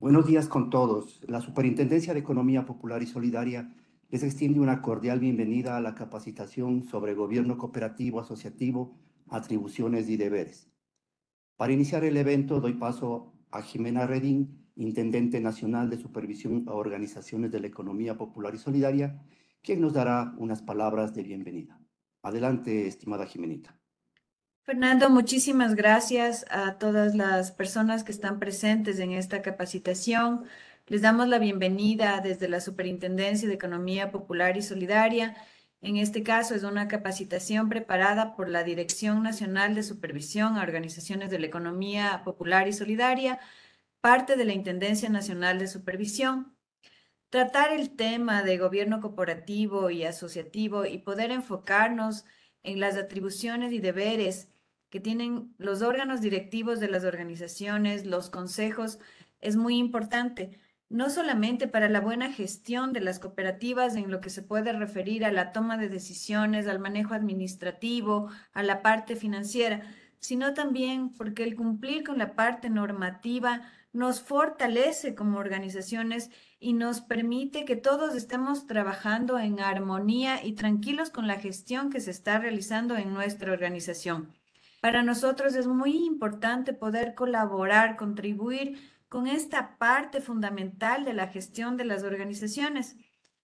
Buenos días con todos. La Superintendencia de Economía Popular y Solidaria les extiende una cordial bienvenida a la capacitación sobre gobierno cooperativo asociativo, atribuciones y deberes. Para iniciar el evento doy paso a Jimena Redín, Intendente Nacional de Supervisión a Organizaciones de la Economía Popular y Solidaria, quien nos dará unas palabras de bienvenida. Adelante, estimada Jimenita. Fernando, muchísimas gracias a todas las personas que están presentes en esta capacitación. Les damos la bienvenida desde la Superintendencia de Economía Popular y Solidaria. En este caso es una capacitación preparada por la Dirección Nacional de Supervisión a Organizaciones de la Economía Popular y Solidaria, parte de la Intendencia Nacional de Supervisión. Tratar el tema de gobierno corporativo y asociativo y poder enfocarnos en las atribuciones y deberes que tienen los órganos directivos de las organizaciones, los consejos, es muy importante, no solamente para la buena gestión de las cooperativas en lo que se puede referir a la toma de decisiones, al manejo administrativo, a la parte financiera, sino también porque el cumplir con la parte normativa nos fortalece como organizaciones y nos permite que todos estemos trabajando en armonía y tranquilos con la gestión que se está realizando en nuestra organización. Para nosotros es muy importante poder colaborar, contribuir con esta parte fundamental de la gestión de las organizaciones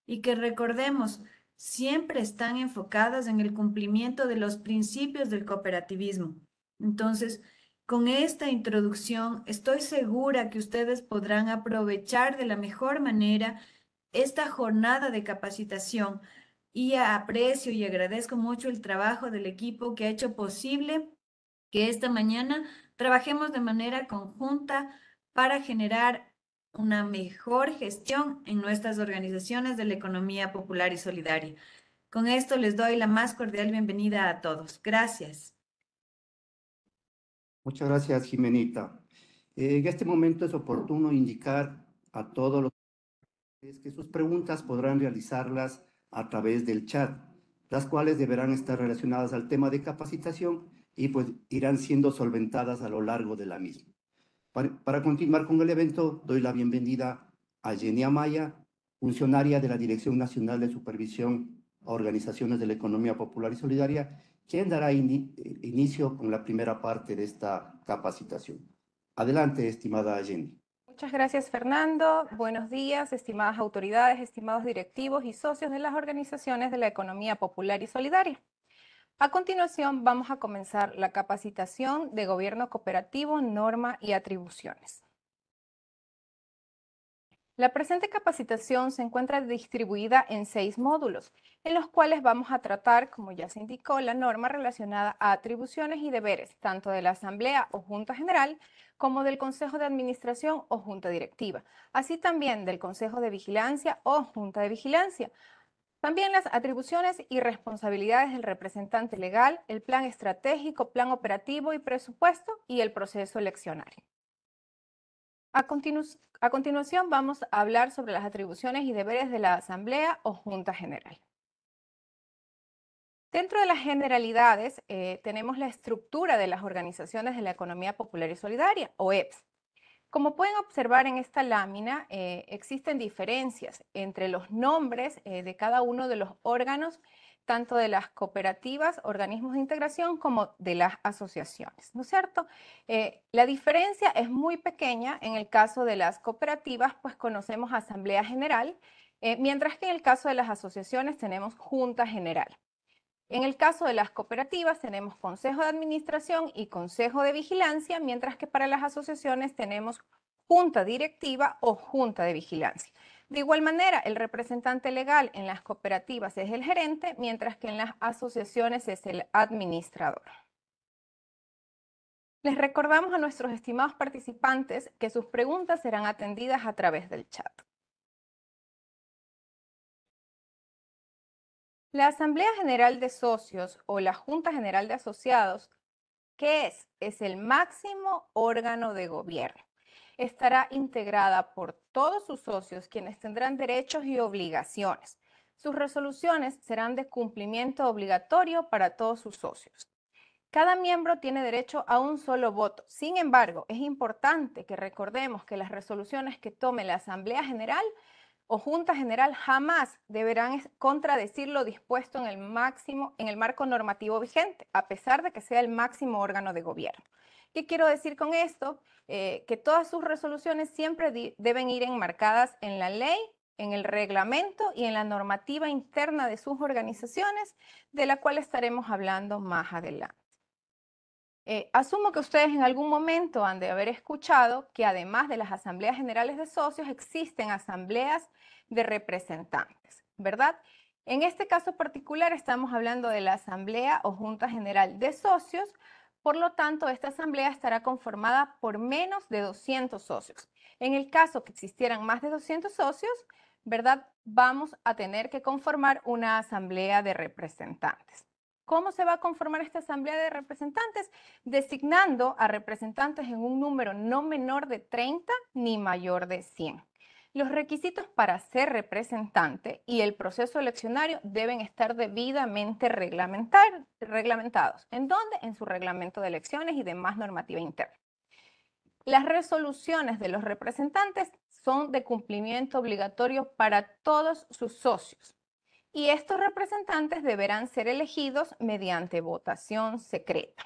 y que recordemos, siempre están enfocadas en el cumplimiento de los principios del cooperativismo. Entonces, con esta introducción, estoy segura que ustedes podrán aprovechar de la mejor manera esta jornada de capacitación y aprecio y agradezco mucho el trabajo del equipo que ha hecho posible que esta mañana trabajemos de manera conjunta para generar una mejor gestión en nuestras organizaciones de la economía popular y solidaria. Con esto les doy la más cordial bienvenida a todos. Gracias. Muchas gracias, Jimenita. Eh, en este momento es oportuno indicar a todos los que sus preguntas podrán realizarlas a través del chat, las cuales deberán estar relacionadas al tema de capacitación y pues irán siendo solventadas a lo largo de la misma. Para, continuar con el evento, doy la bienvenida a Jenny Amaya, funcionaria de la Dirección Nacional de Supervisión a Organizaciones de la Economía Popular y Solidaria, quien dará eh, inicio con la primera parte de esta capacitación. Adelante, estimada Jenny. Muchas gracias, Fernando. Buenos días, estimadas autoridades, estimados directivos y socios de las organizaciones de la economía popular y solidaria. A continuación, vamos a comenzar la capacitación de Gobierno Cooperativo, Norma y Atribuciones. La presente capacitación se encuentra distribuida en seis módulos, en los cuales vamos a tratar, como ya se indicó, la norma relacionada a atribuciones y deberes, tanto de la Asamblea o Junta General, como del Consejo de Administración o Junta Directiva, así también del Consejo de Vigilancia o Junta de Vigilancia, también las atribuciones y responsabilidades del representante legal, el plan estratégico, plan operativo y presupuesto y el proceso eleccionario. A, continuación vamos a hablar sobre las atribuciones y deberes de la Asamblea o Junta General. Dentro de las generalidades eh, tenemos la estructura de las organizaciones de la economía popular y solidaria, o EPS, como pueden observar en esta lámina, eh, existen diferencias entre los nombres eh, de cada uno de los órganos, tanto de las cooperativas, organismos de integración, como de las asociaciones, ¿no es cierto? Eh, la diferencia es muy pequeña. En el caso de las cooperativas, pues conocemos Asamblea General, mientras que en el caso de las asociaciones tenemos Junta General. En el caso de las cooperativas tenemos consejo de administración y consejo de vigilancia, mientras que para las asociaciones tenemos junta directiva o junta de vigilancia. De igual manera, el representante legal en las cooperativas es el gerente, mientras que en las asociaciones es el administrador. Les recordamos a nuestros estimados participantes que sus preguntas serán atendidas a través del chat. La Asamblea General de Socios o la Junta General de Asociados, ¿qué es? Es el máximo órgano de gobierno. Estará integrada por todos sus socios, quienes tendrán derechos y obligaciones. Sus resoluciones serán de cumplimiento obligatorio para todos sus socios. Cada miembro tiene derecho a un solo voto. Sin embargo, es importante que recordemos que las resoluciones que tome la Asamblea General o Junta General jamás deberán contradecir lo dispuesto en el máximo en el marco normativo vigente, a pesar de que sea el máximo órgano de gobierno. ¿Qué quiero decir con esto? Eh, que todas sus resoluciones siempre deben ir enmarcadas en la ley, en el reglamento y en la normativa interna de sus organizaciones, de la cual estaremos hablando más adelante. Eh, asumo que ustedes en algún momento han de haber escuchado que además de las asambleas generales de socios existen asambleas de representantes, ¿verdad? En este caso particular estamos hablando de la asamblea o junta general de socios, por lo tanto esta asamblea estará conformada por menos de 200 socios. En el caso que existieran más de 200 socios, ¿verdad? Vamos a tener que conformar una asamblea de representantes. ¿Cómo se va a conformar esta Asamblea de Representantes? Designando a representantes en un número no menor de 30 ni mayor de 100. Los requisitos para ser representante y el proceso eleccionario deben estar debidamente reglamentados. ¿En dónde? En su reglamento de elecciones y demás normativa interna. Las resoluciones de los representantes son de cumplimiento obligatorio para todos sus socios y estos representantes deberán ser elegidos mediante votación secreta.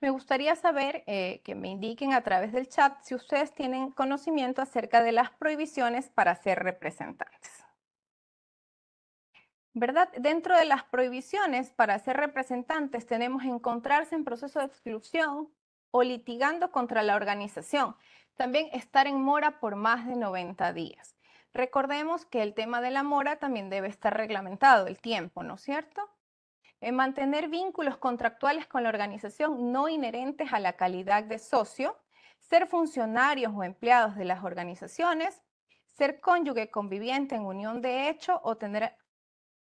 Me gustaría saber eh, que me indiquen a través del chat si ustedes tienen conocimiento acerca de las prohibiciones para ser representantes. ¿Verdad? Dentro de las prohibiciones para ser representantes tenemos encontrarse en proceso de exclusión o litigando contra la organización. También estar en mora por más de 90 días. Recordemos que el tema de la mora también debe estar reglamentado, el tiempo, ¿no es cierto? En eh, mantener vínculos contractuales con la organización no inherentes a la calidad de socio, ser funcionarios o empleados de las organizaciones, ser cónyuge conviviente en unión de hecho o tener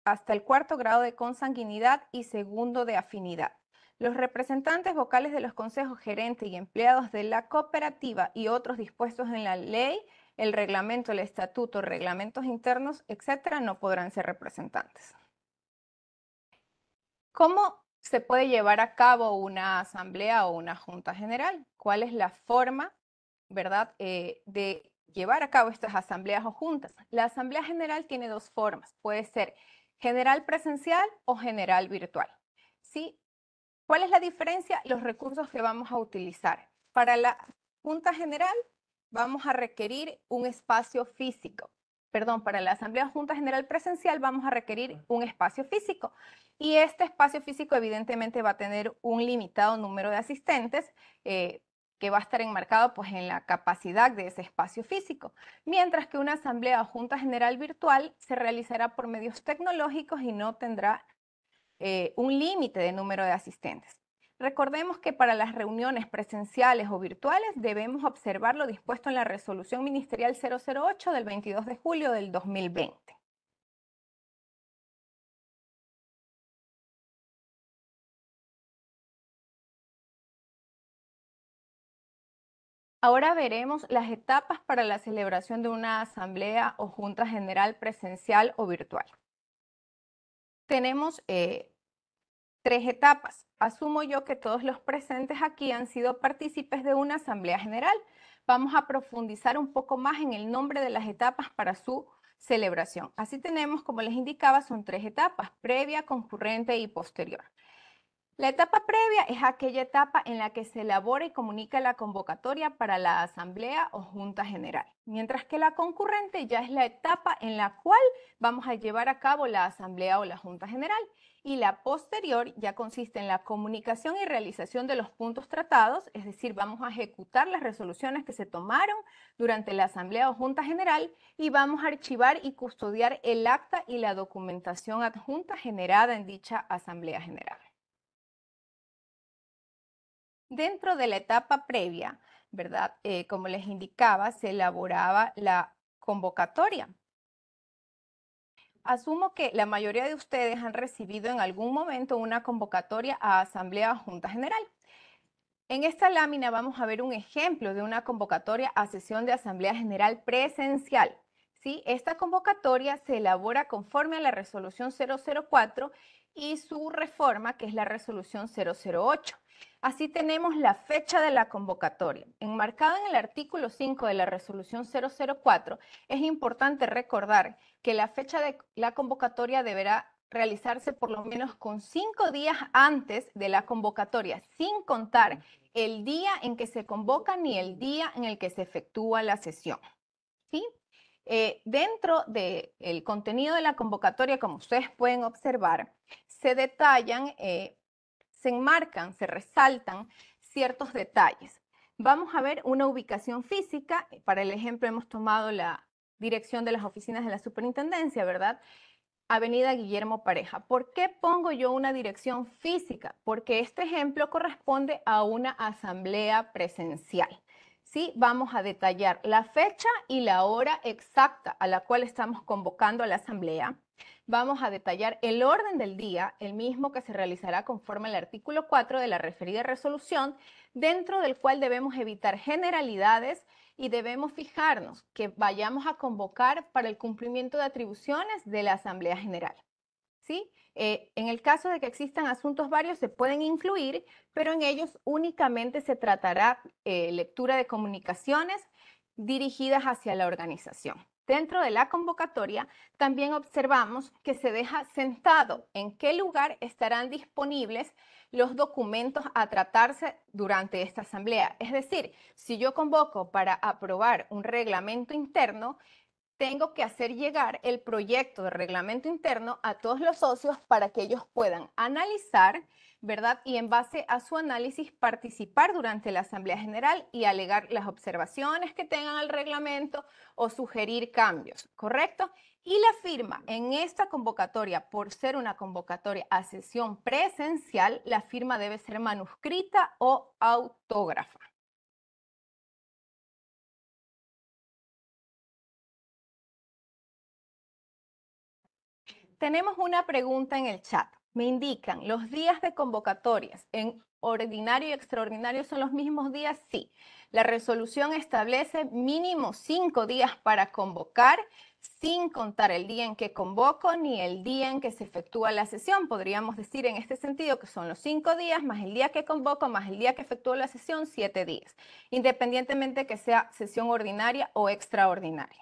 hasta el cuarto grado de consanguinidad y segundo de afinidad. Los representantes vocales de los consejos gerentes y empleados de la cooperativa y otros dispuestos en la ley, el reglamento, el estatuto, reglamentos internos, etcétera, no podrán ser representantes. ¿Cómo se puede llevar a cabo una asamblea o una junta general? ¿Cuál es la forma, verdad, eh, de llevar a cabo estas asambleas o juntas? La asamblea general tiene dos formas. Puede ser general presencial o general virtual. ¿sí? ¿Cuál es la diferencia? Los recursos que vamos a utilizar. Para la Junta General vamos a requerir un espacio físico. Perdón, para la Asamblea Junta General Presencial vamos a requerir un espacio físico. Y este espacio físico evidentemente va a tener un limitado número de asistentes, eh, que va a estar enmarcado pues, en la capacidad de ese espacio físico, mientras que una asamblea junta general virtual se realizará por medios tecnológicos y no tendrá eh, un límite de número de asistentes. Recordemos que para las reuniones presenciales o virtuales debemos observar lo dispuesto en la resolución ministerial 008 del 22 de julio del 2020. Ahora veremos las etapas para la celebración de una asamblea o junta general presencial o virtual tenemos eh, tres etapas. Asumo yo que todos los presentes aquí han sido partícipes de una asamblea general. Vamos a profundizar un poco más en el nombre de las etapas para su celebración. Así tenemos, como les indicaba, son tres etapas, previa, concurrente y posterior. La etapa previa es aquella etapa en la que se elabora y comunica la convocatoria para la asamblea o junta general, mientras que la concurrente ya es la etapa en la cual vamos a llevar a cabo la asamblea o la junta general y la posterior ya consiste en la comunicación y realización de los puntos tratados, es decir, vamos a ejecutar las resoluciones que se tomaron durante la asamblea o junta general y vamos a archivar y custodiar el acta y la documentación adjunta generada en dicha asamblea general. Dentro de la etapa previa, ¿verdad? Eh, como les indicaba, se elaboraba la convocatoria. Asumo que la mayoría de ustedes han recibido en algún momento una convocatoria a Asamblea Junta General. En esta lámina vamos a ver un ejemplo de una convocatoria a sesión de Asamblea General presencial. ¿sí? Esta convocatoria se elabora conforme a la resolución 004 y su reforma, que es la resolución 008. Así tenemos la fecha de la convocatoria. Enmarcada en el artículo 5 de la resolución 004, es importante recordar que la fecha de la convocatoria deberá realizarse por lo menos con cinco días antes de la convocatoria, sin contar el día en que se convoca ni el día en el que se efectúa la sesión. ¿Sí? Eh, dentro del contenido de la convocatoria, como ustedes pueden observar, se detallan, eh, se enmarcan, se resaltan ciertos detalles. Vamos a ver una ubicación física. Eh, para el ejemplo hemos tomado la dirección de las oficinas de la superintendencia, ¿verdad? Avenida Guillermo Pareja. ¿Por qué pongo yo una dirección física? Porque este ejemplo corresponde a una asamblea presencial. ¿sí? Vamos a detallar la fecha y la hora exacta a la cual estamos convocando a la asamblea. Vamos a detallar el orden del día, el mismo que se realizará conforme al artículo 4 de la referida resolución, dentro del cual debemos evitar generalidades y debemos fijarnos que vayamos a convocar para el cumplimiento de atribuciones de la Asamblea General. ¿Sí? Eh, en el caso de que existan asuntos varios, se pueden incluir, pero en ellos únicamente se tratará eh, lectura de comunicaciones dirigidas hacia la organización. Dentro de la convocatoria también observamos que se deja sentado en qué lugar estarán disponibles los documentos a tratarse durante esta asamblea. Es decir, si yo convoco para aprobar un reglamento interno, tengo que hacer llegar el proyecto de reglamento interno a todos los socios para que ellos puedan analizar ¿verdad? Y en base a su análisis participar durante la Asamblea General y alegar las observaciones que tengan al reglamento o sugerir cambios, ¿correcto? Y la firma en esta convocatoria, por ser una convocatoria a sesión presencial, la firma debe ser manuscrita o autógrafa. Tenemos una pregunta en el chat me indican, ¿los días de convocatorias en ordinario y extraordinario son los mismos días? Sí. La resolución establece mínimo cinco días para convocar, sin contar el día en que convoco ni el día en que se efectúa la sesión. Podríamos decir en este sentido que son los cinco días más el día que convoco más el día que efectúo la sesión, siete días, independientemente que sea sesión ordinaria o extraordinaria.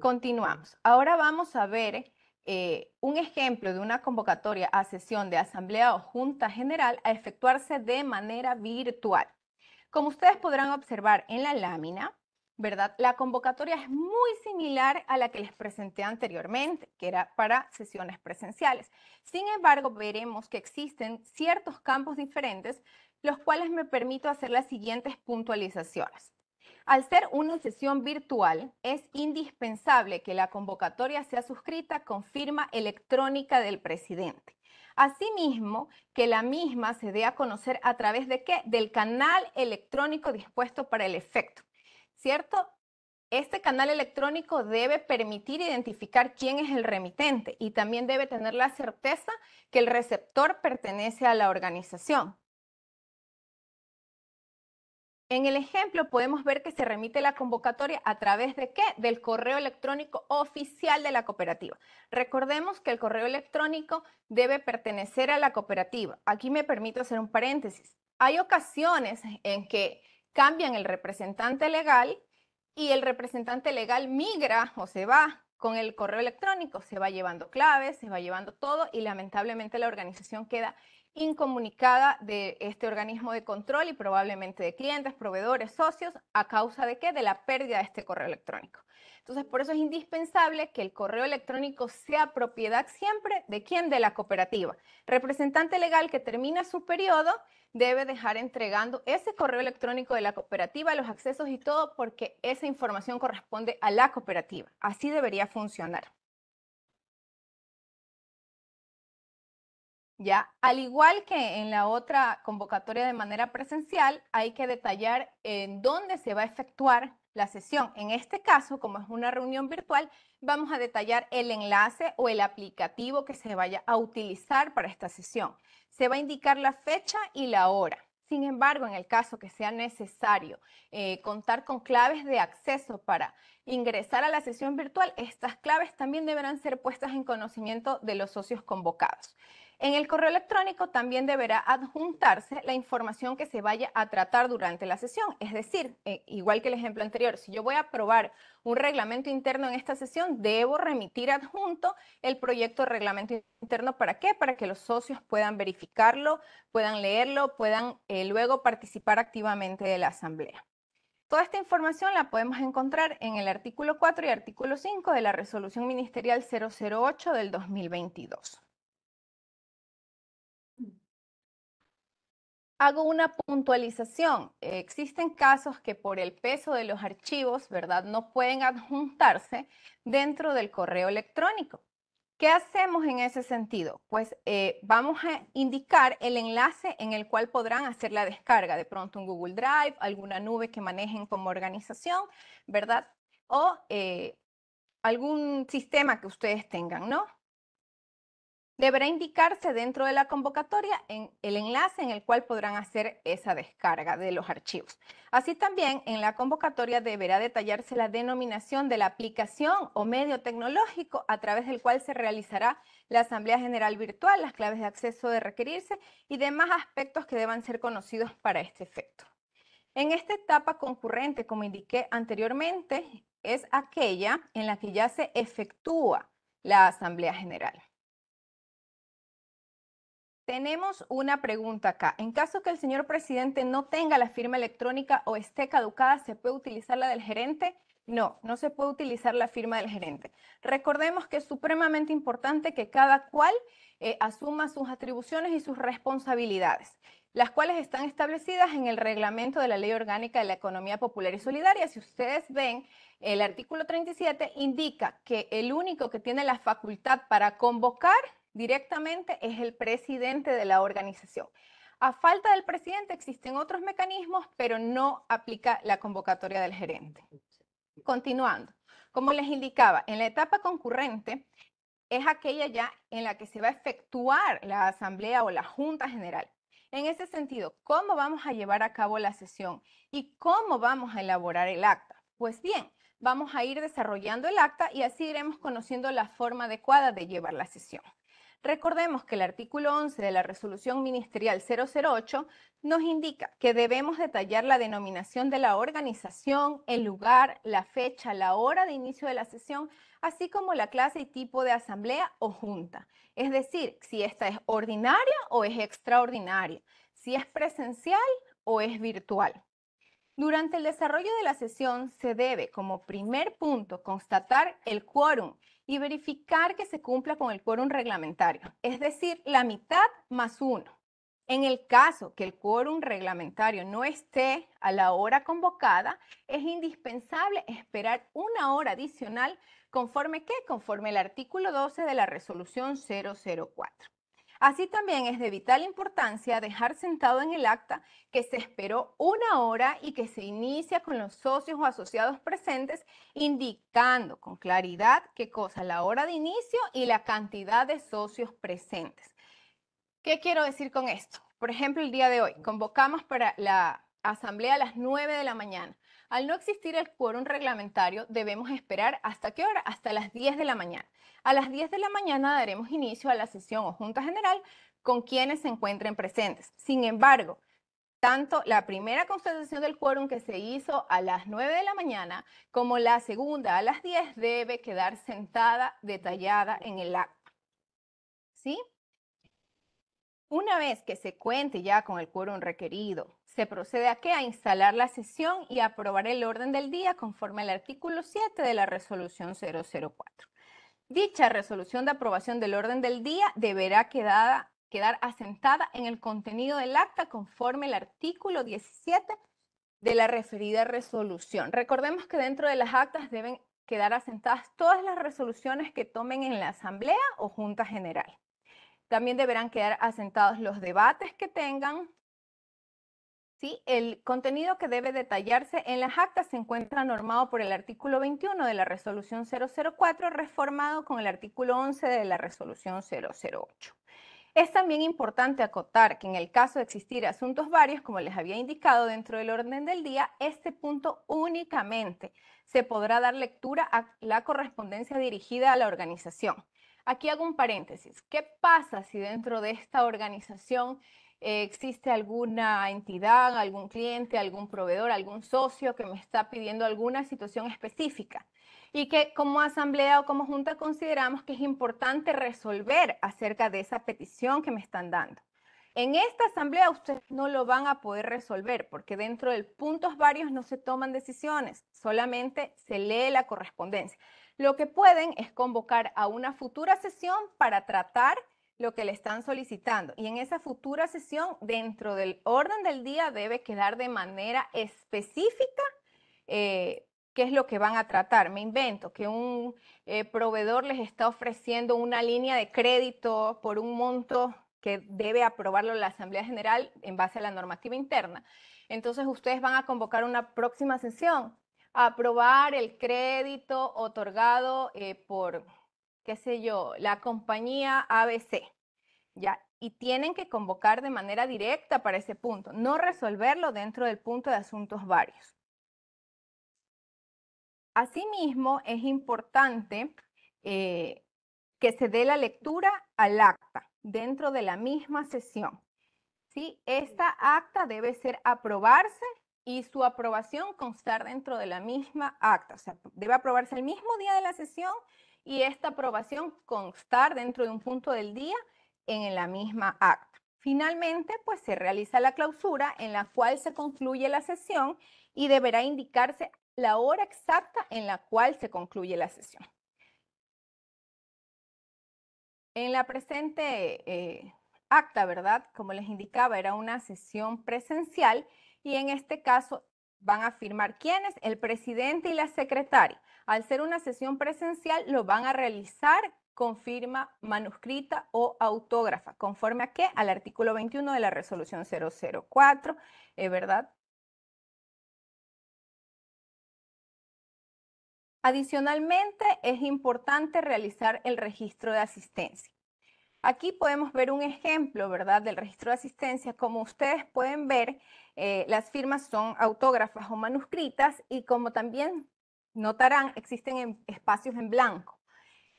Continuamos. Ahora vamos a ver eh, un ejemplo de una convocatoria a sesión de asamblea o junta general a efectuarse de manera virtual. Como ustedes podrán observar en la lámina, ¿verdad? La convocatoria es muy similar a la que les presenté anteriormente, que era para sesiones presenciales. Sin embargo, veremos que existen ciertos campos diferentes, los cuales me permito hacer las siguientes puntualizaciones. Al ser una sesión virtual, es indispensable que la convocatoria sea suscrita con firma electrónica del presidente. Asimismo, que la misma se dé a conocer a través de qué? Del canal electrónico dispuesto para el efecto. ¿Cierto? Este canal electrónico debe permitir identificar quién es el remitente y también debe tener la certeza que el receptor pertenece a la organización. En el ejemplo podemos ver que se remite la convocatoria a través de qué? Del correo electrónico oficial de la cooperativa. Recordemos que el correo electrónico debe pertenecer a la cooperativa. Aquí me permito hacer un paréntesis. Hay ocasiones en que cambian el representante legal y el representante legal migra o se va con el correo electrónico, se va llevando claves, se va llevando todo y lamentablemente la organización queda incomunicada de este organismo de control y probablemente de clientes, proveedores, socios, a causa de qué? De la pérdida de este correo electrónico. Entonces, por eso es indispensable que el correo electrónico sea propiedad siempre de quién? De la cooperativa. Representante legal que termina su periodo debe dejar entregando ese correo electrónico de la cooperativa, los accesos y todo, porque esa información corresponde a la cooperativa. Así debería funcionar. Ya, al igual que en la otra convocatoria de manera presencial, hay que detallar en dónde se va a efectuar la sesión. En este caso, como es una reunión virtual, vamos a detallar el enlace o el aplicativo que se vaya a utilizar para esta sesión. Se va a indicar la fecha y la hora. Sin embargo, en el caso que sea necesario eh, contar con claves de acceso para ingresar a la sesión virtual, estas claves también deberán ser puestas en conocimiento de los socios convocados. En el correo electrónico también deberá adjuntarse la información que se vaya a tratar durante la sesión. Es decir, eh, igual que el ejemplo anterior, si yo voy a aprobar un reglamento interno en esta sesión, debo remitir adjunto el proyecto de reglamento interno. ¿Para qué? Para que los socios puedan verificarlo, puedan leerlo, puedan eh, luego participar activamente de la asamblea. Toda esta información la podemos encontrar en el artículo 4 y artículo 5 de la resolución ministerial 008 del 2022. hago una puntualización. Eh, existen casos que por el peso de los archivos, ¿verdad? No pueden adjuntarse dentro del correo electrónico. ¿Qué hacemos en ese sentido? Pues eh, vamos a indicar el enlace en el cual podrán hacer la descarga, de pronto un Google Drive, alguna nube que manejen como organización, ¿verdad? O eh, algún sistema que ustedes tengan, ¿no? deberá indicarse dentro de la convocatoria el enlace en el cual podrán hacer esa descarga de los archivos. Así también en la convocatoria deberá detallarse la denominación de la aplicación o medio tecnológico a través del cual se realizará la Asamblea General Virtual, las claves de acceso de requerirse y demás aspectos que deban ser conocidos para este efecto. En esta etapa concurrente, como indiqué anteriormente, es aquella en la que ya se efectúa la Asamblea General. Tenemos una pregunta acá. En caso que el señor presidente no tenga la firma electrónica o esté caducada, ¿se puede utilizar la del gerente? No, no se puede utilizar la firma del gerente. Recordemos que es supremamente importante que cada cual eh, asuma sus atribuciones y sus responsabilidades, las cuales están establecidas en el reglamento de la Ley Orgánica de la Economía Popular y Solidaria. Si ustedes ven, el artículo 37 indica que el único que tiene la facultad para convocar directamente es el presidente de la organización. A falta del presidente existen otros mecanismos, pero no aplica la convocatoria del gerente. Continuando, como les indicaba, en la etapa concurrente es aquella ya en la que se va a efectuar la asamblea o la junta general. En ese sentido, ¿cómo vamos a llevar a cabo la sesión y cómo vamos a elaborar el acta? Pues bien, vamos a ir desarrollando el acta y así iremos conociendo la forma adecuada de llevar la sesión. Recordemos que el artículo 11 de la resolución ministerial 008 nos indica que debemos detallar la denominación de la organización, el lugar, la fecha, la hora de inicio de la sesión, así como la clase y tipo de asamblea o junta. Es decir, si esta es ordinaria o es extraordinaria, si es presencial o es virtual. Durante el desarrollo de la sesión se debe, como primer punto, constatar el quórum y verificar que se cumpla con el quórum reglamentario, es decir, la mitad más uno. En el caso que el quórum reglamentario no esté a la hora convocada, es indispensable esperar una hora adicional conforme qué? Conforme el artículo 12 de la resolución 004. Así también es de vital importancia dejar sentado en el acta que se esperó una hora y que se inicia con los socios o asociados presentes, indicando con claridad qué cosa, la hora de inicio y la cantidad de socios presentes. ¿Qué quiero decir con esto? Por ejemplo, el día de hoy convocamos para la asamblea a las 9 de la mañana. Al no existir el quórum reglamentario, debemos esperar hasta qué hora? Hasta las 10 de la mañana. A las 10 de la mañana daremos inicio a la sesión o junta general con quienes se encuentren presentes. Sin embargo, tanto la primera constatación del quórum que se hizo a las 9 de la mañana como la segunda a las 10 debe quedar sentada, detallada en el acta. ¿Sí? Una vez que se cuente ya con el quórum requerido se procede a qué? A instalar la sesión y aprobar el orden del día conforme al artículo 7 de la resolución 004. Dicha resolución de aprobación del orden del día deberá quedar, quedar asentada en el contenido del acta conforme al artículo 17 de la referida resolución. Recordemos que dentro de las actas deben quedar asentadas todas las resoluciones que tomen en la Asamblea o Junta General. También deberán quedar asentados los debates que tengan, el contenido que debe detallarse en las actas se encuentra normado por el artículo 21 de la resolución 004, reformado con el artículo 11 de la resolución 008. Es también importante acotar que en el caso de existir asuntos varios, como les había indicado dentro del orden del día, este punto únicamente se podrá dar lectura a la correspondencia dirigida a la organización. Aquí hago un paréntesis. ¿Qué pasa si dentro de esta organización eh, ¿Existe alguna entidad, algún cliente, algún proveedor, algún socio que me está pidiendo alguna situación específica? Y que como asamblea o como junta consideramos que es importante resolver acerca de esa petición que me están dando. En esta asamblea ustedes no lo van a poder resolver porque dentro del puntos varios no se toman decisiones, solamente se lee la correspondencia. Lo que pueden es convocar a una futura sesión para tratar lo que le están solicitando. Y en esa futura sesión, dentro del orden del día, debe quedar de manera específica eh, qué es lo que van a tratar. Me invento que un eh, proveedor les está ofreciendo una línea de crédito por un monto que debe aprobarlo la Asamblea General en base a la normativa interna. Entonces ustedes van a convocar una próxima sesión a aprobar el crédito otorgado eh, por qué sé yo, la compañía ABC, ¿ya? Y tienen que convocar de manera directa para ese punto, no resolverlo dentro del punto de asuntos varios. Asimismo, es importante eh, que se dé la lectura al acta dentro de la misma sesión. ¿sí? Esta acta debe ser aprobarse y su aprobación constar dentro de la misma acta. O sea, debe aprobarse el mismo día de la sesión y esta aprobación constar dentro de un punto del día en la misma acta. Finalmente, pues se realiza la clausura en la cual se concluye la sesión y deberá indicarse la hora exacta en la cual se concluye la sesión. En la presente eh, acta, ¿verdad? Como les indicaba, era una sesión presencial y en este caso van a firmar quiénes, el presidente y la secretaria. Al ser una sesión presencial, lo van a realizar con firma manuscrita o autógrafa, conforme a qué? Al artículo 21 de la resolución 004, ¿es verdad? Adicionalmente, es importante realizar el registro de asistencia. Aquí podemos ver un ejemplo, ¿verdad?, del registro de asistencia. Como ustedes pueden ver, eh, las firmas son autógrafas o manuscritas y como también notarán, existen espacios en blanco.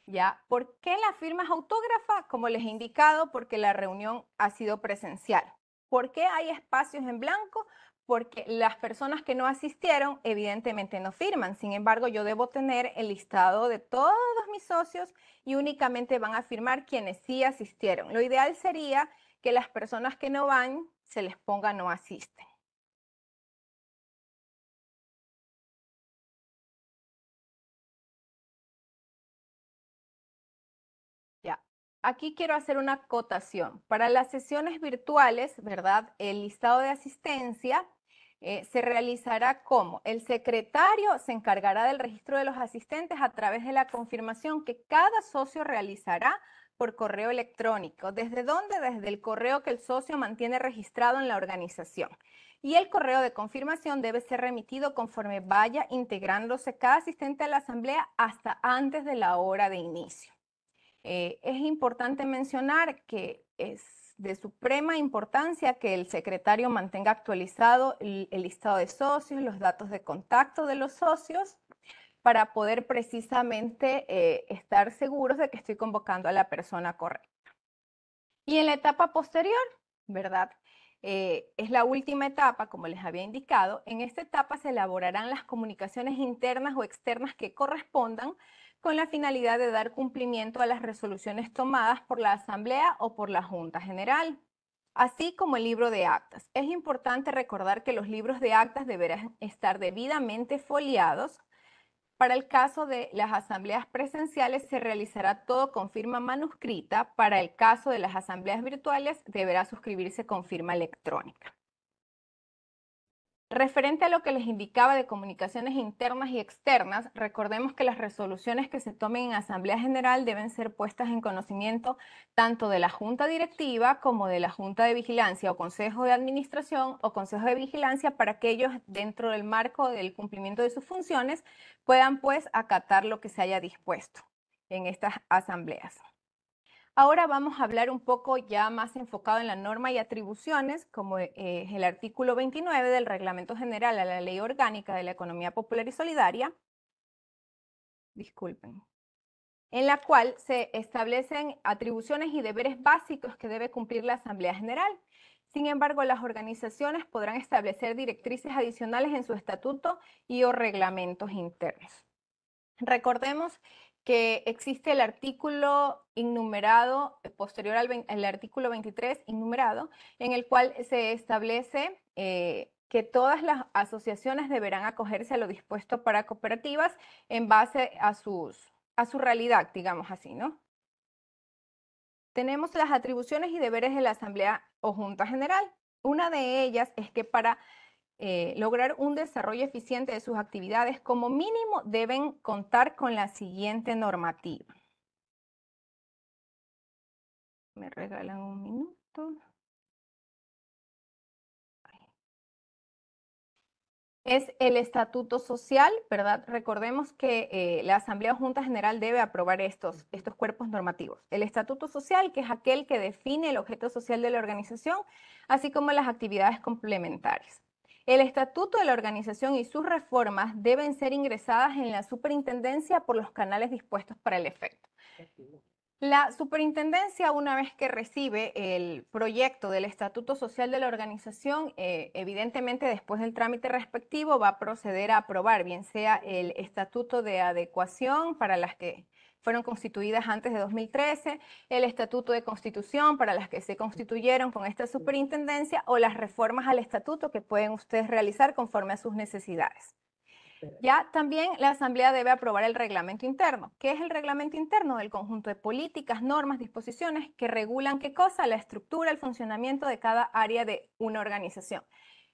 ¿Ya? ¿Por qué la firma es autógrafa? Como les he indicado, porque la reunión ha sido presencial. ¿Por qué hay espacios en blanco? Porque las personas que no asistieron evidentemente no firman. Sin embargo, yo debo tener el listado de todos mis socios y únicamente van a firmar quienes sí asistieron. Lo ideal sería que las personas que no van se les ponga no asisten. aquí quiero hacer una acotación. Para las sesiones virtuales, ¿verdad? El listado de asistencia eh, se realizará como el secretario se encargará del registro de los asistentes a través de la confirmación que cada socio realizará por correo electrónico. ¿Desde dónde? Desde el correo que el socio mantiene registrado en la organización. Y el correo de confirmación debe ser remitido conforme vaya integrándose cada asistente a la asamblea hasta antes de la hora de inicio. Eh, es importante mencionar que es de suprema importancia que el secretario mantenga actualizado el, listado de socios, los datos de contacto de los socios, para poder precisamente eh, estar seguros de que estoy convocando a la persona correcta. Y en la etapa posterior, ¿verdad? Eh, es la última etapa, como les había indicado. En esta etapa se elaborarán las comunicaciones internas o externas que correspondan con la finalidad de dar cumplimiento a las resoluciones tomadas por la Asamblea o por la Junta General, así como el libro de actas. Es importante recordar que los libros de actas deberán estar debidamente foliados. Para el caso de las asambleas presenciales se realizará todo con firma manuscrita. Para el caso de las asambleas virtuales deberá suscribirse con firma electrónica. Referente a lo que les indicaba de comunicaciones internas y externas, recordemos que las resoluciones que se tomen en Asamblea General deben ser puestas en conocimiento tanto de la Junta Directiva como de la Junta de Vigilancia o Consejo de Administración o Consejo de Vigilancia para que ellos, dentro del marco del cumplimiento de sus funciones, puedan pues acatar lo que se haya dispuesto en estas asambleas. Ahora vamos a hablar un poco ya más enfocado en la norma y atribuciones, como es eh, el artículo 29 del Reglamento General a la Ley Orgánica de la Economía Popular y Solidaria, disculpen, en la cual se establecen atribuciones y deberes básicos que debe cumplir la Asamblea General. Sin embargo, las organizaciones podrán establecer directrices adicionales en su estatuto y o reglamentos internos. Recordemos que existe el artículo innumerado, eh, posterior al, artículo 23, innumerado, en el cual se establece eh, que todas las asociaciones deberán acogerse a lo dispuesto para cooperativas en base a, sus, a su realidad, digamos así, ¿no? Tenemos las atribuciones y deberes de la Asamblea o Junta General. Una de ellas es que para eh, lograr un desarrollo eficiente de sus actividades, como mínimo deben contar con la siguiente normativa. Me regalan un minuto. es el estatuto social, ¿verdad? Recordemos que eh, la Asamblea Junta General debe aprobar estos, estos cuerpos normativos. El estatuto social, que es aquel que define el objeto social de la organización, así como las actividades complementarias. El estatuto de la organización y sus reformas deben ser ingresadas en la superintendencia por los canales dispuestos para el efecto. La superintendencia, una vez que recibe el proyecto del Estatuto Social de la organización, eh, evidentemente después del trámite respectivo va a proceder a aprobar, bien sea el Estatuto de Adecuación para las que fueron constituidas antes de 2013, el Estatuto de Constitución para las que se constituyeron con esta superintendencia o las reformas al estatuto que pueden ustedes realizar conforme a sus necesidades. Ya también la Asamblea debe aprobar el reglamento interno. ¿Qué es el reglamento interno? El conjunto de políticas, normas, disposiciones que regulan qué cosa, la estructura, el funcionamiento de cada área de una organización.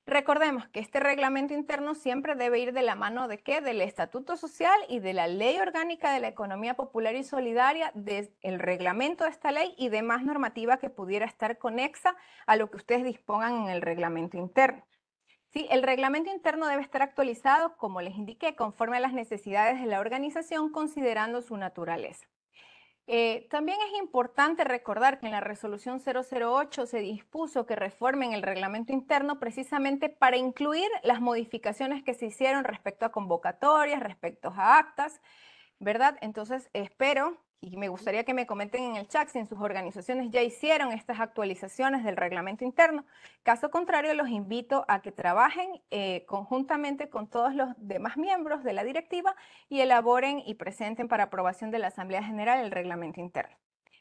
Recordemos que este reglamento interno siempre debe ir de la mano de qué? Del Estatuto Social y de la Ley Orgánica de la Economía Popular y Solidaria, del reglamento de esta ley y de demás normativa que pudiera estar conexa a lo que ustedes dispongan en el reglamento interno. Sí, el reglamento interno debe estar actualizado, como les indiqué, conforme a las necesidades de la organización, considerando su naturaleza. Eh, también es importante recordar que en la resolución 008 se dispuso que reformen el reglamento interno precisamente para incluir las modificaciones que se hicieron respecto a convocatorias, respecto a actas, ¿verdad? Entonces espero y me gustaría que me comenten en el chat si en sus organizaciones ya hicieron estas actualizaciones del reglamento interno. Caso contrario, los invito a que trabajen eh, conjuntamente con todos los demás miembros de la directiva y elaboren y presenten para aprobación de la Asamblea General el reglamento interno.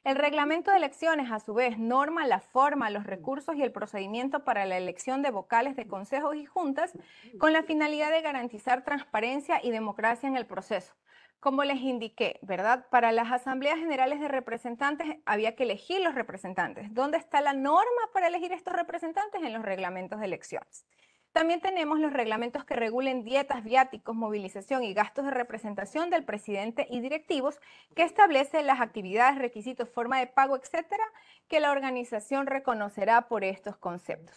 El reglamento de elecciones, a su vez, norma la forma, los recursos y el procedimiento para la elección de vocales de consejos y juntas con la finalidad de garantizar transparencia y democracia en el proceso como les indiqué, ¿verdad? Para las asambleas generales de representantes había que elegir los representantes. ¿Dónde está la norma para elegir estos representantes? En los reglamentos de elecciones. También tenemos los reglamentos que regulen dietas, viáticos, movilización y gastos de representación del presidente y directivos, que establecen las actividades, requisitos, forma de pago, etcétera, que la organización reconocerá por estos conceptos.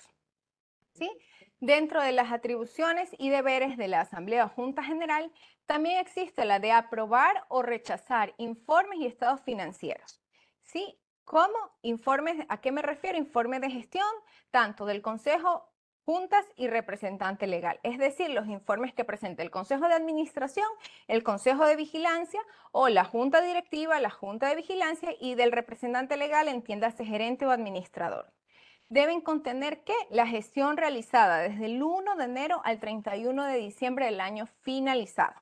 ¿Sí? Dentro de las atribuciones y deberes de la Asamblea o Junta General, también existe la de aprobar o rechazar informes y estados financieros. ¿Sí? ¿Cómo? Informes, ¿a qué me refiero? Informes de gestión, tanto del Consejo, juntas y representante legal, es decir, los informes que presenta el Consejo de Administración, el Consejo de Vigilancia o la Junta Directiva, la Junta de Vigilancia y del representante legal, entiéndase gerente o administrador deben contener que la gestión realizada desde el 1 de enero al 31 de diciembre del año finalizado.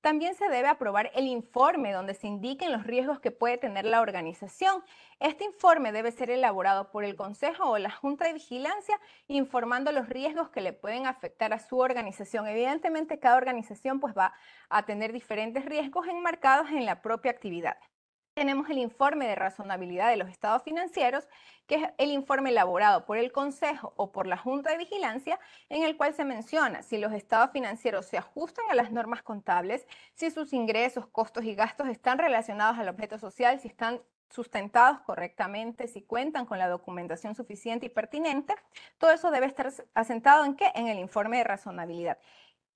También se debe aprobar el informe donde se indiquen los riesgos que puede tener la organización. Este informe debe ser elaborado por el Consejo o la Junta de Vigilancia informando los riesgos que le pueden afectar a su organización. Evidentemente, cada organización pues, va a tener diferentes riesgos enmarcados en la propia actividad tenemos el informe de razonabilidad de los estados financieros, que es el informe elaborado por el Consejo o por la Junta de Vigilancia, en el cual se menciona si los estados financieros se ajustan a las normas contables, si sus ingresos, costos y gastos están relacionados al objeto social, si están sustentados correctamente, si cuentan con la documentación suficiente y pertinente. Todo eso debe estar asentado en qué? En el informe de razonabilidad.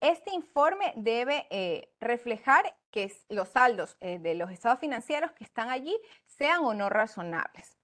Este informe debe eh, reflejar que los saldos eh, de los estados financieros que están allí sean o no razonables.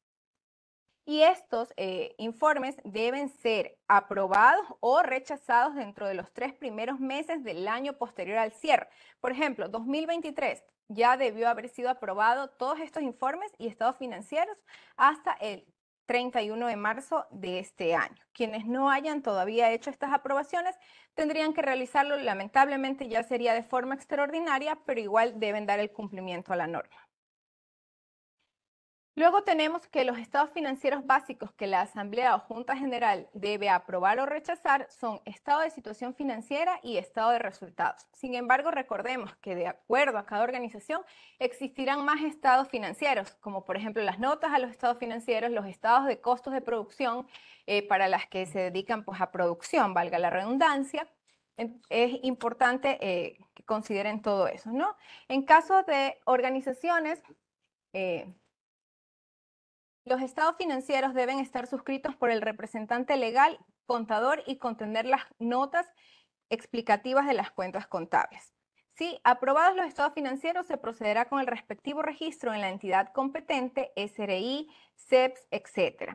Y estos eh, informes deben ser aprobados o rechazados dentro de los tres primeros meses del año posterior al cierre. Por ejemplo, 2023 ya debió haber sido aprobado todos estos informes y estados financieros hasta el 31 de marzo de este año. Quienes no hayan todavía hecho estas aprobaciones tendrían que realizarlo, lamentablemente ya sería de forma extraordinaria, pero igual deben dar el cumplimiento a la norma. Luego tenemos que los estados financieros básicos que la Asamblea o Junta General debe aprobar o rechazar son estado de situación financiera y estado de resultados. Sin embargo, recordemos que de acuerdo a cada organización existirán más estados financieros, como por ejemplo las notas a los estados financieros, los estados de costos de producción eh, para las que se dedican pues, a producción, valga la redundancia, es importante eh, que consideren todo eso, ¿no? En caso de organizaciones eh, los estados financieros deben estar suscritos por el representante legal, contador y contener las notas explicativas de las cuentas contables. Si aprobados los estados financieros, se procederá con el respectivo registro en la entidad competente, SRI, CEPS, etc.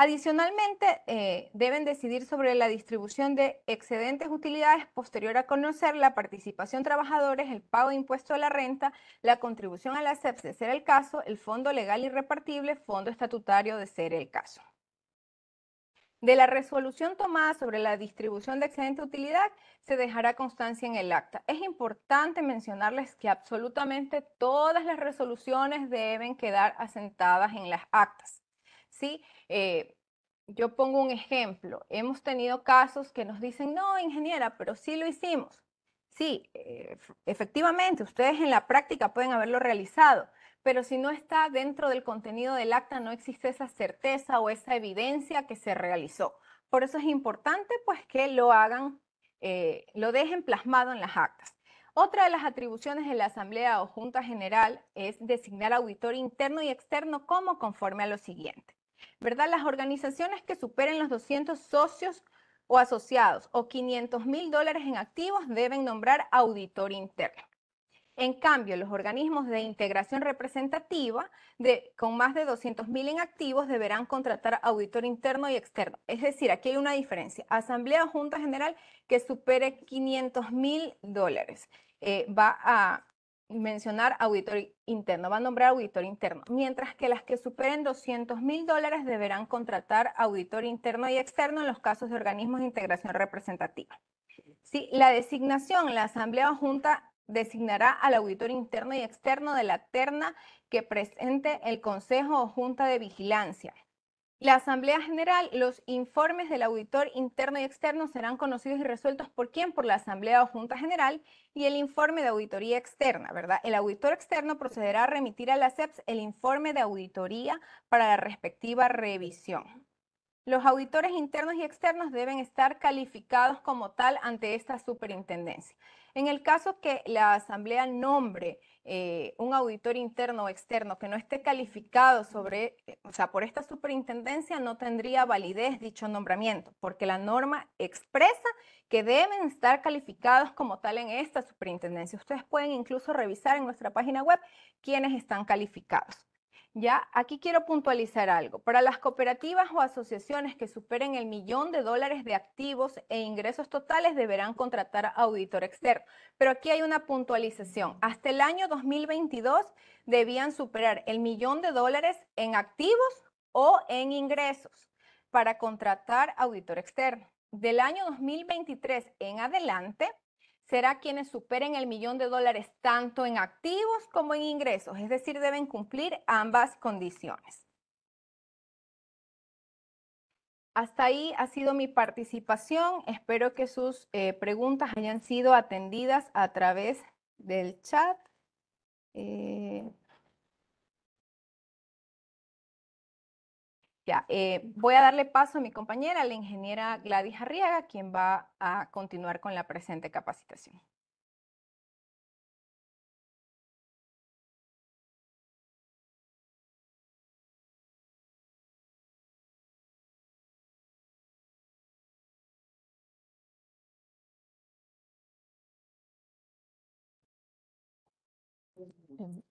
Adicionalmente, eh, deben decidir sobre la distribución de excedentes utilidades posterior a conocer la participación trabajadores, el pago de impuesto a la renta, la contribución a la CEPS e de ser el caso, el fondo legal irrepartible, fondo estatutario de ser el caso. De la resolución tomada sobre la distribución de excedente utilidad se dejará constancia en el acta. Es importante mencionarles que absolutamente todas las resoluciones deben quedar asentadas en las actas. ¿sí? Eh, yo pongo un ejemplo. Hemos tenido casos que nos dicen, no, ingeniera, pero sí lo hicimos. Sí, eh, efectivamente, ustedes en la práctica pueden haberlo realizado, pero si no está dentro del contenido del acta, no existe esa certeza o esa evidencia que se realizó. Por eso es importante pues que lo hagan, eh, lo dejen plasmado en las actas. Otra de las atribuciones de la Asamblea o Junta General es designar auditor interno y externo como conforme a lo siguiente. ¿verdad? Las organizaciones que superen los 200 socios o asociados o 500 mil dólares en activos deben nombrar auditor interno. En cambio, los organismos de integración representativa de, con más de 200 mil en activos deberán contratar auditor interno y externo. Es decir, aquí hay una diferencia. Asamblea o Junta General que supere 500 mil dólares eh, va a mencionar auditor interno, va a nombrar auditor interno, mientras que las que superen 200 mil dólares deberán contratar auditor interno y externo en los casos de organismos de integración representativa. Sí, la designación, la Asamblea Junta designará al auditor interno y externo de la terna que presente el Consejo o Junta de Vigilancia. La Asamblea General, los informes del auditor interno y externo serán conocidos y resueltos por quién, por la Asamblea o Junta General, y el informe de auditoría externa, ¿verdad? El auditor externo procederá a remitir a la CEPS e el informe de auditoría para la respectiva revisión. Los auditores internos y externos deben estar calificados como tal ante esta superintendencia. En el caso que la Asamblea nombre eh, un auditor interno o externo que no esté calificado sobre, eh, o sea, por esta superintendencia no tendría validez dicho nombramiento, porque la norma expresa que deben estar calificados como tal en esta superintendencia. Ustedes pueden incluso revisar en nuestra página web quiénes están calificados. Ya, aquí quiero puntualizar algo. Para las cooperativas o asociaciones que superen el millón de dólares de activos e ingresos totales deberán contratar auditor externo. Pero aquí hay una puntualización. Hasta el año 2022 debían superar el millón de dólares en activos o en ingresos para contratar auditor externo. Del año 2023 en adelante, será quienes superen el millón de dólares tanto en activos como en ingresos, es decir, deben cumplir ambas condiciones. Hasta ahí ha sido mi participación. Espero que sus eh, preguntas hayan sido atendidas a través del chat. Eh, Eh, voy a darle paso a mi compañera, la ingeniera Gladys Arriaga, quien va a continuar con la presente capacitación.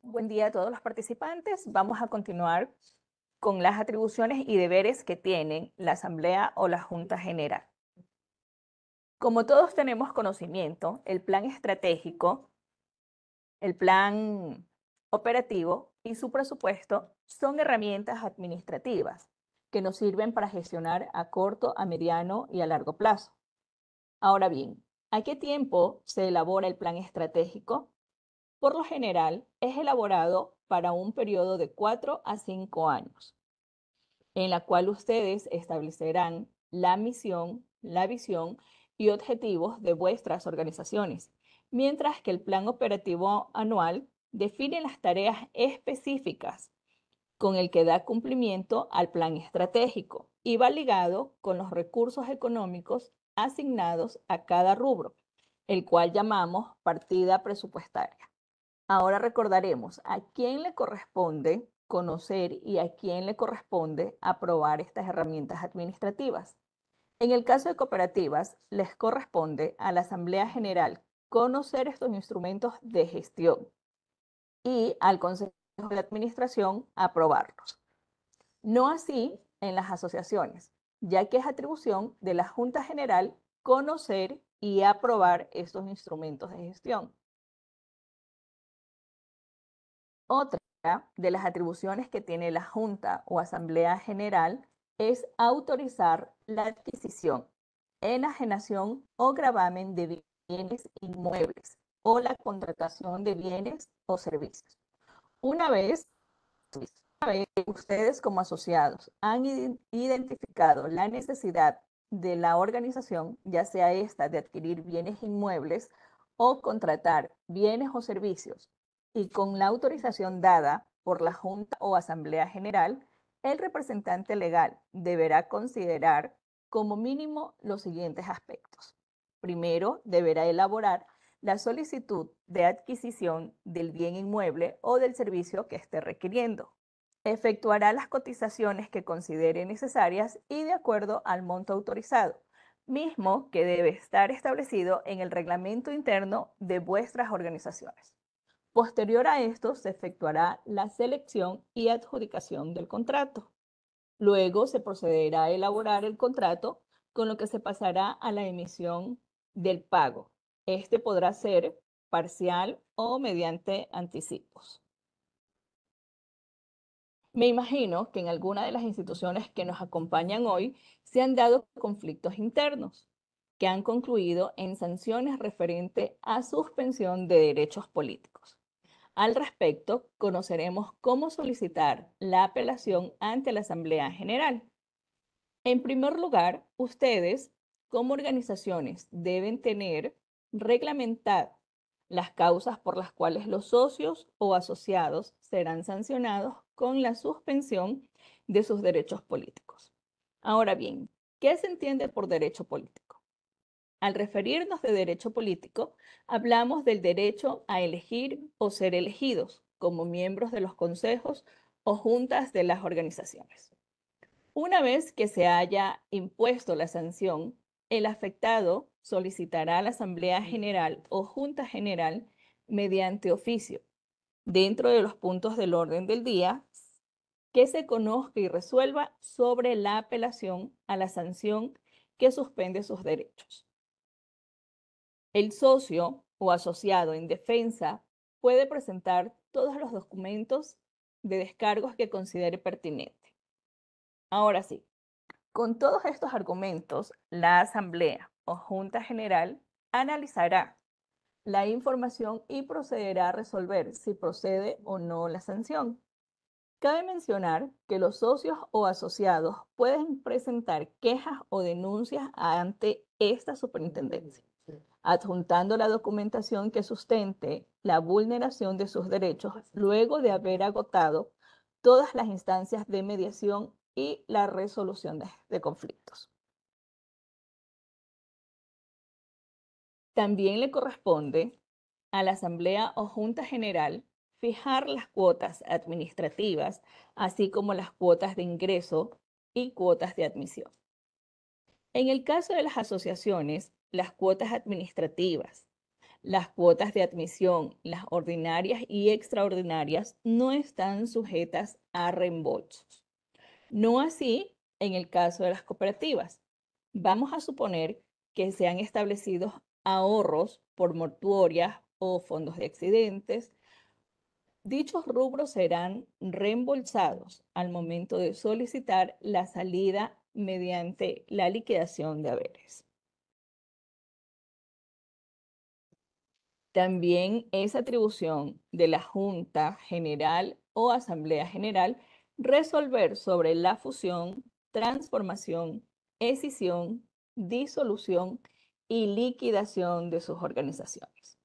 Buen día a todos los participantes. Vamos a continuar con las atribuciones y deberes que tienen la Asamblea o la Junta General. Como todos tenemos conocimiento, el plan estratégico, el plan operativo y su presupuesto son herramientas administrativas que nos sirven para gestionar a corto, a mediano y a largo plazo. Ahora bien, ¿a qué tiempo se elabora el plan estratégico? Por lo general, es elaborado para un periodo de 4 a 5 años, en la cual ustedes establecerán la misión, la visión y objetivos de vuestras organizaciones, mientras que el plan operativo anual define las tareas específicas con el que da cumplimiento al plan estratégico y va ligado con los recursos económicos asignados a cada rubro, el cual llamamos partida presupuestaria. Ahora recordaremos a quién le corresponde conocer y a quién le corresponde aprobar estas herramientas administrativas. En el caso de cooperativas, les corresponde a la Asamblea General conocer estos instrumentos de gestión y al Consejo de Administración aprobarlos. No así en las asociaciones, ya que es atribución de la Junta General conocer y aprobar estos instrumentos de gestión. Otra de las atribuciones que tiene la Junta o Asamblea General es autorizar la adquisición, enajenación o gravamen de bienes inmuebles o la contratación de bienes o servicios. Una vez, que ustedes como asociados han identificado la necesidad de la organización, ya sea esta de adquirir bienes inmuebles o contratar bienes o servicios y con la autorización dada por la Junta o Asamblea General, el representante legal deberá considerar como mínimo los siguientes aspectos. Primero, deberá elaborar la solicitud de adquisición del bien inmueble o del servicio que esté requiriendo. Efectuará las cotizaciones que considere necesarias y de acuerdo al monto autorizado, mismo que debe estar establecido en el reglamento interno de vuestras organizaciones. Posterior a esto, se efectuará la selección y adjudicación del contrato. Luego se procederá a elaborar el contrato, con lo que se pasará a la emisión del pago. Este podrá ser parcial o mediante anticipos. Me imagino que en alguna de las instituciones que nos acompañan hoy se han dado conflictos internos que han concluido en sanciones referente a suspensión de derechos políticos. Al respecto, conoceremos cómo solicitar la apelación ante la Asamblea General. En primer lugar, ustedes como organizaciones deben tener reglamentadas las causas por las cuales los socios o asociados serán sancionados con la suspensión de sus derechos políticos. Ahora bien, ¿qué se entiende por derecho político? Al referirnos de derecho político, hablamos del derecho a elegir o ser elegidos como miembros de los consejos o juntas de las organizaciones. Una vez que se haya impuesto la sanción, el afectado solicitará a la Asamblea General o Junta General mediante oficio, dentro de los puntos del orden del día, que se conozca y resuelva sobre la apelación a la sanción que suspende sus derechos. El socio o asociado en defensa puede presentar todos los documentos de descargos que considere pertinente. Ahora sí, con todos estos argumentos, la Asamblea o Junta General analizará la información y procederá a resolver si procede o no la sanción. Cabe mencionar que los socios o asociados pueden presentar quejas o denuncias ante esta superintendencia adjuntando la documentación que sustente la vulneración de sus derechos luego de haber agotado todas las instancias de mediación y la resolución de, conflictos. También le corresponde a la Asamblea o Junta General fijar las cuotas administrativas, así como las cuotas de ingreso y cuotas de admisión. En el caso de las asociaciones, las cuotas administrativas, las cuotas de admisión, las ordinarias y extraordinarias, no están sujetas a reembolsos. No así en el caso de las cooperativas. Vamos a suponer que se han establecido ahorros por mortuorias o fondos de accidentes. Dichos rubros serán reembolsados al momento de solicitar la salida mediante la liquidación de haberes. También es atribución de la Junta General o Asamblea General resolver sobre la fusión, transformación, escisión, disolución y liquidación de sus organizaciones.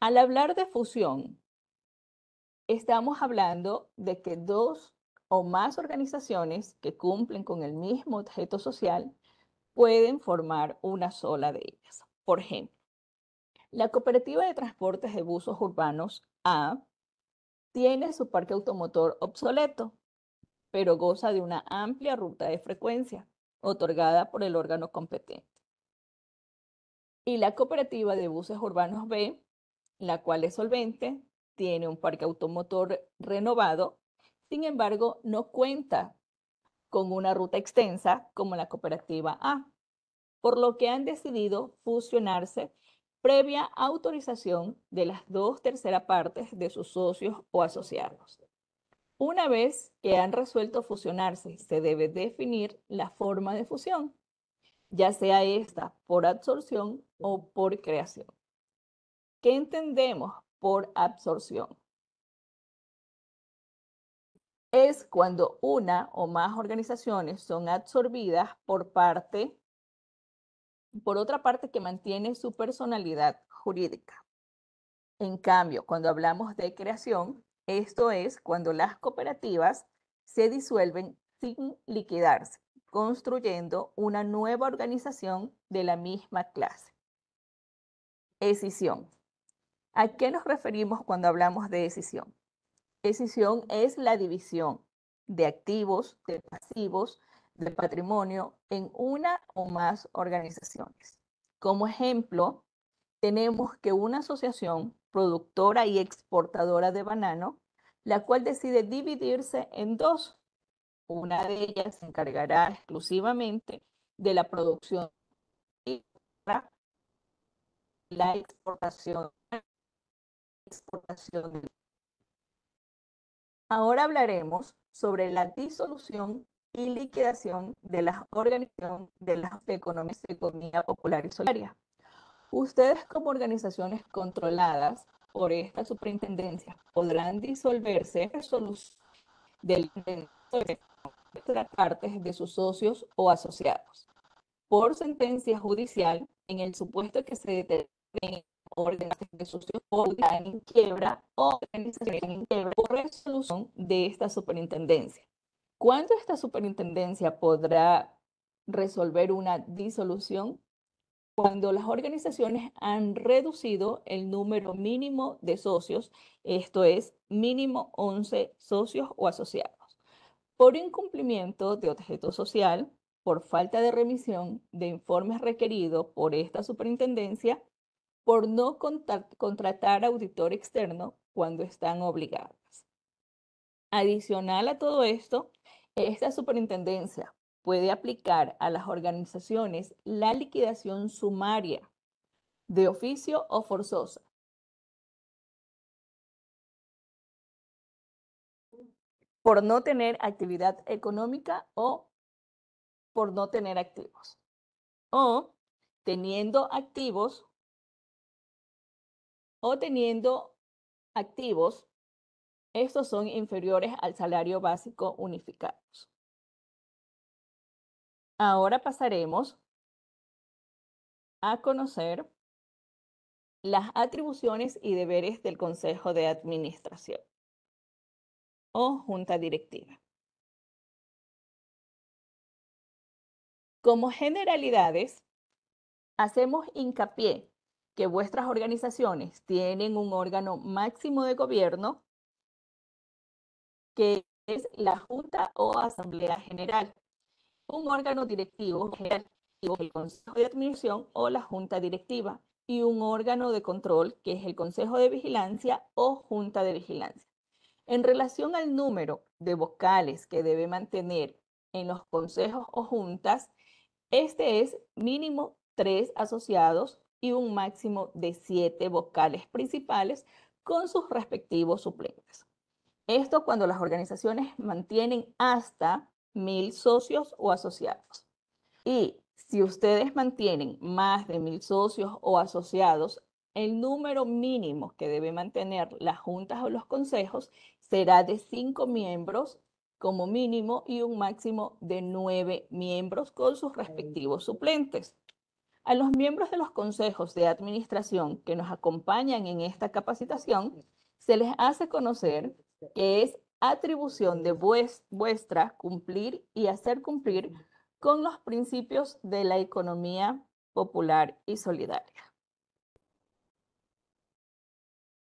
Al hablar de fusión, estamos hablando de que dos o más organizaciones que cumplen con el mismo objeto social pueden formar una sola de ellas. Por ejemplo, la Cooperativa de Transportes de busos Urbanos A tiene su parque automotor obsoleto, pero goza de una amplia ruta de frecuencia otorgada por el órgano competente. Y la Cooperativa de Buses Urbanos B, la cual es solvente, tiene un parque automotor renovado, sin embargo, no cuenta con una ruta extensa como la Cooperativa A, por lo que han decidido fusionarse previa autorización de las dos terceras partes de sus socios o asociados. Una vez que han resuelto fusionarse, se debe definir la forma de fusión, ya sea esta por absorción o por creación. ¿Qué entendemos por absorción? Es cuando una o más organizaciones son absorbidas por parte por otra parte, que mantiene su personalidad jurídica. En cambio, cuando hablamos de creación, esto es cuando las cooperativas se disuelven sin liquidarse, construyendo una nueva organización de la misma clase. Escisión. ¿A qué nos referimos cuando hablamos de escisión? Escisión es la división de activos, de pasivos, de patrimonio en una o más organizaciones. Como ejemplo, tenemos que una asociación productora y exportadora de banano, la cual decide dividirse en dos. Una de ellas se encargará exclusivamente de la producción y la exportación. exportación. Ahora hablaremos sobre la disolución y liquidación de la organización de la economía popular y solidaria. Ustedes como organizaciones controladas por esta superintendencia podrán disolverse en del de las partes de sus socios o asociados por sentencia judicial en el supuesto que se determinen orden de socios o en quiebra o en quiebra por resolución de esta superintendencia ¿Cuándo esta superintendencia podrá resolver una disolución? Cuando las organizaciones han reducido el número mínimo de socios, esto es, mínimo 11 socios o asociados, por incumplimiento de objeto social, por falta de remisión de informes requeridos por esta superintendencia, por no contratar auditor externo cuando están obligadas. Adicional a todo esto, esta superintendencia puede aplicar a las organizaciones la liquidación sumaria de oficio o forzosa. por no tener actividad económica o por no tener activos. O teniendo activos o teniendo activos estos son inferiores al salario básico unificados. Ahora pasaremos a conocer las atribuciones y deberes del Consejo de Administración o Junta Directiva. Como generalidades, hacemos hincapié que vuestras organizaciones tienen un órgano máximo de gobierno que es la Junta o Asamblea General, un órgano directivo general, el Consejo de Administración o la Junta Directiva, y un órgano de control, que es el Consejo de Vigilancia o Junta de Vigilancia. En relación al número de vocales que debe mantener en los consejos o juntas, este es mínimo tres asociados y un máximo de siete vocales principales con sus respectivos suplentes. Esto cuando las organizaciones mantienen hasta mil socios o asociados. Y si ustedes mantienen más de mil socios o asociados, el número mínimo que debe mantener las juntas o los consejos será de cinco miembros como mínimo y un máximo de nueve miembros con sus respectivos suplentes. A los miembros de los consejos de administración que nos acompañan en esta capacitación, se les hace conocer que es atribución de vuestra cumplir y hacer cumplir con los principios de la economía popular y solidaria.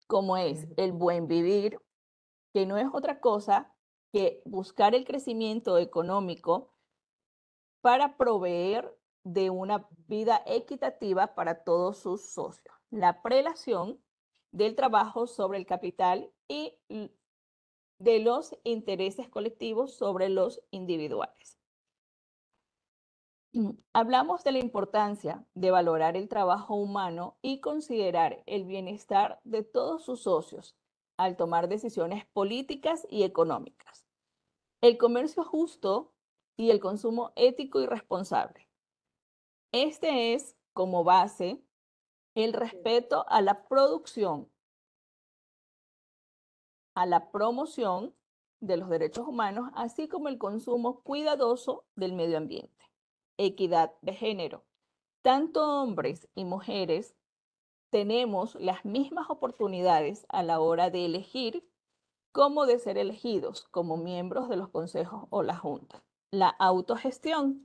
Como es el buen vivir, que no es otra cosa que buscar el crecimiento económico para proveer de una vida equitativa para todos sus socios. La prelación del trabajo sobre el capital y de los intereses colectivos sobre los individuales. Mm. Hablamos de la importancia de valorar el trabajo humano y considerar el bienestar de todos sus socios al tomar decisiones políticas y económicas. El comercio justo y el consumo ético y responsable. Este es, como base, el respeto a la producción, a la promoción de los derechos humanos, así como el consumo cuidadoso del medio ambiente. Equidad de género. Tanto hombres y mujeres tenemos las mismas oportunidades a la hora de elegir como de ser elegidos como miembros de los consejos o la junta. La autogestión.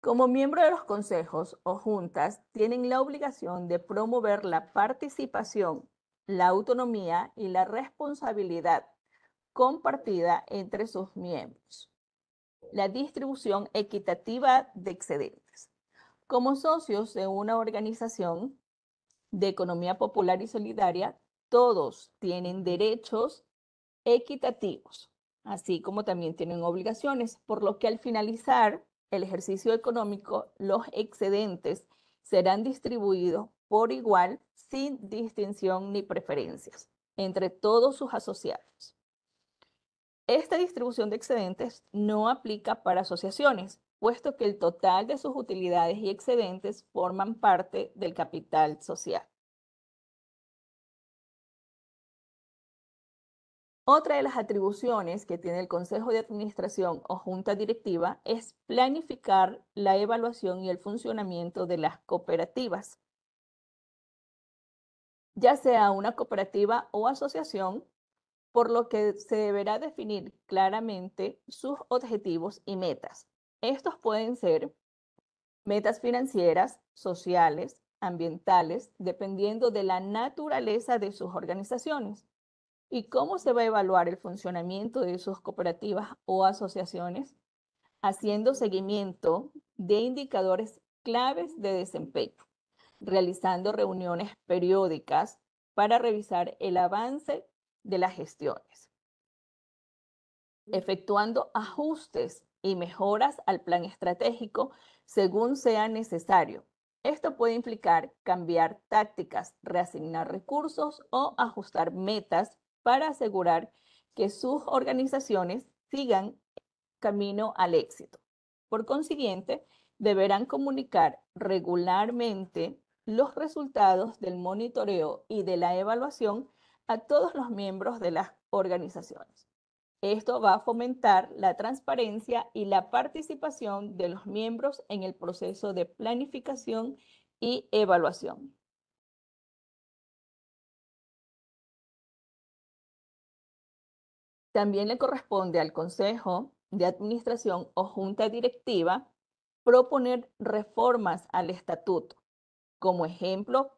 Como miembro de los consejos o juntas, tienen la obligación de promover la participación la autonomía y la responsabilidad compartida entre sus miembros. La distribución equitativa de excedentes. Como socios de una organización de economía popular y solidaria, todos tienen derechos equitativos, así como también tienen obligaciones, por lo que al finalizar el ejercicio económico, los excedentes serán distribuidos por igual, sin distinción ni preferencias, entre todos sus asociados. Esta distribución de excedentes no aplica para asociaciones, puesto que el total de sus utilidades y excedentes forman parte del capital social. Otra de las atribuciones que tiene el Consejo de Administración o Junta Directiva es planificar la evaluación y el funcionamiento de las cooperativas, ya sea una cooperativa o asociación, por lo que se deberá definir claramente sus objetivos y metas. Estos pueden ser metas financieras, sociales, ambientales, dependiendo de la naturaleza de sus organizaciones y cómo se va a evaluar el funcionamiento de sus cooperativas o asociaciones, haciendo seguimiento de indicadores claves de desempeño realizando reuniones periódicas para revisar el avance de las gestiones, efectuando ajustes y mejoras al plan estratégico según sea necesario. Esto puede implicar cambiar tácticas, reasignar recursos o ajustar metas para asegurar que sus organizaciones sigan camino al éxito. Por consiguiente, deberán comunicar regularmente los resultados del monitoreo y de la evaluación a todos los miembros de las organizaciones. Esto va a fomentar la transparencia y la participación de los miembros en el proceso de planificación y evaluación. También le corresponde al Consejo de Administración o Junta Directiva proponer reformas al estatuto como ejemplo,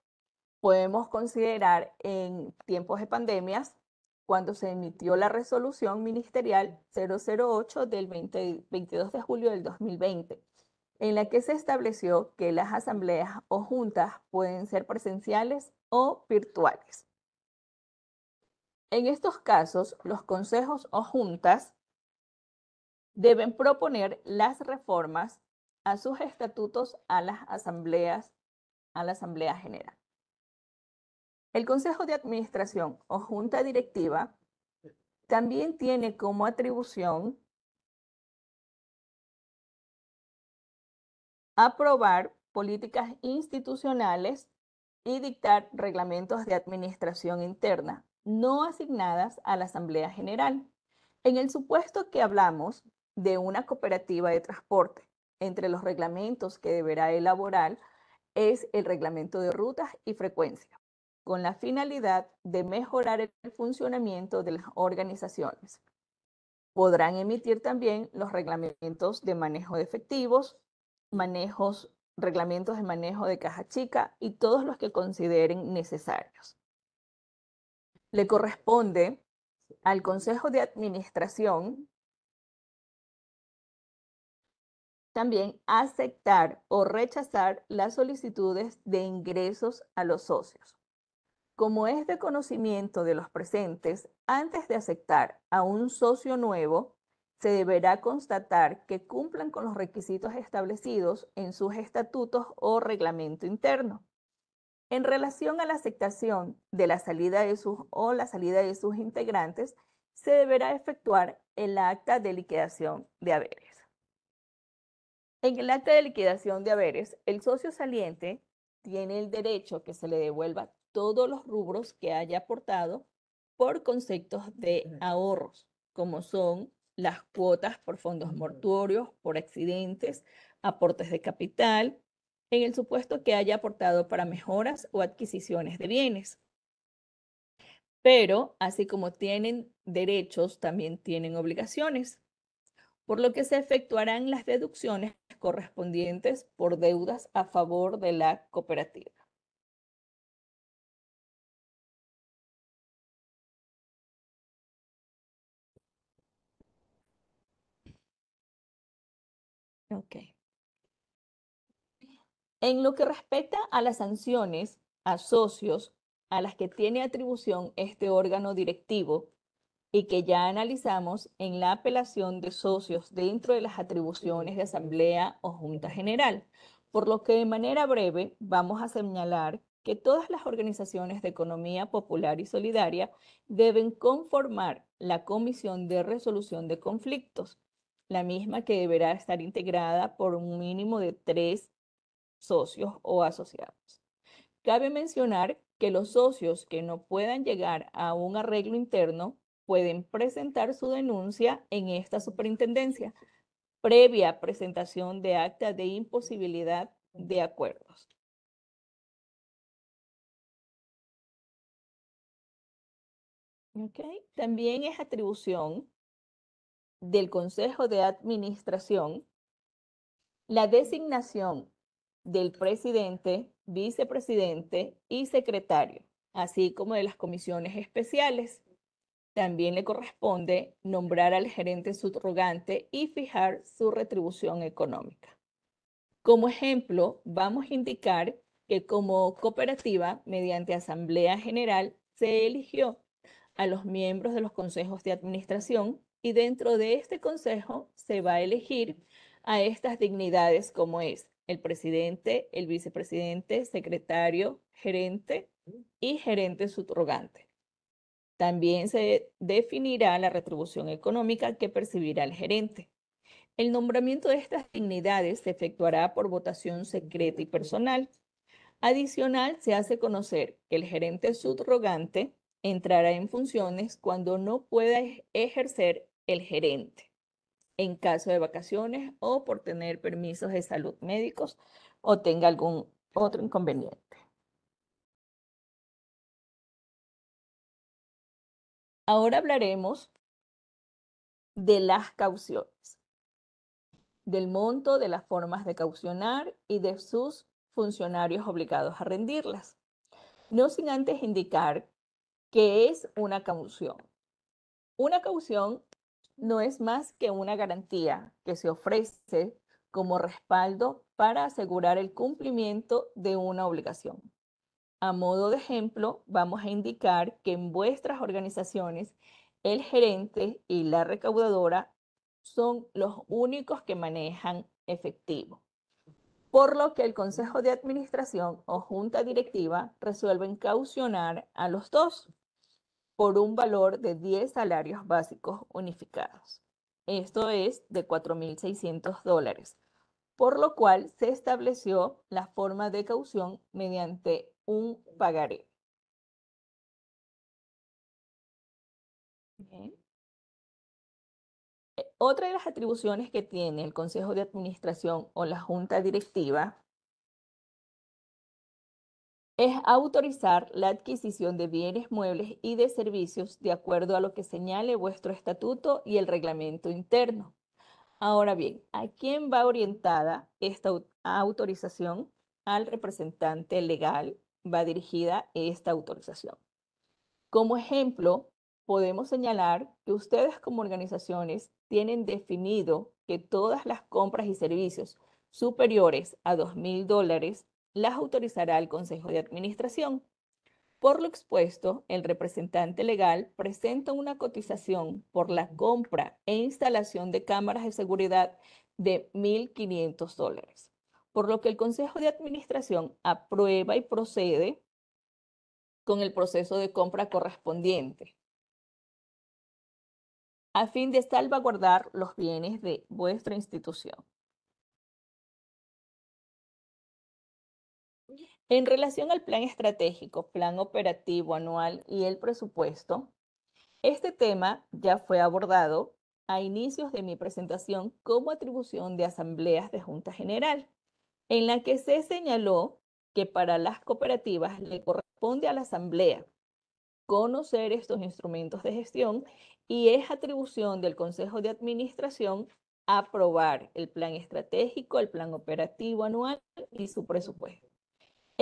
podemos considerar en tiempos de pandemias cuando se emitió la resolución ministerial 008 del 22 de julio del 2020, en la que se estableció que las asambleas o juntas pueden ser presenciales o virtuales. En estos casos, los consejos o juntas deben proponer las reformas a sus estatutos a las asambleas a la Asamblea General. El Consejo de Administración o Junta Directiva también tiene como atribución aprobar políticas institucionales y dictar reglamentos de administración interna no asignadas a la Asamblea General. En el supuesto que hablamos de una cooperativa de transporte, entre los reglamentos que deberá elaborar es el reglamento de rutas y frecuencia con la finalidad de mejorar el funcionamiento de las organizaciones. Podrán emitir también los reglamentos de manejo de efectivos, manejos, reglamentos de manejo de caja chica y todos los que consideren necesarios. Le corresponde al Consejo de Administración también aceptar o rechazar las solicitudes de ingresos a los socios. Como es de conocimiento de los presentes, antes de aceptar a un socio nuevo, se deberá constatar que cumplan con los requisitos establecidos en sus estatutos o reglamento interno. En relación a la aceptación de la salida de sus o la salida de sus integrantes, se deberá efectuar el acta de liquidación de haberes. En el acta de liquidación de haberes, el socio saliente tiene el derecho que se le devuelva todos los rubros que haya aportado por conceptos de ahorros, como son las cuotas por fondos mortuorios, por accidentes, aportes de capital, en el supuesto que haya aportado para mejoras o adquisiciones de bienes. Pero, así como tienen derechos, también tienen obligaciones por lo que se efectuarán las deducciones correspondientes por deudas a favor de la cooperativa. Ok. En lo que respecta a las sanciones a socios a las que tiene atribución este órgano directivo, y que ya analizamos en la apelación de socios dentro de las atribuciones de asamblea o junta general, por lo que de manera breve vamos a señalar que todas las organizaciones de economía popular y solidaria deben conformar la Comisión de Resolución de Conflictos, la misma que deberá estar integrada por un mínimo de tres socios o asociados. Cabe mencionar que los socios que no puedan llegar a un arreglo interno pueden presentar su denuncia en esta superintendencia previa presentación de acta de imposibilidad de acuerdos. También es atribución del Consejo de Administración la designación del presidente, vicepresidente y secretario, así como de las comisiones especiales también le corresponde nombrar al gerente subrogante y fijar su retribución económica. Como ejemplo, vamos a indicar que como cooperativa, mediante Asamblea General, se eligió a los miembros de los consejos de administración y dentro de este consejo se va a elegir a estas dignidades como es el presidente, el vicepresidente, secretario, gerente y gerente subrogante. También se definirá la retribución económica que percibirá el gerente. El nombramiento de estas dignidades se efectuará por votación secreta y personal. Adicional, se hace conocer que el gerente subrogante entrará en funciones cuando no pueda ejercer el gerente, en caso de vacaciones o por tener permisos de salud médicos o tenga algún otro inconveniente. Ahora hablaremos de las cauciones, del monto, de las formas de caucionar y de sus funcionarios obligados a rendirlas. No sin antes indicar qué es una caución. Una caución no es más que una garantía que se ofrece como respaldo para asegurar el cumplimiento de una obligación. A modo de ejemplo, vamos a indicar que en vuestras organizaciones el gerente y la recaudadora son los únicos que manejan efectivo. Por lo que el Consejo de Administración o Junta Directiva resuelven caucionar a los dos por un valor de 10 salarios básicos unificados. Esto es de 4.600 dólares por lo cual se estableció la forma de caución mediante un pagaré. Eh, otra de las atribuciones que tiene el Consejo de Administración o la Junta Directiva es autorizar la adquisición de bienes muebles y de servicios de acuerdo a lo que señale vuestro estatuto y el reglamento interno Ahora bien, ¿a quién va orientada esta autorización? Al representante legal va dirigida esta autorización. Como ejemplo, podemos señalar que ustedes como organizaciones tienen definido que todas las compras y servicios superiores a $2,000 las autorizará el Consejo de Administración por lo expuesto, el representante legal presenta una cotización por la compra e instalación de cámaras de seguridad de 1.500 dólares, por lo que el Consejo de Administración aprueba y procede con el proceso de compra correspondiente, a fin de salvaguardar los bienes de vuestra institución. En relación al plan estratégico, plan operativo anual y el presupuesto, este tema ya fue abordado a inicios de mi presentación como atribución de asambleas de Junta General, en la que se señaló que para las cooperativas le corresponde a la asamblea conocer estos instrumentos de gestión y es atribución del Consejo de Administración aprobar el plan estratégico, el plan operativo anual y su presupuesto.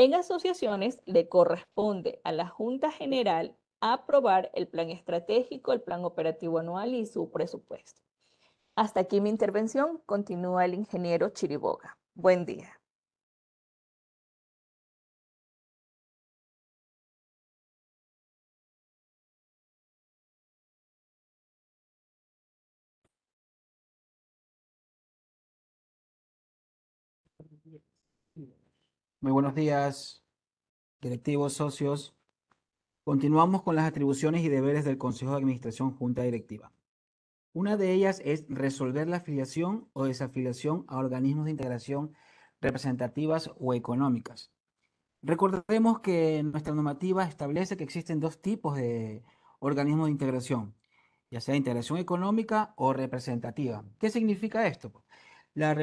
En asociaciones le corresponde a la Junta General aprobar el plan estratégico, el plan operativo anual y su presupuesto. Hasta aquí mi intervención. Continúa el ingeniero Chiriboga. Buen día. Muy buenos días, directivos, socios. Continuamos con las atribuciones y deberes del Consejo de Administración Junta Directiva. Una de ellas es resolver la afiliación o desafiliación a organismos de integración representativas o económicas. Recordemos que nuestra normativa establece que existen dos tipos de organismos de integración, ya sea integración económica o representativa. ¿Qué significa esto? La,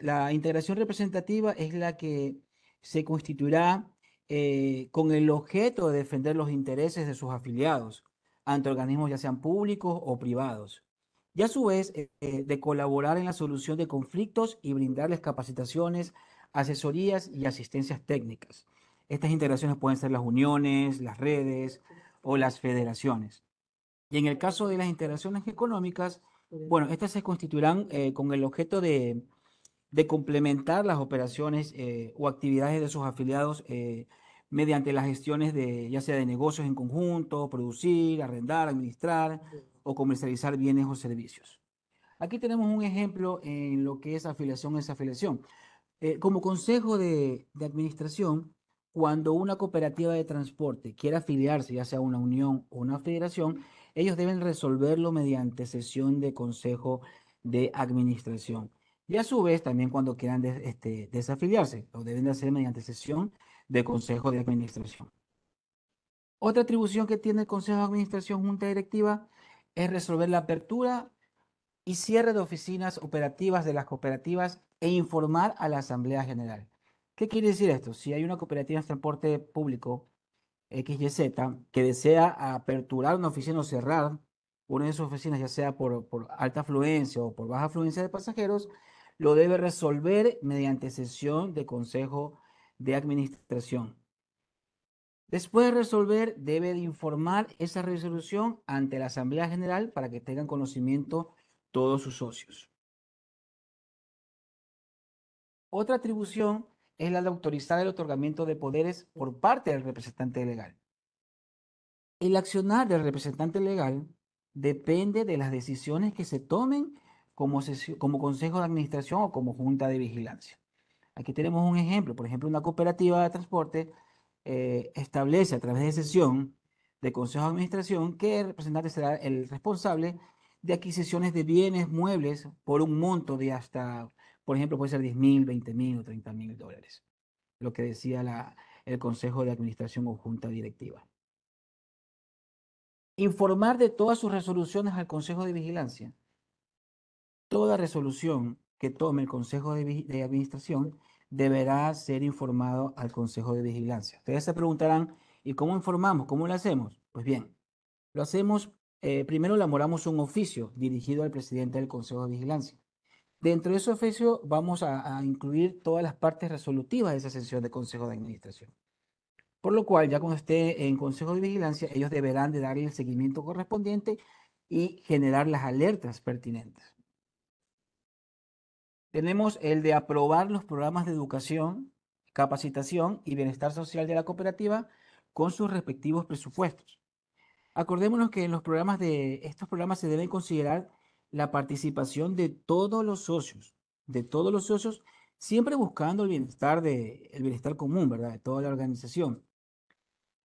la integración representativa es la que se constituirá eh, con el objeto de defender los intereses de sus afiliados ante organismos ya sean públicos o privados, y a su vez eh, eh, de colaborar en la solución de conflictos y brindarles capacitaciones, asesorías y asistencias técnicas. Estas integraciones pueden ser las uniones, las redes o las federaciones. Y en el caso de las integraciones económicas, bueno, estas se constituirán con el objeto de de complementar las operaciones eh, o actividades de sus afiliados eh, mediante las gestiones de ya sea de negocios en conjunto, producir, arrendar, administrar o comercializar bienes o servicios. Aquí tenemos un ejemplo en lo que es afiliación es afiliación. Eh, como consejo de, de administración, cuando una cooperativa de transporte quiere afiliarse, ya sea una unión o una federación, ellos deben resolverlo mediante sesión de consejo de administración y a su vez también cuando quieran este, desafiliarse, lo deben de hacer mediante sesión de Consejo de Administración. Otra atribución que tiene el Consejo de Administración Junta Directiva es resolver la apertura y cierre de oficinas operativas de las cooperativas e informar a la Asamblea General. ¿Qué quiere decir esto? Si hay una cooperativa de transporte público XYZ que desea aperturar una oficina o cerrar una de sus oficinas, ya sea por, por alta afluencia o por baja afluencia de pasajeros, lo debe resolver mediante sesión de consejo de administración. Después de resolver, debe informar esa resolución ante la Asamblea General para que tengan conocimiento todos sus socios. Otra atribución es la de autorizar el otorgamiento de poderes por parte del representante legal. El accionar del representante legal depende de las decisiones que se tomen como, consejo de administración o como junta de vigilancia. Aquí tenemos un ejemplo. Por ejemplo, una cooperativa de transporte eh, establece a través de sesión de consejo de administración que el representante será el responsable de adquisiciones de bienes muebles por un monto de hasta, por ejemplo, puede ser 10 mil, 20 mil o 30 mil dólares. Lo que decía el consejo de administración o junta directiva. Informar de todas sus resoluciones al consejo de vigilancia Toda resolución que tome el Consejo de, Administración deberá ser informado al Consejo de Vigilancia. Ustedes se preguntarán, ¿y cómo informamos? ¿Cómo lo hacemos? Pues bien, lo hacemos, eh, primero elaboramos un oficio dirigido al presidente del Consejo de Vigilancia. Dentro de ese oficio vamos a, a incluir todas las partes resolutivas de esa sesión de Consejo de Administración. Por lo cual, ya cuando esté en Consejo de Vigilancia, ellos deberán de darle el seguimiento correspondiente y generar las alertas pertinentes. Tenemos el de aprobar los programas de educación, capacitación y bienestar social de la cooperativa con sus respectivos presupuestos. Acordémonos que en los programas de estos programas se deben considerar la participación de todos los socios, de todos los socios, siempre buscando el bienestar de el bienestar común, ¿verdad? De toda la organización.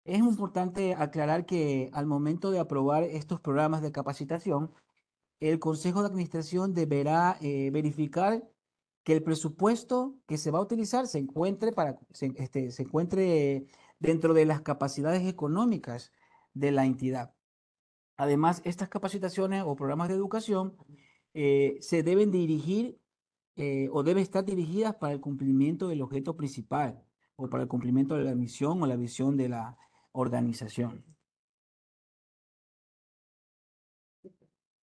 Es importante aclarar que al momento de aprobar estos programas de capacitación, el Consejo de Administración deberá eh, verificar que el presupuesto que se va a utilizar se encuentre, para, este, encuentre dentro de las capacidades económicas de la entidad. Además, estas capacitaciones o programas de educación eh, se deben dirigir eh, o deben estar dirigidas para el cumplimiento del objeto principal o para el cumplimiento de la misión o la visión de la organización.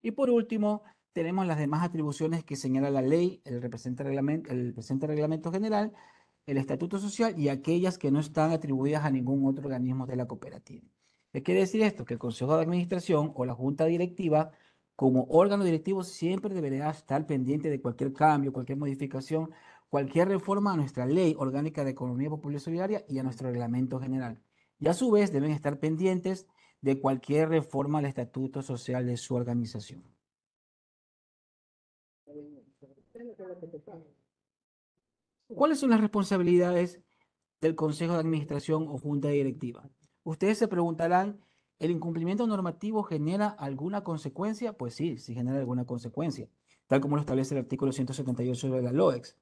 Y por último, tenemos las demás atribuciones que señala la ley, el presente reglamento, general, el estatuto social y aquellas que no están atribuidas a ningún otro organismo de la cooperativa. ¿Qué quiere decir esto? Que el Consejo de Administración o la Junta Directiva, como órgano directivo, siempre deberá estar pendiente de cualquier cambio, cualquier modificación, cualquier reforma a nuestra ley orgánica de economía popular solidaria y a nuestro reglamento general. Y a su vez deben estar pendientes de cualquier reforma al estatuto social de su organización. ¿Cuáles son las responsabilidades del Consejo de Administración o Junta Directiva? Ustedes se preguntarán, ¿el incumplimiento normativo genera alguna consecuencia? Pues sí, sí genera alguna consecuencia, tal como lo establece el artículo 178 de la LOEX.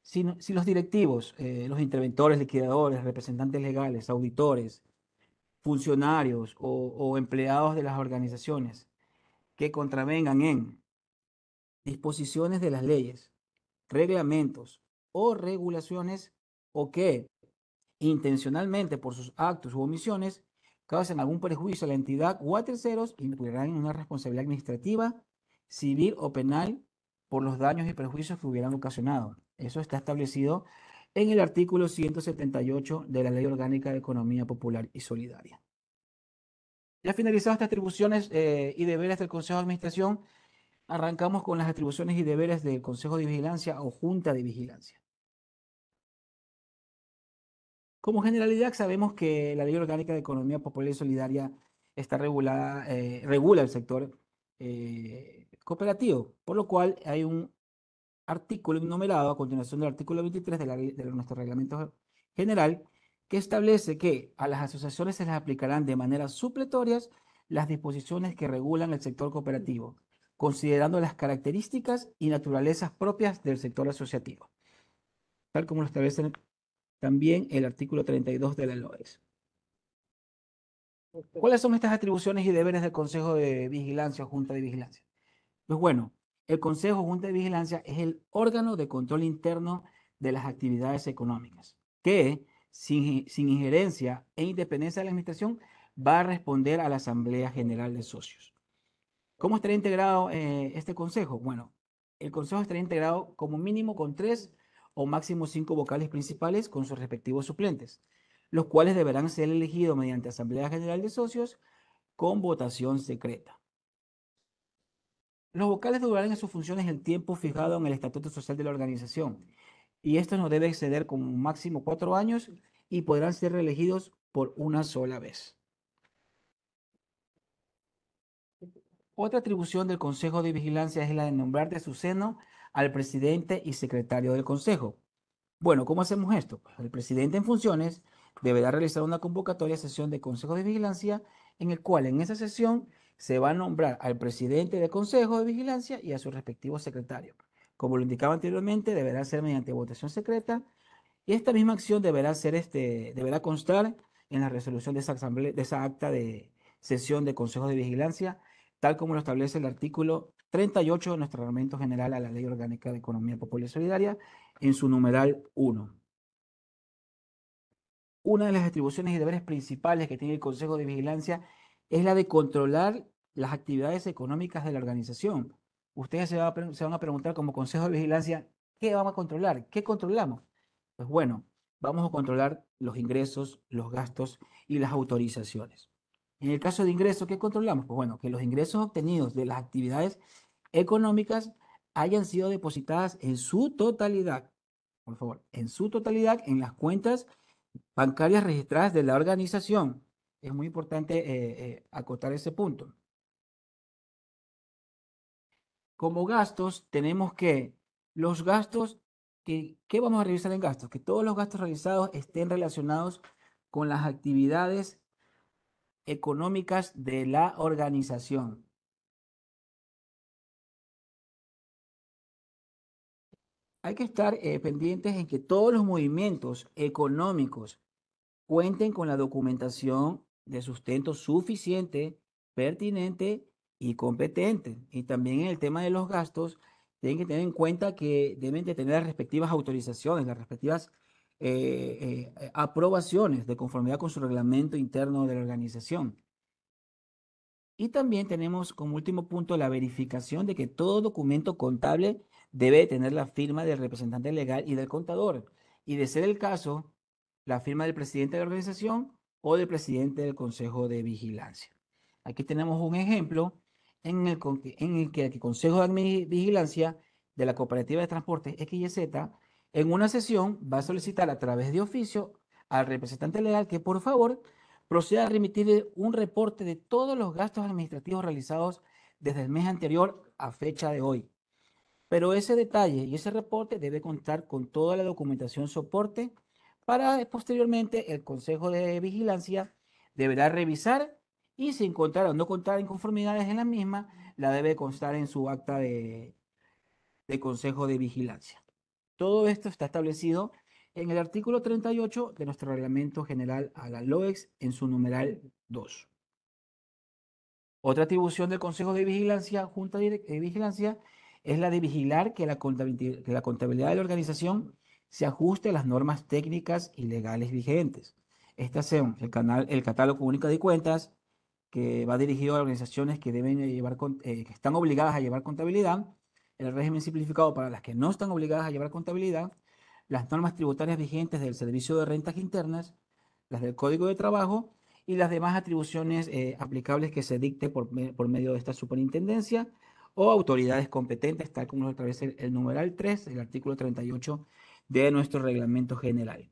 Si, los directivos, eh, los interventores, liquidadores, representantes legales, auditores, funcionarios o, empleados de las organizaciones que contravengan en disposiciones de las leyes, reglamentos o regulaciones o que intencionalmente por sus actos u omisiones causen algún perjuicio a la entidad o a terceros, incluirán en una responsabilidad administrativa, civil o penal por los daños y perjuicios que hubieran ocasionado. Eso está establecido en el artículo 178 de la Ley Orgánica de Economía Popular y Solidaria. Ya finalizadas estas atribuciones eh, y deberes del Consejo de Administración, arrancamos con las atribuciones y deberes del Consejo de Vigilancia o Junta de Vigilancia. Como generalidad sabemos que la Ley Orgánica de Economía Popular y Solidaria está regulada, eh, regula el sector eh, cooperativo, por lo cual hay un artículo enumerado a continuación del artículo 23 de, nuestro reglamento general que establece que a las asociaciones se les aplicarán de manera supletorias las disposiciones que regulan el sector cooperativo, considerando las características y naturalezas propias del sector asociativo, tal como lo establece también el artículo 32 de la LOES. ¿Cuáles son estas atribuciones y deberes del Consejo de Vigilancia o Junta de Vigilancia? Pues bueno, el Consejo Junta de Vigilancia es el órgano de control interno de las actividades económicas, que sin, injerencia e independencia de la Administración va a responder a la Asamblea General de Socios. ¿Cómo estará integrado eh, este Consejo? Bueno, el Consejo estará integrado como mínimo con tres o máximo cinco vocales principales con sus respectivos suplentes, los cuales deberán ser elegidos mediante Asamblea General de Socios con votación secreta. Los vocales durarán en sus funciones el tiempo fijado en el Estatuto Social de la organización y esto no debe exceder como máximo cuatro años y podrán ser reelegidos por una sola vez. Otra atribución del Consejo de Vigilancia es la de nombrar de su seno al presidente y secretario del Consejo. Bueno, ¿cómo hacemos esto? Pues, el presidente en funciones deberá realizar una convocatoria sesión de Consejo de Vigilancia en el cual en esa sesión se va a nombrar al presidente del Consejo de Vigilancia y a su respectivo secretario. Como lo indicaba anteriormente, deberá ser mediante votación secreta y esta misma acción deberá, ser este, deberá constar en la resolución de esa, acta de sesión de Consejo de Vigilancia, tal como lo establece el artículo 38 de nuestro Reglamento General a la Ley Orgánica de Economía Popular y Solidaria en su numeral 1. Una de las atribuciones y deberes principales que tiene el Consejo de Vigilancia es la de controlar las actividades económicas de la organización. Ustedes se, van a preguntar como Consejo de Vigilancia, ¿qué vamos a controlar? ¿Qué controlamos? Pues bueno, vamos a controlar los ingresos, los gastos y las autorizaciones. En el caso de ingresos, ¿qué controlamos? Pues bueno, que los ingresos obtenidos de las actividades económicas hayan sido depositadas en su totalidad, por favor, en su totalidad en las cuentas bancarias registradas de la organización es muy importante eh, eh, acotar ese punto. Como gastos, tenemos que los gastos, que, ¿qué vamos a revisar en gastos? Que todos los gastos realizados estén relacionados con las actividades económicas de la organización. Hay que estar eh, pendientes en que todos los movimientos económicos cuenten con la documentación de sustento suficiente, pertinente y competente. Y también en el tema de los gastos, tienen que tener en cuenta que deben de tener las respectivas autorizaciones, las respectivas eh, eh, aprobaciones de conformidad con su reglamento interno de la organización. Y también tenemos como último punto la verificación de que todo documento contable debe tener la firma del representante legal y del contador. Y de ser el caso, la firma del presidente de la organización o del presidente del Consejo de Vigilancia. Aquí tenemos un ejemplo en el, que el Consejo de Vigilancia de la Cooperativa de Transportes XYZ en una sesión va a solicitar a través de oficio al representante legal que por favor proceda a remitir un reporte de todos los gastos administrativos realizados desde el mes anterior a fecha de hoy. Pero ese detalle y ese reporte debe contar con toda la documentación soporte para posteriormente el Consejo de Vigilancia deberá revisar y si encontrar o no contar inconformidades en la misma, la debe constar en su acta de, Consejo de Vigilancia. Todo esto está establecido en el artículo 38 de nuestro reglamento general a la LOEX en su numeral 2. Otra atribución del Consejo de Vigilancia, Junta de eh, Vigilancia, es la de vigilar que la contabilidad de la organización se ajuste a las normas técnicas y legales vigentes. Estas son el, canal, el catálogo único de cuentas, que va dirigido a organizaciones que, deben llevar, eh, que están obligadas a llevar contabilidad, el régimen simplificado para las que no están obligadas a llevar contabilidad, las normas tributarias vigentes del Servicio de Rentas Internas, las del Código de Trabajo y las demás atribuciones eh, aplicables que se dicte por, medio de esta superintendencia o autoridades competentes, tal como lo establece el, numeral 3 el artículo 38 de nuestro reglamento general.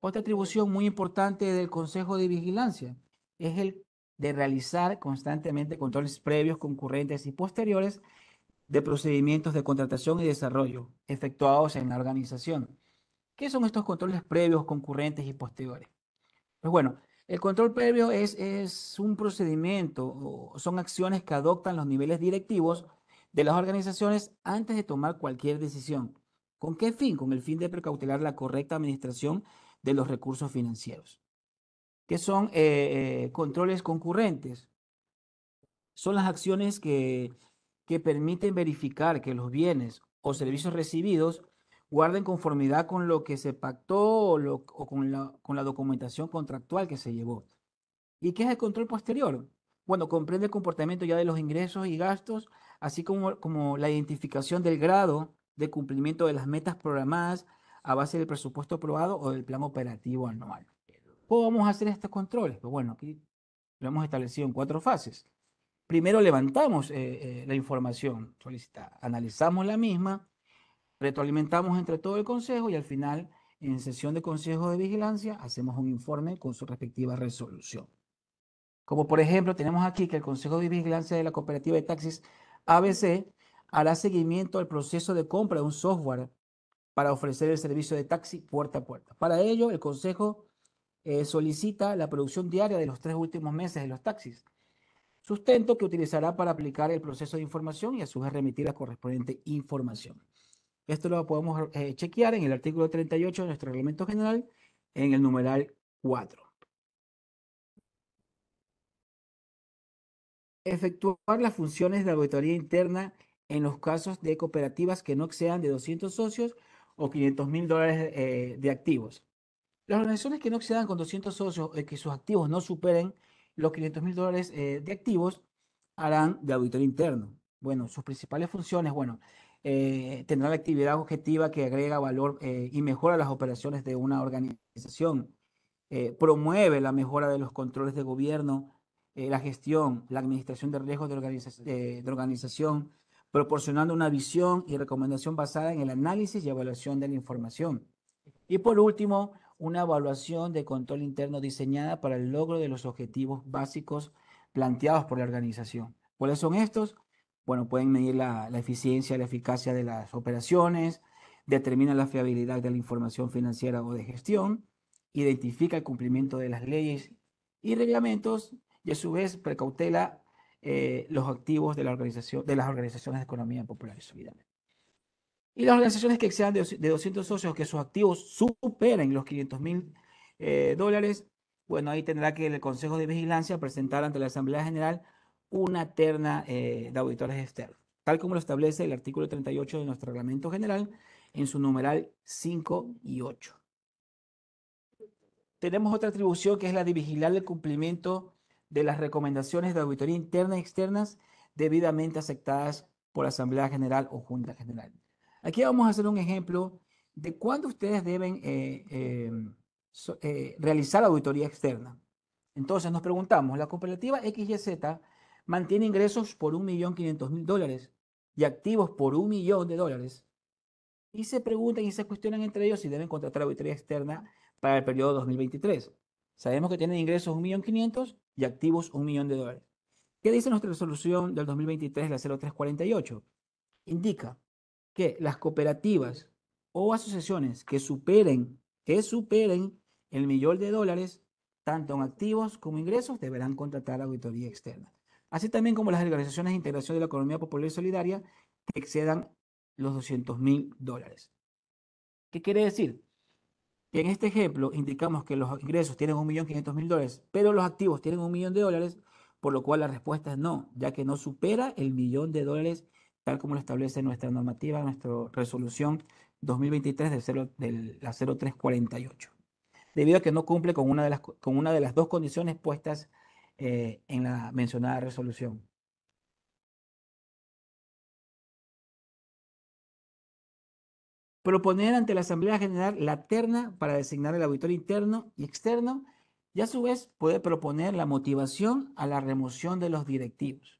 Otra atribución muy importante del Consejo de Vigilancia es el de realizar constantemente controles previos, concurrentes y posteriores de procedimientos de contratación y desarrollo efectuados en la organización. ¿Qué son estos controles previos, concurrentes y posteriores? Pues bueno, el control previo es, un procedimiento, son acciones que adoptan los niveles directivos de las organizaciones antes de tomar cualquier decisión. ¿Con qué fin? Con el fin de precautelar la correcta administración de los recursos financieros. ¿Qué son eh, eh, controles concurrentes? Son las acciones que, permiten verificar que los bienes o servicios recibidos guarden conformidad con lo que se pactó o, con, la, con, la, documentación contractual que se llevó. ¿Y qué es el control posterior? Bueno, comprende el comportamiento ya de los ingresos y gastos, así como, como la identificación del grado de cumplimiento de las metas programadas a base del presupuesto aprobado o del plan operativo anual. ¿Cómo vamos a hacer estos controles? Pues bueno, aquí lo hemos establecido en cuatro fases. Primero levantamos eh, eh, la información solicitada, analizamos la misma, retroalimentamos entre todo el consejo y al final, en sesión de consejo de vigilancia, hacemos un informe con su respectiva resolución. Como por ejemplo, tenemos aquí que el consejo de vigilancia de la cooperativa de taxis ABC hará seguimiento al proceso de compra de un software para ofrecer el servicio de taxi puerta a puerta. Para ello, el Consejo eh, solicita la producción diaria de los tres últimos meses de los taxis, sustento que utilizará para aplicar el proceso de información y a su vez remitir la correspondiente información. Esto lo podemos eh, chequear en el artículo 38 de nuestro reglamento general en el numeral 4. Efectuar las funciones de auditoría interna en los casos de cooperativas que no excedan de 200 socios o 500 mil dólares eh, de activos. Las organizaciones que no excedan con 200 socios y eh, que sus activos no superen los 500 mil dólares eh, de activos harán de auditor interno. Bueno, sus principales funciones, bueno, tendrá la actividad objetiva que agrega valor y mejora las operaciones de una organización, promueve la mejora de los controles de gobierno, eh, la gestión, la administración de riesgos de, organización, proporcionando una visión y recomendación basada en el análisis y evaluación de la información. Y por último, una evaluación de control interno diseñada para el logro de los objetivos básicos planteados por la organización. ¿Cuáles son estos? Bueno, pueden medir la, la eficiencia, la eficacia de las operaciones, determina la fiabilidad de la información financiera o de gestión, identifica el cumplimiento de las leyes y reglamentos y a su vez precautela eh, los activos de, la organización, de las organizaciones de economía popular y solidaria. Y las organizaciones que excedan de, 200 socios que sus activos superen los 500 mil eh, dólares, bueno, ahí tendrá que el Consejo de Vigilancia presentar ante la Asamblea General una terna eh, de auditores externos, tal como lo establece el artículo 38 de nuestro reglamento general en su numeral 5 y 8. Tenemos otra atribución que es la de vigilar el cumplimiento de las recomendaciones de auditoría interna y externas debidamente aceptadas por la Asamblea General o Junta General. Aquí vamos a hacer un ejemplo de cuándo ustedes deben realizar eh, la eh, eh, realizar auditoría externa. Entonces nos preguntamos, la cooperativa XYZ mantiene ingresos por 1.500.000 dólares y activos por un millón de dólares. Y se preguntan y se cuestionan entre ellos si deben contratar auditoría externa para el periodo 2023. Sabemos que tienen ingresos 1.500.000 y activos un millón de dólares. ¿Qué dice nuestra resolución del 2023, la 0348? Indica que las cooperativas o asociaciones que superen, que superen el millón de dólares, tanto en activos como ingresos, deberán contratar auditoría externa. Así también como las organizaciones de integración de la economía popular y solidaria que excedan los 200 mil dólares. ¿Qué quiere decir? En este ejemplo, indicamos que los ingresos tienen 1.500.000 dólares, pero los activos tienen un millón de dólares, por lo cual la respuesta es no, ya que no supera el millón de dólares tal como lo establece nuestra normativa, nuestra resolución 2023 de la 0348, debido a que no cumple con una de las, con una de las dos condiciones puestas eh, en la mencionada resolución. proponer ante la Asamblea General la terna para designar el auditor interno y externo y a su vez puede proponer la motivación a la remoción de los directivos.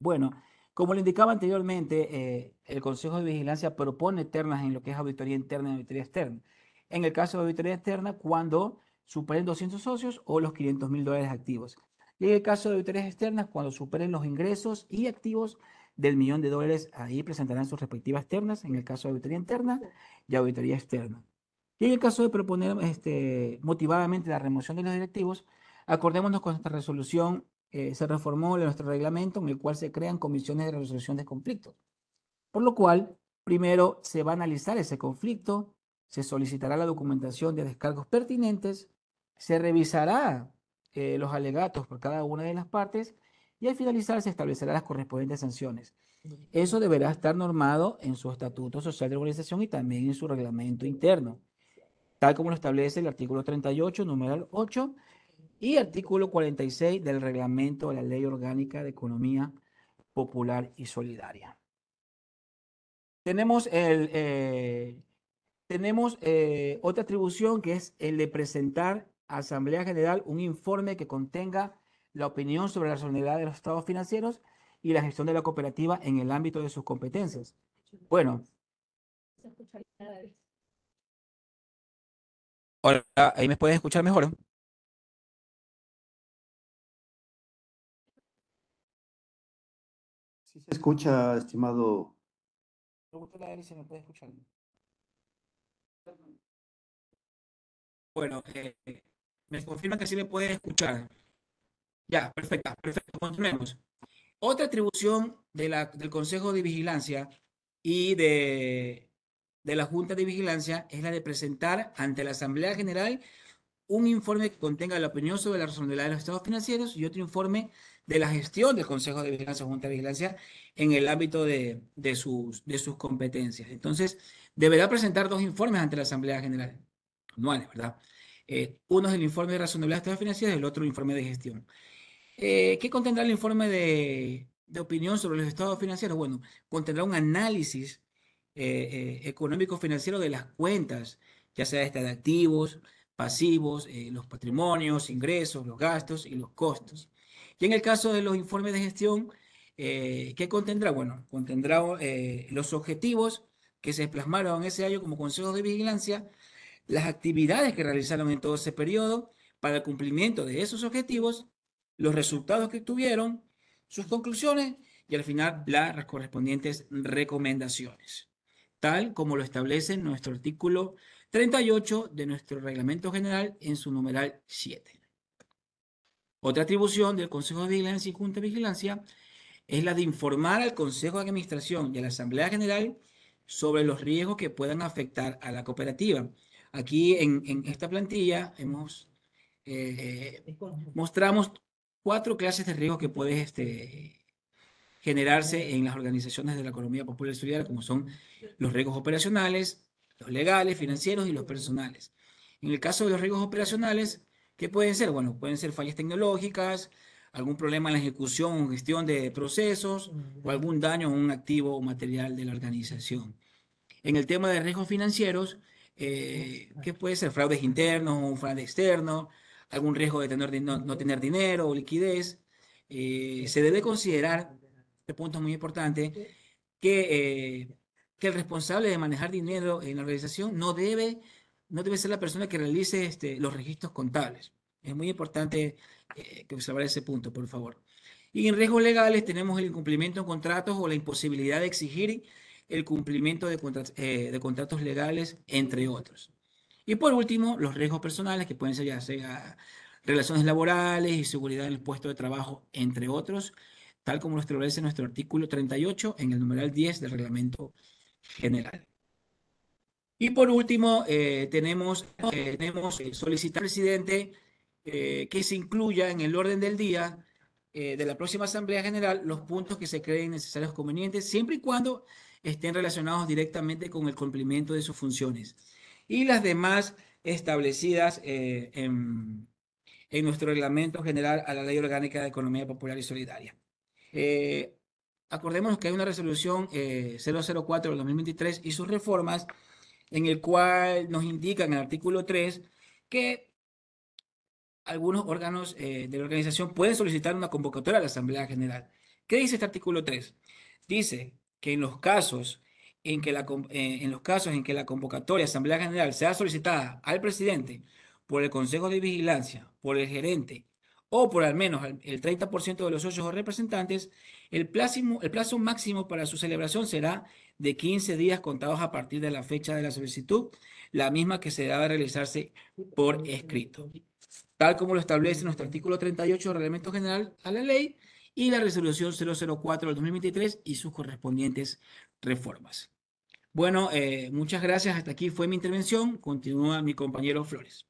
Bueno, como le indicaba anteriormente, eh, el Consejo de Vigilancia propone ternas en lo que es auditoría interna y auditoría externa. En el caso de auditoría externa, cuando superen 200 socios o los 500 mil dólares activos. Y en el caso de auditorías externas, cuando superen los ingresos y activos del millón de dólares, ahí presentarán sus respectivas ternas, en el caso de auditoría interna y auditoría externa. Y en el caso de proponer este, motivadamente la remoción de los directivos, acordémonos con esta resolución, eh, se reformó nuestro reglamento en el cual se crean comisiones de resolución de conflictos. Por lo cual, primero se va a analizar ese conflicto, se solicitará la documentación de descargos pertinentes, se revisará eh, los alegatos por cada una de las partes y al finalizar se establecerán las correspondientes sanciones. Eso deberá estar normado en su estatuto social de organización y también en su reglamento interno, tal como lo establece el artículo 38, número 8, y artículo 46 del reglamento de la Ley Orgánica de Economía Popular y Solidaria. Tenemos, el, eh, tenemos eh, otra atribución que es el de presentar a Asamblea General un informe que contenga la opinión sobre la solidaridad de los estados financieros y la gestión de la cooperativa en el ámbito de sus competencias. Bueno. Hola, ahí me puedes escuchar mejor. Sí se escucha, estimado. Bueno, eh, me confirma que sí me puede escuchar. Ya, perfecta, perfecto. Continuemos. Otra atribución del Consejo de Vigilancia y de, la Junta de Vigilancia es la de presentar ante la Asamblea General un informe que contenga la opinión sobre la razonabilidad de los estados financieros y otro informe de la gestión del Consejo de Vigilancia o Junta de Vigilancia en el ámbito de, sus, competencias. Entonces, deberá presentar dos informes ante la Asamblea General anuales, ¿verdad? Eh, uno es el informe de razonabilidad de estados financieros y el otro informe de gestión. Eh, ¿Qué contendrá el informe de, opinión sobre los estados financieros? Bueno, contendrá un análisis eh, eh, económico-financiero de las cuentas, ya sea este de activos, pasivos, los patrimonios, ingresos, los gastos y los costos. Y en el caso de los informes de gestión, ¿qué contendrá? Bueno, contendrá los objetivos que se plasmaron ese año como consejos de vigilancia, las actividades que realizaron en todo ese periodo para el cumplimiento de esos objetivos los resultados que tuvieron, sus conclusiones y al final las correspondientes recomendaciones, tal como lo establece nuestro artículo 38 de nuestro reglamento general en su numeral 7. Otra atribución del Consejo de Vigilancia y Junta de Vigilancia es la de informar al Consejo de Administración y a la Asamblea General sobre los riesgos que puedan afectar a la cooperativa. Aquí en, esta plantilla hemos, eh, eh, mostramos cuatro clases de riesgos que pueden este, generarse en las organizaciones de la economía popular solidaria, como son los riesgos operacionales, los legales, financieros y los personales. En el caso de los riesgos operacionales, ¿qué pueden ser? Bueno, pueden ser fallas tecnológicas, algún problema en la ejecución o gestión de procesos o algún daño a un activo o material de la organización. En el tema de riesgos financieros, eh, ¿qué puede ser? Fraudes internos o un fraude externo, algún riesgo de tener, no, tener dinero o liquidez. Eh, se debe considerar, este punto muy importante, eh, que, el responsable de manejar dinero en la organización no debe, no debe ser la persona que realice este, los registros contables. Es muy importante eh, que observar ese punto, por favor. Y en riesgos legales tenemos el incumplimiento en contratos o la imposibilidad de exigir el cumplimiento de, de contratos legales, entre otros. Y por último, los riesgos personales, que pueden ser ya sea relaciones laborales y seguridad en el puesto de trabajo, entre otros, tal como lo establece nuestro artículo 38 en el numeral 10 del reglamento general. Y por último, eh, tenemos, eh, tenemos solicitar al presidente eh, que se incluya en el orden del día eh, de la próxima Asamblea General los puntos que se creen necesarios convenientes, siempre y cuando estén relacionados directamente con el cumplimiento de sus funciones y las demás establecidas eh, en, nuestro reglamento general a la Ley Orgánica de Economía Popular y Solidaria. Eh, acordemos que hay una resolución 004 eh, del 2023 y sus reformas, en el cual nos indican en el artículo 3 que algunos órganos de la organización pueden solicitar una convocatoria a la Asamblea General. ¿Qué dice este artículo 3? Dice que en los casos en, que la, eh, en los casos en que la convocatoria Asamblea General sea solicitada al presidente por el Consejo de Vigilancia, por el gerente o por al menos el 30% de los socios o representantes, el plazo, el plazo máximo para su celebración será de 15 días contados a partir de la fecha de la solicitud, la misma que se debe realizarse por escrito. Tal como lo establece nuestro artículo 38 del Reglamento General a la Ley, y la resolución 004 del 2023 y sus correspondientes reformas. Bueno, eh, muchas gracias. Hasta aquí fue mi intervención. Continúa mi compañero Flores.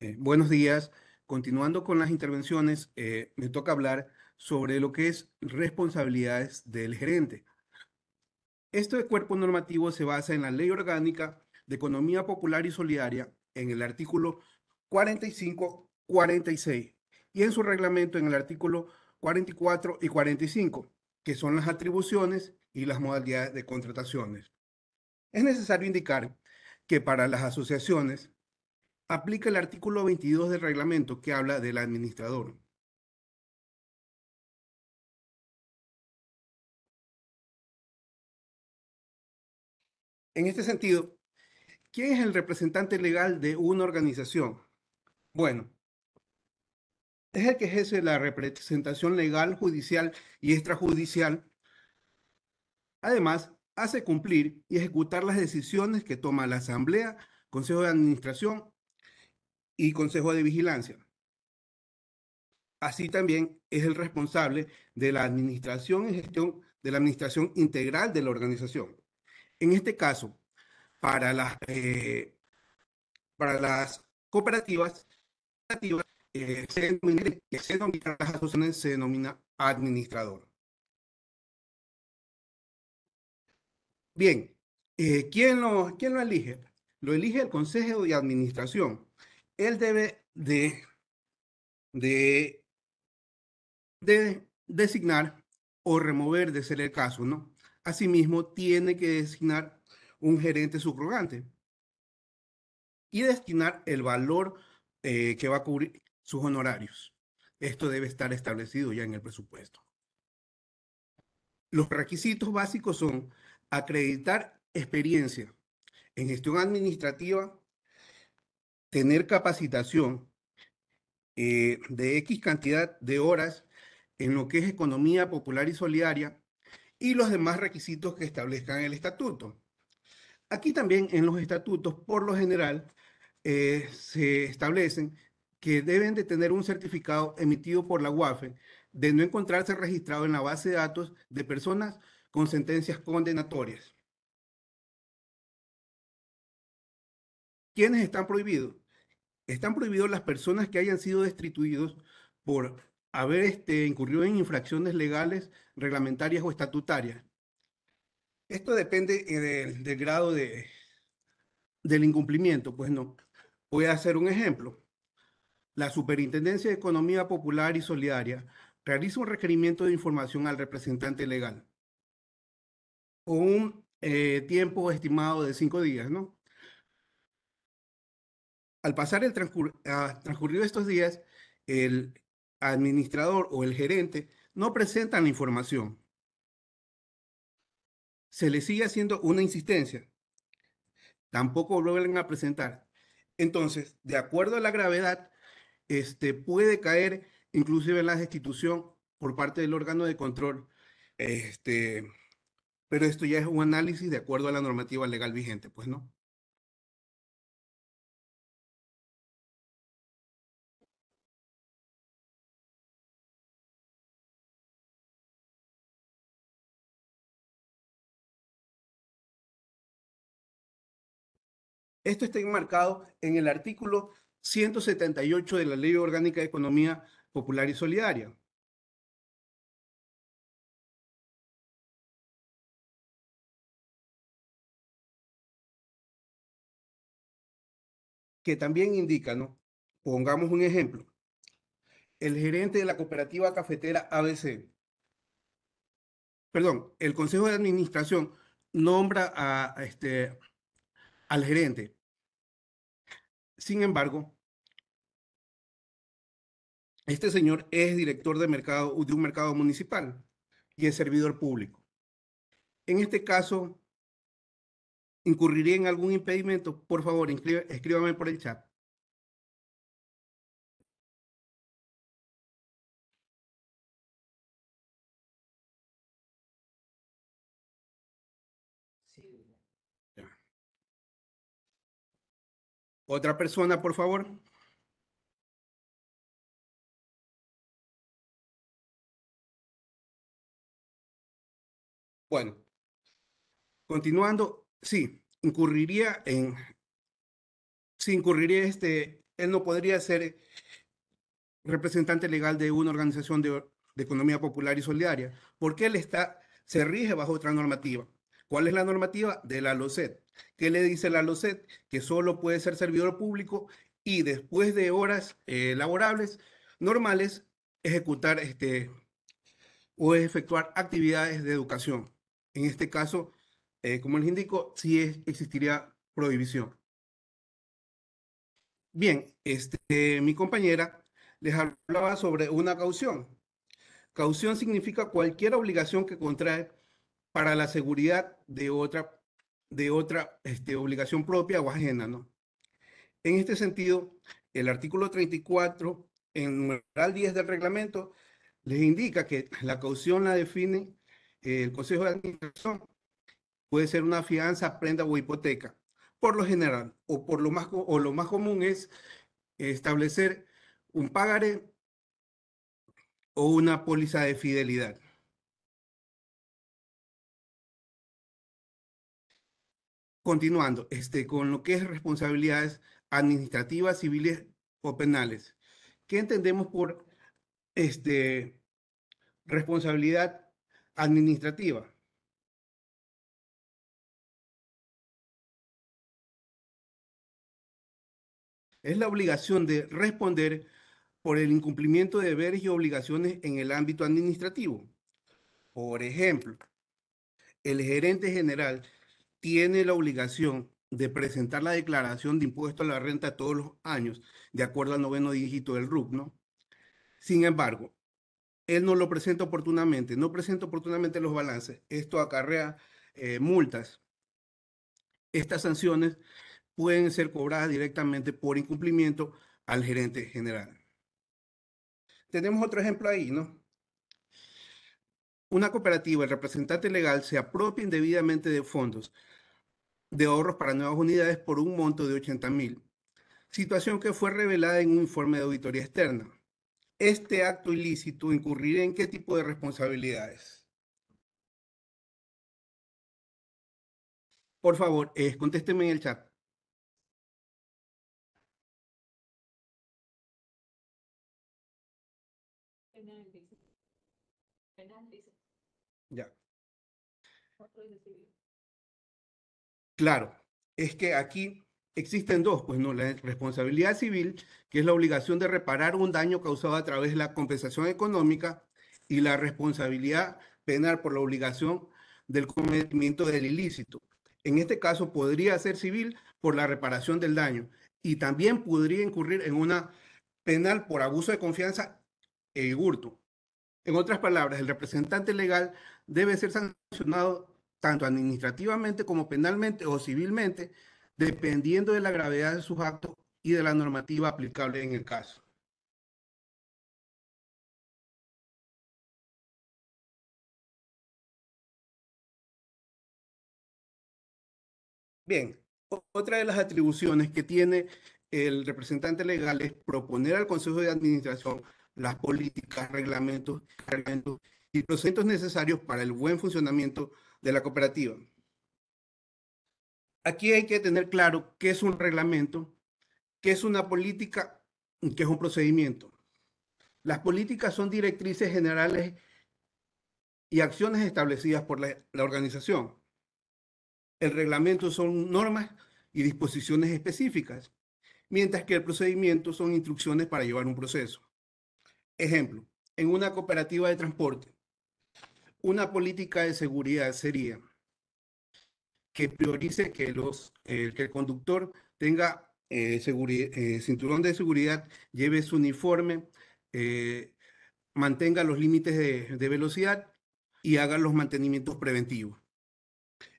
Eh, buenos días. Continuando con las intervenciones, eh, me toca hablar sobre lo que es responsabilidades del gerente. Este cuerpo normativo se basa en la Ley Orgánica de Economía Popular y Solidaria, en el artículo 45-46, y en su reglamento en el artículo 44 y 45, que son las atribuciones y las modalidades de contrataciones. Es necesario indicar que para las asociaciones aplica el artículo 22 del reglamento que habla del administrador. En este sentido, ¿quién es el representante legal de una organización? Bueno, es el que ejerce la representación legal, judicial y extrajudicial. Además, hace cumplir y ejecutar las decisiones que toma la Asamblea, Consejo de Administración y Consejo de Vigilancia. Así también es el responsable de la administración y gestión de la administración integral de la organización. En este caso, para las, eh, para las cooperativas, eh, se, denomina, las asociaciones se administrador. Bien, eh, ¿quién, lo, ¿quién lo elige? Lo elige el Consejo de Administración él debe de, designar o remover de ser el caso, ¿no? Asimismo, tiene que designar un gerente subrogante y destinar el valor eh, que va a cubrir sus honorarios. Esto debe estar establecido ya en el presupuesto. Los requisitos básicos son acreditar experiencia en gestión administrativa tener capacitación eh, de X cantidad de horas en lo que es economía popular y solidaria y los demás requisitos que establezcan el estatuto. Aquí también en los estatutos, por lo general, eh, se establecen que deben de tener un certificado emitido por la UAFE de no encontrarse registrado en la base de datos de personas con sentencias condenatorias. ¿Quiénes están prohibidos? están prohibidos las personas que hayan sido destituidos por haber este, incurrido en infracciones legales, reglamentarias o estatutarias. Esto depende eh, del, grado de, del incumplimiento. Pues no, voy a hacer un ejemplo. La Superintendencia de Economía Popular y Solidaria realiza un requerimiento de información al representante legal con un eh, tiempo estimado de cinco días, ¿no? al pasar el ah, transcurrido estos días, el administrador o el gerente no presentan la información. Se le sigue haciendo una insistencia. Tampoco vuelven a presentar. Entonces, de acuerdo a la gravedad, este, puede caer inclusive en la destitución por parte del órgano de control. Este, pero esto ya es un análisis de acuerdo a la normativa legal vigente, pues no. Esto está enmarcado en el artículo 178 de la Ley Orgánica de Economía Popular y Solidaria. que también indica, ¿no? Pongamos un ejemplo. El gerente de la cooperativa cafetera ABC, perdón, el Consejo de Administración nombra este, al gerente sin embargo, este señor es director de, mercado, de un mercado municipal y es servidor público. En este caso, ¿incurriría en algún impedimento? Por favor, escríbame por el chat. Sí. Otra persona, por favor. Bueno, continuando, sí, incurriría en, sí, incurriría este, él no podría ser representante legal de una organización de, economía popular y solidaria, porque él está, se rige bajo otra normativa. ¿Cuál es la normativa? De la LOCET. ¿Qué le dice la LOCET que solo puede ser servidor público y después de horas eh, laborables normales ejecutar este, o efectuar actividades de educación. En este caso, eh, como les indico, sí existiría prohibición. Bien, este, mi compañera les hablaba sobre una caución. Caución significa cualquier obligación que contrae para la seguridad de otra de otra este, obligación propia o ajena, ¿no? En este sentido, el artículo 34, en numeral 10 del reglamento, les indica que la caución la define el Consejo de Administración. Puede ser una fianza, prenda o hipoteca. Por lo general, o, por lo, más, o lo más común es establecer un pagaré o una póliza de fidelidad. Continuando, este, con lo que es responsabilidades administrativas, civiles o penales. ¿Qué entendemos por este, responsabilidad administrativa? Es la obligación de responder por el incumplimiento de deberes y obligaciones en el ámbito administrativo. Por ejemplo, el gerente general tiene la obligación de presentar la declaración de impuesto a la renta todos los años, de acuerdo al noveno dígito del RUP, ¿no? Sin embargo, él no lo presenta oportunamente, no presenta oportunamente los balances. Esto acarrea eh, multas. Estas sanciones pueden ser cobradas directamente por incumplimiento al gerente general. Tenemos otro ejemplo ahí, ¿no? Una cooperativa, el representante legal se apropia indebidamente de fondos de ahorros para nuevas unidades por un monto de 80 mil, situación que fue revelada en un informe de auditoría externa. ¿Este acto ilícito incurrirá en qué tipo de responsabilidades? Por favor, eh, contésteme en el chat. Claro, es que aquí existen dos, pues no, la responsabilidad civil, que es la obligación de reparar un daño causado a través de la compensación económica, y la responsabilidad penal por la obligación del cometimiento del ilícito. En este caso podría ser civil por la reparación del daño y también podría incurrir en una penal por abuso de confianza e hurto. En otras palabras, el representante legal debe ser sancionado tanto administrativamente como penalmente o civilmente, dependiendo de la gravedad de sus actos y de la normativa aplicable en el caso. Bien, otra de las atribuciones que tiene el representante legal es proponer al Consejo de Administración las políticas, reglamentos, y procedimientos necesarios para el buen funcionamiento de la cooperativa. Aquí hay que tener claro qué es un reglamento, qué es una política, qué es un procedimiento. Las políticas son directrices generales y acciones establecidas por la, la organización. El reglamento son normas y disposiciones específicas, mientras que el procedimiento son instrucciones para llevar un proceso. Ejemplo, en una cooperativa de transporte, una política de seguridad sería que priorice que, los, eh, que el conductor tenga eh, eh, cinturón de seguridad, lleve su uniforme, mantenga los límites de, de, velocidad y haga los mantenimientos preventivos.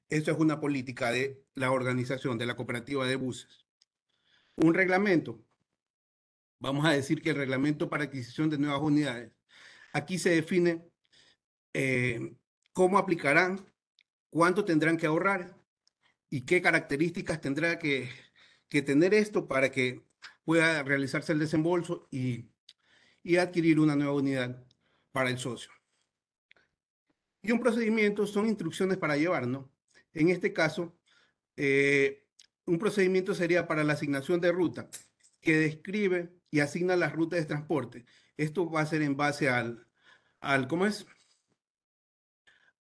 Eso es una política de la organización, de la cooperativa de buses. Un reglamento. Vamos a decir que el reglamento para adquisición de nuevas unidades. Aquí se define eh, cómo aplicarán, cuánto tendrán que ahorrar y qué características tendrá que, tener esto para que pueda realizarse el desembolso y, adquirir una nueva unidad para el socio. Y un procedimiento son instrucciones para llevar, ¿no? En este caso, eh, un procedimiento sería para la asignación de ruta, que describe y asigna las rutas de transporte. Esto va a ser en base al, al ¿cómo es?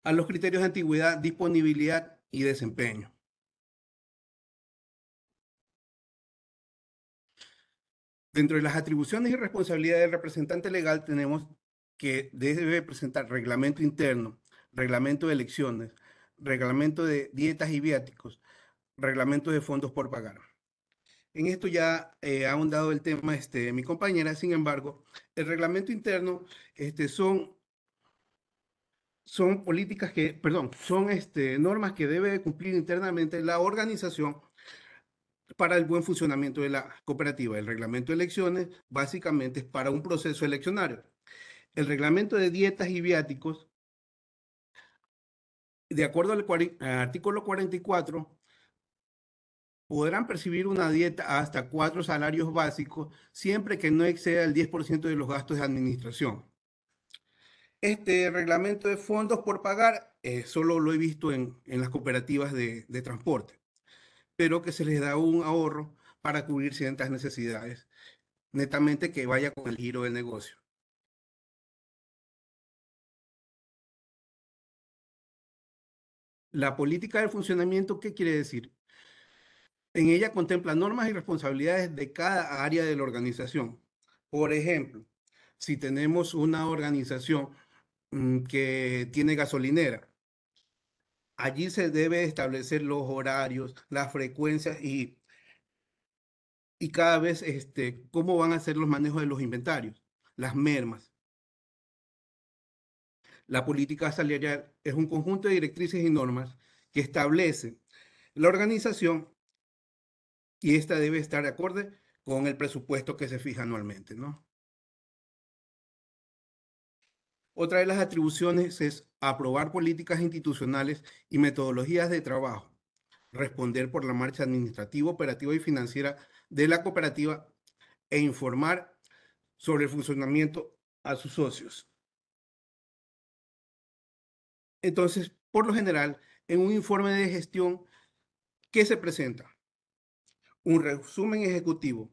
a los criterios de antigüedad, disponibilidad y desempeño. Dentro de las atribuciones y responsabilidades del representante legal tenemos que debe presentar reglamento interno, reglamento de elecciones, reglamento de dietas y viáticos, reglamento de fondos por pagar. En esto ya eh, ha ahondado el tema este, mi compañera, sin embargo, el reglamento interno este, son son políticas que, perdón, son este, normas que debe cumplir internamente la organización para el buen funcionamiento de la cooperativa. El reglamento de elecciones básicamente es para un proceso eleccionario. El reglamento de dietas y viáticos, de acuerdo al artículo 44, podrán percibir una dieta hasta cuatro salarios básicos siempre que no exceda el 10% de los gastos de administración este reglamento de fondos por pagar, eh, solo lo he visto en, las cooperativas de, de, transporte, pero que se les da un ahorro para cubrir ciertas necesidades, netamente que vaya con el giro del negocio. La política de funcionamiento, ¿qué quiere decir? En ella contempla normas y responsabilidades de cada área de la organización. Por ejemplo, si tenemos una organización Mm, que tiene gasolinera. Allí se debe establecer los horarios, las frecuencias y, y cada vez este, cómo van a ser los manejos de los inventarios, las mermas. La política salarial es un conjunto de directrices y normas que establece la organización y esta debe estar de acorde con el presupuesto que se fija anualmente, ¿no? Otra de las atribuciones es aprobar políticas institucionales y metodologías de trabajo, responder por la marcha administrativa, operativa y financiera de la cooperativa e informar sobre el funcionamiento a sus socios. Entonces, por lo general, en un informe de gestión, ¿qué se presenta? Un resumen ejecutivo,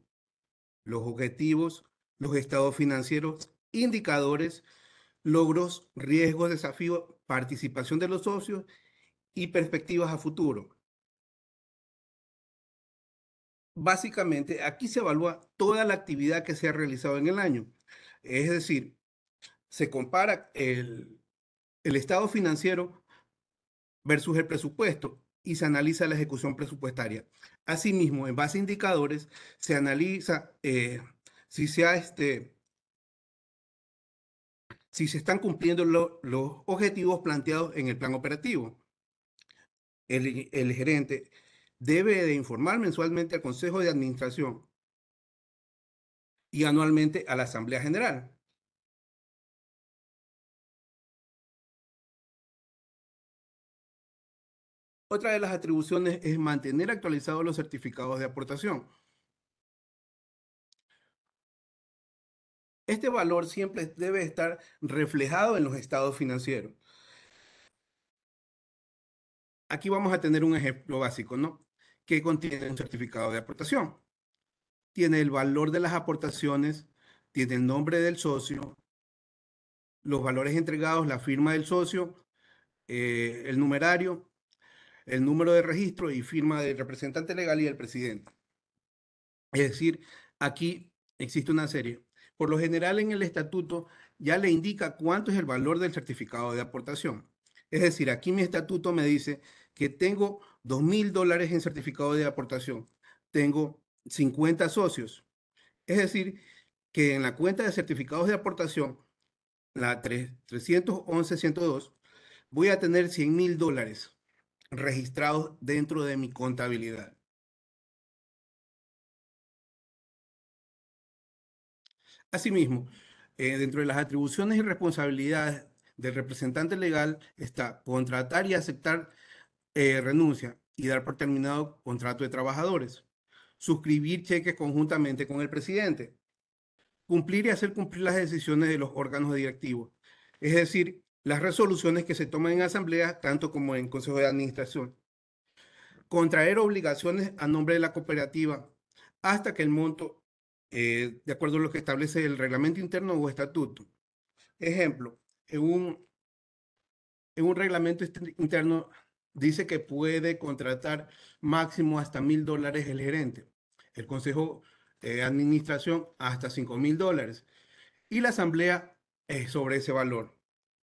los objetivos, los estados financieros, indicadores, logros, riesgos, desafíos, participación de los socios y perspectivas a futuro. Básicamente, aquí se evalúa toda la actividad que se ha realizado en el año. Es decir, se compara el, estado financiero versus el presupuesto y se analiza la ejecución presupuestaria. Asimismo, en base a indicadores, se analiza eh, si se ha este, si se están cumpliendo los objetivos planteados en el plan operativo. El, el gerente debe de informar mensualmente al Consejo de Administración y anualmente a la Asamblea General. Otra de las atribuciones es mantener actualizados los certificados de aportación. Este valor siempre debe estar reflejado en los estados financieros. Aquí vamos a tener un ejemplo básico, ¿no? Que contiene un certificado de aportación. Tiene el valor de las aportaciones, tiene el nombre del socio, los valores entregados, la firma del socio, eh, el numerario, el número de registro y firma del representante legal y del presidente. Es decir, aquí existe una serie por lo general en el estatuto ya le indica cuánto es el valor del certificado de aportación. Es decir, aquí mi estatuto me dice que tengo 2 mil dólares en certificado de aportación, tengo 50 socios. Es decir, que en la cuenta de certificados de aportación, la 311-102, voy a tener 100 mil dólares registrados dentro de mi contabilidad. Asimismo, eh, dentro de las atribuciones y responsabilidades del representante legal está contratar y aceptar eh, renuncia y dar por terminado contrato de trabajadores, suscribir cheques conjuntamente con el presidente, cumplir y hacer cumplir las decisiones de los órganos directivos, es decir, las resoluciones que se toman en asamblea tanto como en consejo de administración, contraer obligaciones a nombre de la cooperativa hasta que el monto eh, de acuerdo a lo que establece el reglamento interno o estatuto. Ejemplo, en un, en un reglamento interno dice que puede contratar máximo hasta mil dólares el gerente, el consejo de administración hasta cinco mil dólares y la asamblea es sobre ese valor.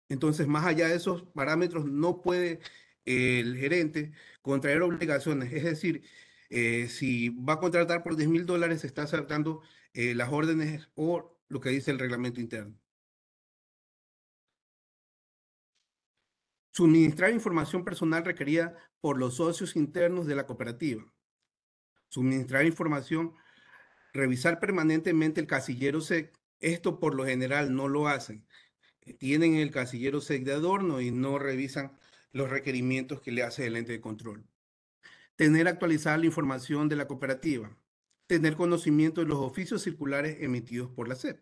Entonces, más allá de esos parámetros, no puede el gerente contraer obligaciones, es decir, eh, si va a contratar por 10 mil dólares, está saltando eh, las órdenes o lo que dice el reglamento interno. Suministrar información personal requerida por los socios internos de la cooperativa. Suministrar información, revisar permanentemente el casillero SEC. Esto por lo general no lo hacen. Eh, tienen el casillero SEC de adorno y no revisan los requerimientos que le hace el ente de control tener actualizada la información de la cooperativa, tener conocimiento de los oficios circulares emitidos por la SEP.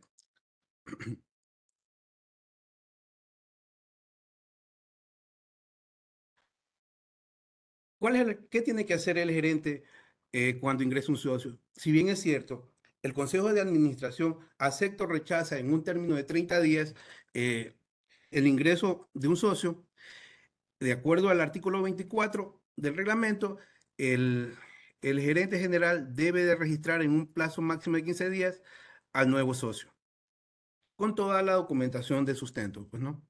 ¿Cuál es ¿Qué tiene que hacer el gerente eh, cuando ingresa un socio? Si bien es cierto, el Consejo de Administración acepta o rechaza en un término de 30 días eh, el ingreso de un socio, de acuerdo al artículo 24 del reglamento, el, el gerente general debe de registrar en un plazo máximo de 15 días al nuevo socio con toda la documentación de sustento, pues, ¿no?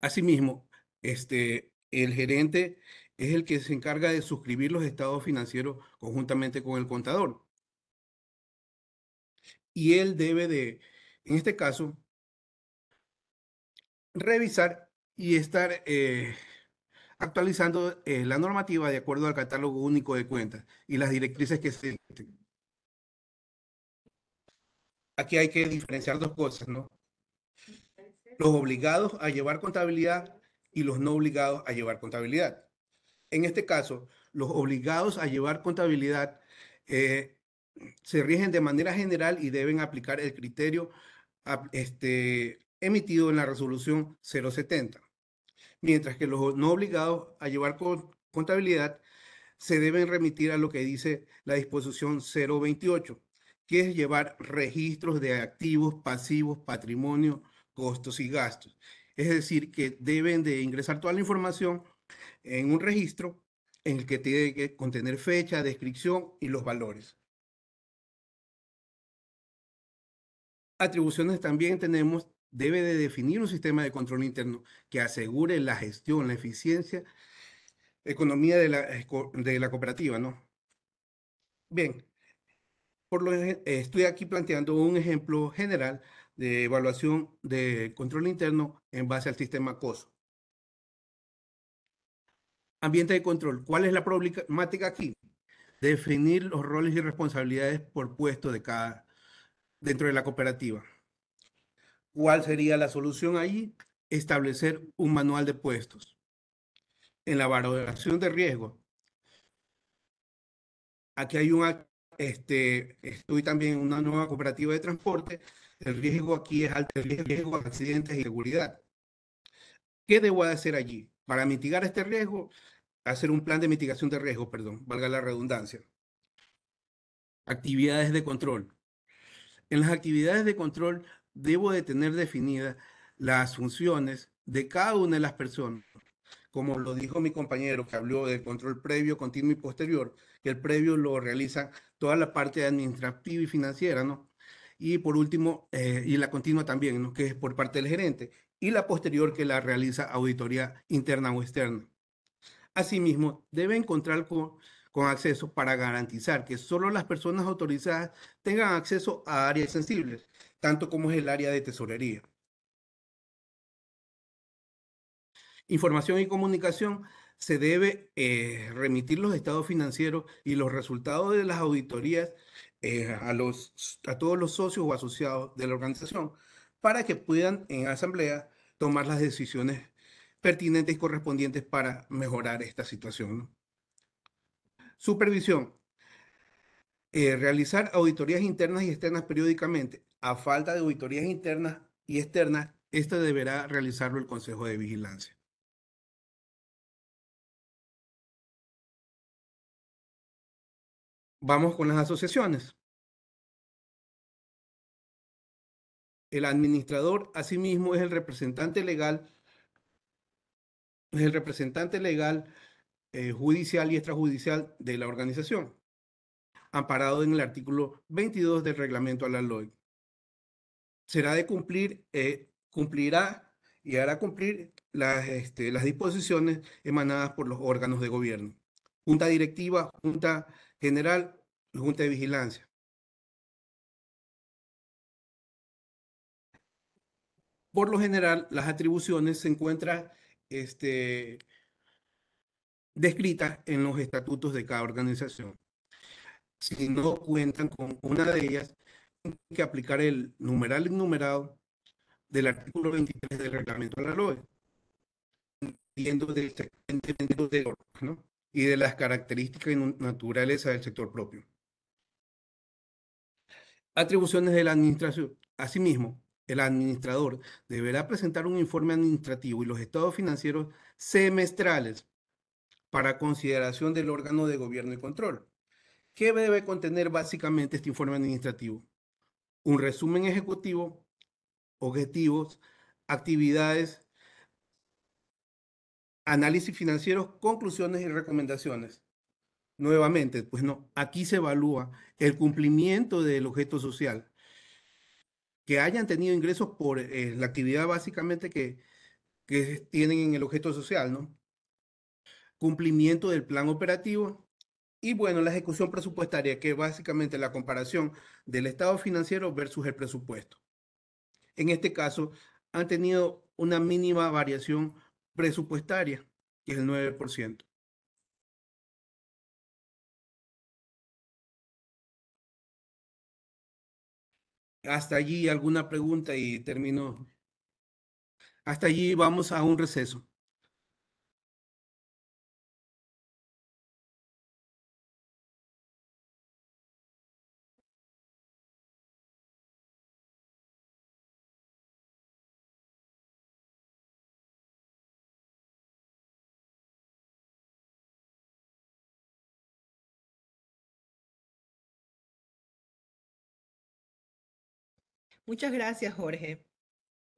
Asimismo, este, el gerente es el que se encarga de suscribir los estados financieros conjuntamente con el contador. Y él debe de, en este caso, revisar y estar eh, actualizando eh, la normativa de acuerdo al catálogo único de cuentas y las directrices que se Aquí hay que diferenciar dos cosas, ¿no? Los obligados a llevar contabilidad y los no obligados a llevar contabilidad. En este caso, los obligados a llevar contabilidad eh, se rigen de manera general y deben aplicar el criterio este, emitido en la resolución 070 mientras que los no obligados a llevar contabilidad se deben remitir a lo que dice la disposición 028, que es llevar registros de activos, pasivos, patrimonio, costos y gastos. Es decir, que deben de ingresar toda la información en un registro en el que tiene que contener fecha, descripción y los valores. Atribuciones también tenemos debe de definir un sistema de control interno que asegure la gestión, la eficiencia, economía de la, de la cooperativa, ¿no? Bien, por lo, estoy aquí planteando un ejemplo general de evaluación de control interno en base al sistema COSO. Ambiente de control. ¿Cuál es la problemática aquí? Definir los roles y responsabilidades por puesto de cada dentro de la cooperativa. ¿Cuál sería la solución ahí Establecer un manual de puestos. En la valoración de riesgo, aquí hay una este, estoy también en una nueva cooperativa de transporte, el riesgo aquí es alto, el riesgo de accidentes y seguridad. ¿Qué debo hacer allí? Para mitigar este riesgo, hacer un plan de mitigación de riesgo, perdón, valga la redundancia. Actividades de control. En las actividades de control debo de tener definidas las funciones de cada una de las personas. Como lo dijo mi compañero que habló del control previo, continuo y posterior, que el previo lo realiza toda la parte administrativa y financiera, ¿no? Y por último, eh, y la continua también, ¿no? Que es por parte del gerente. Y la posterior que la realiza auditoría interna o externa. Asimismo, debe encontrar con acceso para garantizar que solo las personas autorizadas tengan acceso a áreas sensibles tanto como es el área de tesorería. Información y comunicación se debe eh, remitir los estados financieros y los resultados de las auditorías eh, a, a todos los socios o asociados de la organización para que puedan en asamblea tomar las decisiones pertinentes y correspondientes para mejorar esta situación. Supervisión. Eh, realizar auditorías internas y externas periódicamente a falta de auditorías internas y externas, este deberá realizarlo el Consejo de Vigilancia. Vamos con las asociaciones. El administrador, asimismo, es el representante legal, es el representante legal eh, judicial y extrajudicial de la organización, amparado en el artículo 22 del reglamento a la LOI será de cumplir, eh, cumplirá y hará cumplir las, este, las disposiciones emanadas por los órganos de gobierno. Junta directiva, junta general, junta de vigilancia. Por lo general, las atribuciones se encuentran este, descritas en los estatutos de cada organización. Si no cuentan con una de ellas, que aplicar el numeral enumerado del artículo 23 del reglamento de la LOE, del de y de las características naturaleza del sector propio. Atribuciones de la administración. Asimismo, el administrador deberá presentar un informe administrativo y los estados financieros semestrales para consideración del órgano de gobierno y control. ¿Qué debe contener básicamente este informe administrativo? un resumen ejecutivo, objetivos, actividades, análisis financieros, conclusiones y recomendaciones. Nuevamente, pues no, aquí se evalúa el cumplimiento del objeto social. Que hayan tenido ingresos por eh, la actividad básicamente que, que tienen en el objeto social, ¿no? Cumplimiento del plan operativo, y bueno, la ejecución presupuestaria, que es básicamente la comparación del estado financiero versus el presupuesto. En este caso, han tenido una mínima variación presupuestaria, que es el 9%. Hasta allí alguna pregunta y termino. Hasta allí vamos a un receso. Muchas gracias, Jorge.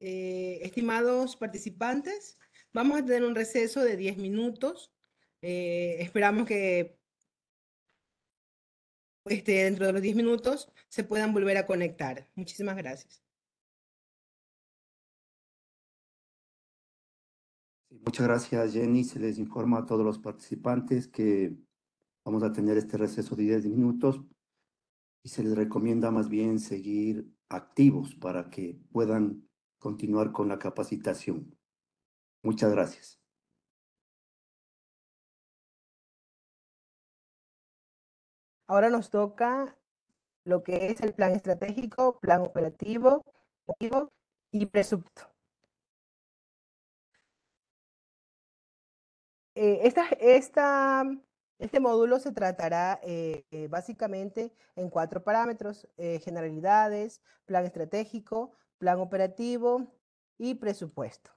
Eh, estimados participantes, vamos a tener un receso de 10 minutos. Eh, esperamos que este, dentro de los 10 minutos se puedan volver a conectar. Muchísimas gracias. Muchas gracias, Jenny. Se les informa a todos los participantes que vamos a tener este receso de 10 minutos y se les recomienda más bien seguir activos para que puedan continuar con la capacitación. Muchas gracias. Ahora nos toca lo que es el plan estratégico, plan operativo y presupuesto. Eh, esta este módulo se tratará eh, eh, básicamente en cuatro parámetros, eh, generalidades, plan estratégico, plan operativo y presupuesto.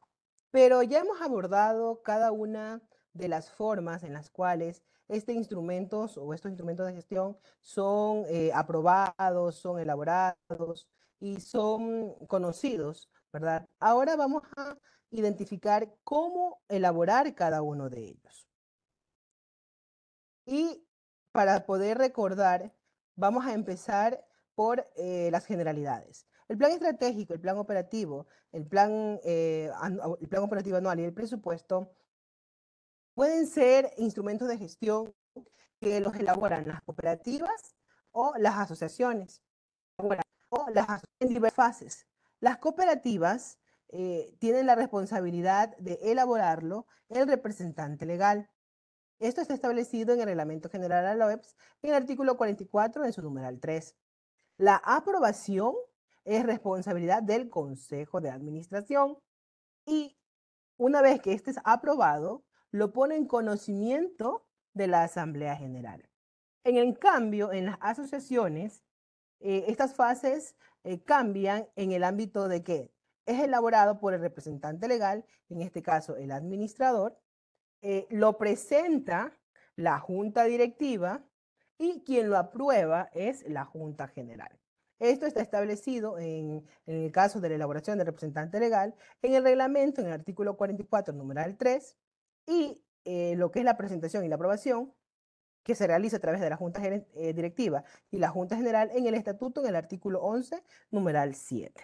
Pero ya hemos abordado cada una de las formas en las cuales este instrumentos o estos instrumentos de gestión son aprobados, son elaborados y son conocidos, ¿verdad? Ahora vamos a identificar cómo elaborar cada uno de ellos. Y para poder recordar, vamos a empezar por eh, las generalidades. El plan estratégico, el plan operativo, el plan, eh, el plan operativo anual y el presupuesto pueden ser instrumentos de gestión que los elaboran las cooperativas o las asociaciones, o las en diversas fases. Las cooperativas eh, tienen la responsabilidad de elaborarlo el representante legal. Esto está establecido en el Reglamento General de la OEPS, en el artículo 44, en su numeral 3. La aprobación es responsabilidad del Consejo de Administración y una vez que este es aprobado, lo pone en conocimiento de la Asamblea General. En el cambio, en las asociaciones, eh, estas fases eh, cambian en el ámbito de que es elaborado por el representante legal, en este caso el administrador, eh, lo presenta la junta directiva y quien lo aprueba es la junta general. Esto está establecido en, el caso de la elaboración del representante legal en el reglamento, en el artículo 44, numeral 3, y eh, lo que es la presentación y la aprobación que se realiza a través de la Junta eh, Directiva y la Junta General en el Estatuto, en el artículo 11, numeral 7.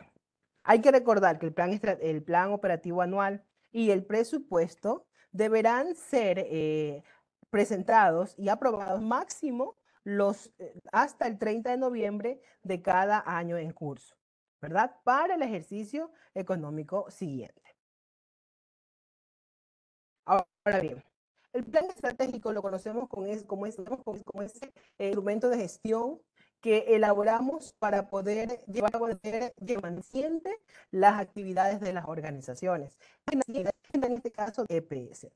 Hay que recordar que el plan, el plan operativo anual y el presupuesto deberán ser eh, presentados y aprobados máximo los, eh, hasta el 30 de noviembre de cada año en curso, ¿verdad? Para el ejercicio económico siguiente. Ahora bien, el plan estratégico lo conocemos con es, como, es, como ese instrumento de gestión que elaboramos para poder llevar a manera las actividades de las organizaciones en este caso EPS.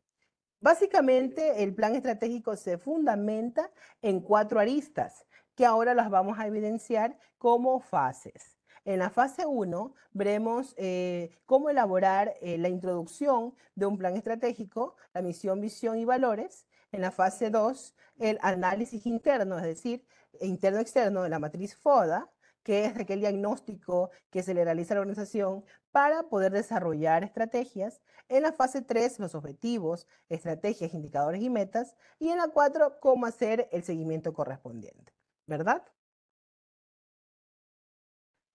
Básicamente, el plan estratégico se fundamenta en cuatro aristas que ahora las vamos a evidenciar como fases. En la fase 1 veremos eh, cómo elaborar eh, la introducción de un plan estratégico, la misión, visión y valores. En la fase 2, el análisis interno, es decir, interno-externo de la matriz FODA que es aquel diagnóstico que se le realiza a la organización para poder desarrollar estrategias. En la fase 3, los objetivos, estrategias, indicadores y metas. Y en la 4, cómo hacer el seguimiento correspondiente, ¿verdad?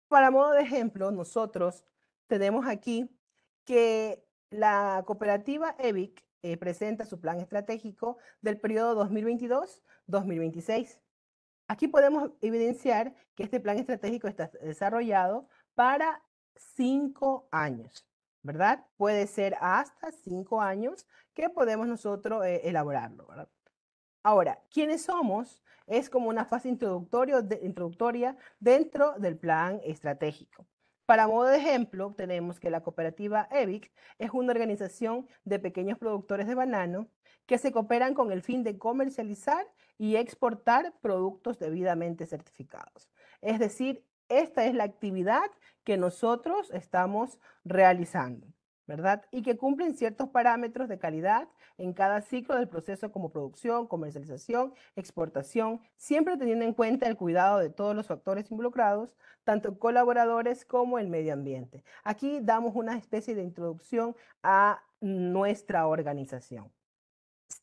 Para modo de ejemplo, nosotros tenemos aquí que la cooperativa EVIC eh, presenta su plan estratégico del periodo 2022-2026 Aquí podemos evidenciar que este plan estratégico está desarrollado para cinco años, ¿verdad? Puede ser hasta cinco años que podemos nosotros eh, elaborarlo, ¿verdad? Ahora, ¿quiénes somos? Es como una fase introductoria, introductoria dentro del plan estratégico. Para modo de ejemplo, tenemos que la cooperativa EVIC es una organización de pequeños productores de banano que se cooperan con el fin de comercializar y exportar productos debidamente certificados. Es decir, esta es la actividad que nosotros estamos realizando, ¿verdad? Y que cumplen ciertos parámetros de calidad en cada ciclo del proceso como producción, comercialización, exportación, siempre teniendo en cuenta el cuidado de todos los factores involucrados, tanto colaboradores como el medio ambiente. Aquí damos una especie de introducción a nuestra organización.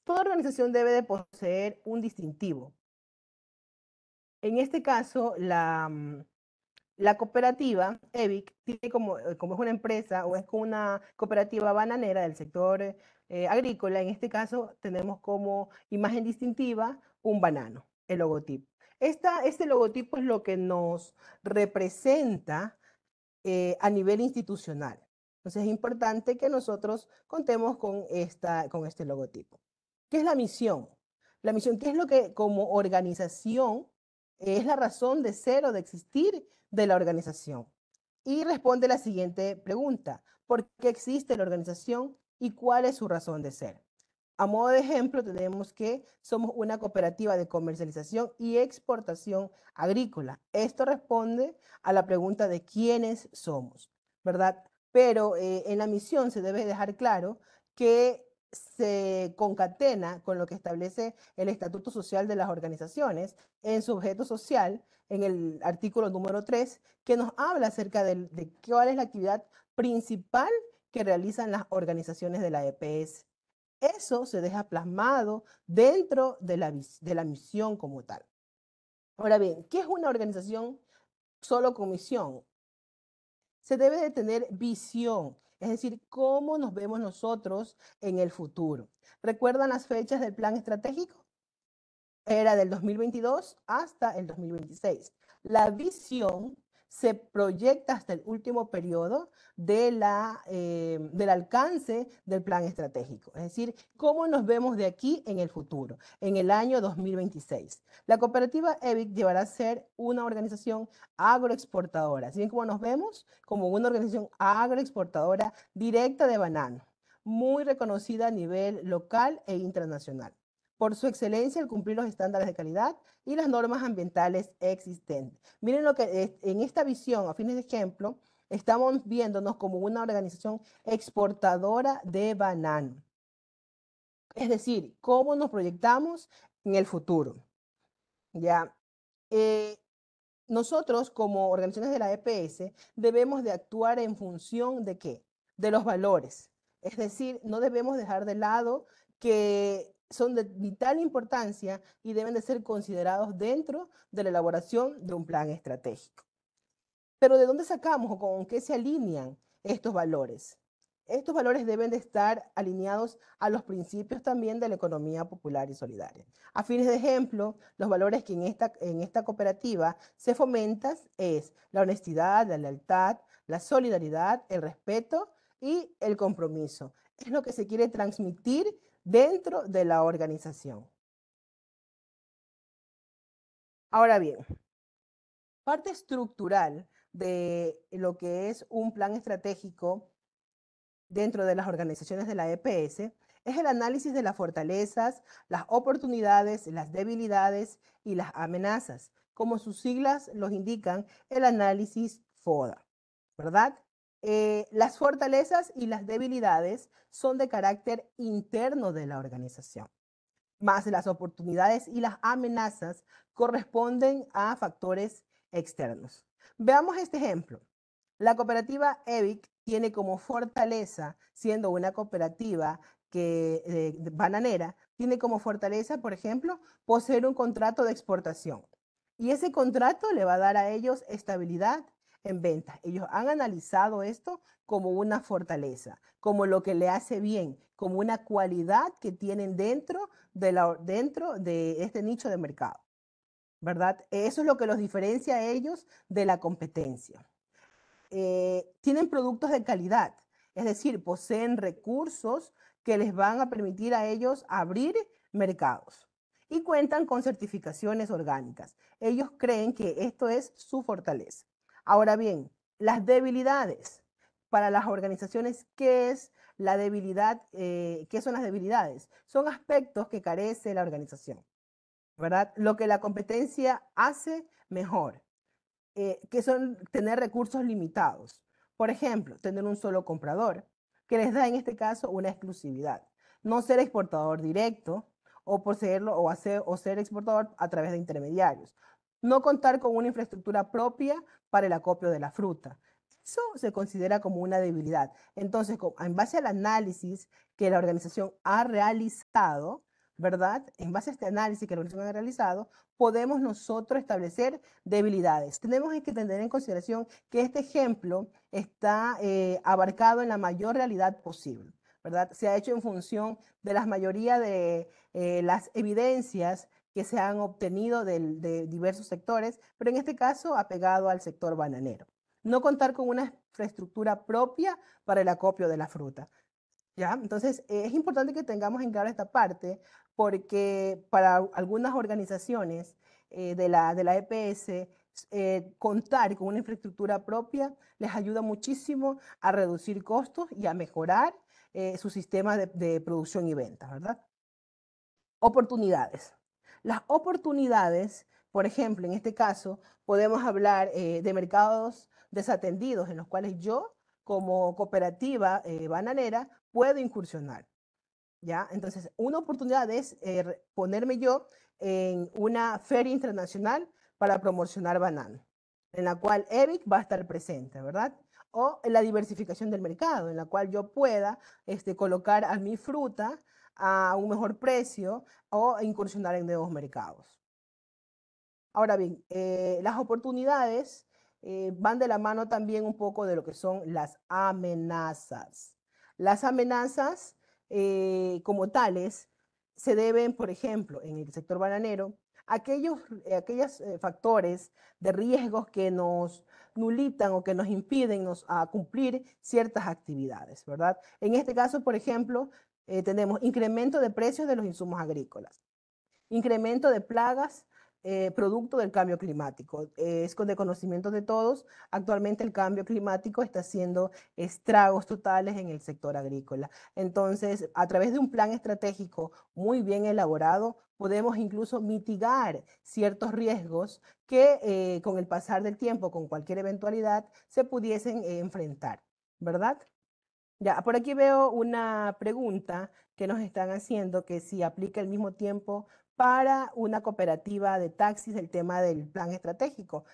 Toda organización debe de poseer un distintivo. En este caso, la, mm, cooperativa, EVIC, tiene eh, como, es una empresa o es como una cooperativa bananera del sector eh, agrícola, en este caso tenemos como imagen distintiva un banano, el logotipo. este logotipo es lo que nos representa eh, a nivel institucional. Entonces es importante que nosotros contemos con, esta, con este logotipo. ¿Qué es la misión? La misión, ¿qué es lo que como organización es la razón de ser o de existir de la organización? Y responde la siguiente pregunta. ¿Por qué existe la organización y cuál es su razón de ser? A modo de ejemplo, tenemos que somos una cooperativa de comercialización y exportación agrícola. Esto responde a la pregunta de quiénes somos, ¿verdad? Pero eh, en la misión se debe dejar claro que se concatena con lo que establece el Estatuto Social de las Organizaciones en su objeto social, en el artículo número 3, que nos habla acerca de, cuál es la actividad principal que realizan las organizaciones de la EPS. Eso se deja plasmado dentro de la, de la misión como tal. Ahora bien, ¿qué es una organización solo con misión? Se debe de tener visión, es decir, cómo nos vemos nosotros en el futuro. ¿Recuerdan las fechas del plan estratégico? Era del 2022 hasta el 2026. La visión se proyecta hasta el último periodo de la, eh, del alcance del plan estratégico, es decir, cómo nos vemos de aquí en el futuro, en el año 2026. La cooperativa EVIC llevará a ser una organización agroexportadora, así como nos vemos como una organización agroexportadora directa de banano, muy reconocida a nivel local e internacional por su excelencia al cumplir los estándares de calidad y las normas ambientales existentes. Miren lo que en esta visión, a fines de ejemplo, estamos viéndonos como una organización exportadora de banano. Es decir, cómo nos proyectamos en el futuro. Ya, eh, nosotros como organizaciones de la EPS debemos de actuar en función de qué? De los valores. Es decir, no debemos dejar de lado que son de vital importancia y deben de ser considerados dentro de la elaboración de un plan estratégico. Pero ¿de dónde sacamos o con qué se alinean estos valores? Estos valores deben de estar alineados a los principios también de la economía popular y solidaria. A fines de ejemplo, los valores que en esta, en esta cooperativa se fomentan es la honestidad, la lealtad, la solidaridad, el respeto y el compromiso. Es lo que se quiere transmitir dentro de la organización. Ahora bien, parte estructural de lo que es un plan estratégico dentro de las organizaciones de la EPS es el análisis de las fortalezas, las oportunidades, las debilidades y las amenazas. Como sus siglas los indican, el análisis FODA, ¿verdad? Eh, las fortalezas y las debilidades son de carácter interno de la organización, más las oportunidades y las amenazas corresponden a factores externos. Veamos este ejemplo. La cooperativa EVIC tiene como fortaleza, siendo una cooperativa que, eh, bananera, tiene como fortaleza, por ejemplo, poseer un contrato de exportación. Y ese contrato le va a dar a ellos estabilidad, en ventas. Ellos han analizado esto como una fortaleza, como lo que le hace bien, como una cualidad que tienen dentro de, dentro de este nicho de mercado. ¿Verdad? Eso es lo que los diferencia a ellos de la competencia. Eh, tienen productos de calidad, es decir, poseen recursos que les van a permitir a ellos abrir mercados y cuentan con certificaciones orgánicas. Ellos creen que esto es su fortaleza. Ahora bien, las debilidades para las organizaciones, ¿qué es la debilidad? Eh, ¿Qué son las debilidades? Son aspectos que carece la organización, ¿verdad? Lo que la competencia hace mejor, eh, que son tener recursos limitados. Por ejemplo, tener un solo comprador, que les da en este caso una exclusividad. No ser exportador directo o poseerlo o, o ser exportador a través de intermediarios no contar con una infraestructura propia para el acopio de la fruta. Eso se considera como una debilidad. Entonces, en base al análisis que la organización ha realizado, ¿verdad? En base a este análisis que la organización ha realizado, podemos nosotros establecer debilidades. Tenemos que tener en consideración que este ejemplo está eh, abarcado en la mayor realidad posible, ¿verdad? Se ha hecho en función de la mayoría de eh, las evidencias que se han obtenido de, diversos sectores, pero en este caso apegado al sector bananero. No contar con una infraestructura propia para el acopio de la fruta. ¿Ya? Entonces, es importante que tengamos en claro esta parte porque para algunas organizaciones eh, de, la, de la EPS, eh, contar con una infraestructura propia les ayuda muchísimo a reducir costos y a mejorar eh, su sistema de, de producción y venta, ¿verdad? Oportunidades las oportunidades, por ejemplo, en este caso, podemos hablar eh, de mercados desatendidos en los cuales yo, como cooperativa eh, bananera, puedo incursionar. ¿Ya? Entonces, una oportunidad es eh, ponerme yo en una feria internacional para promocionar banano, en la cual Eric va a estar presente, ¿verdad? o en la diversificación del mercado, en la cual yo pueda este, colocar a mi fruta a un mejor precio o incursionar en nuevos mercados. Ahora bien, eh, las oportunidades eh, van de la mano también un poco de lo que son las amenazas. Las amenazas eh, como tales se deben, por ejemplo, en el sector bananero, aquellos, aquellos factores de riesgos que nos nulitan o que nos impiden a cumplir ciertas actividades, ¿verdad? En este caso, por ejemplo, eh, tenemos incremento de precios de los insumos agrícolas, incremento de plagas eh, producto del cambio climático. Eh, es con de conocimiento de todos, actualmente el cambio climático está haciendo estragos totales en el sector agrícola. Entonces, a través de un plan estratégico muy bien elaborado, podemos incluso mitigar ciertos riesgos que con el pasar del tiempo, con cualquier eventualidad, se pudiesen enfrentar, ¿verdad? Ya, por aquí veo una pregunta que nos están haciendo, que si aplica el mismo tiempo para una cooperativa de taxis el tema del plan estratégico.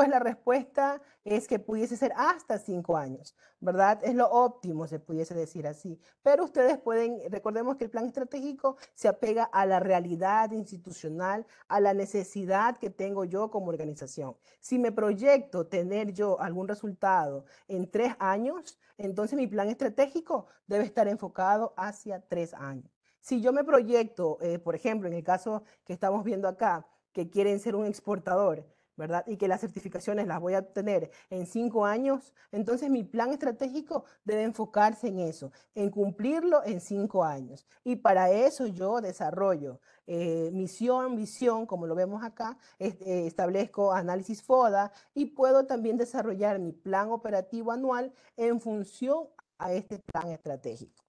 Pues la respuesta es que pudiese ser hasta cinco años, ¿verdad? Es lo óptimo, se pudiese decir así. Pero ustedes pueden, recordemos que el plan estratégico se apega a la realidad institucional, a la necesidad que tengo yo como organización. Si me proyecto tener yo algún resultado en tres años, entonces mi plan estratégico debe estar enfocado hacia tres años. Si yo me proyecto, eh, por ejemplo, en el caso que estamos viendo acá, que quieren ser un exportador, ¿verdad? Y que las certificaciones las voy a obtener en cinco años, entonces mi plan estratégico debe enfocarse en eso, en cumplirlo en cinco años. Y para eso yo desarrollo eh, misión, visión, como lo vemos acá, eh, establezco análisis FODA y puedo también desarrollar mi plan operativo anual en función a este plan estratégico.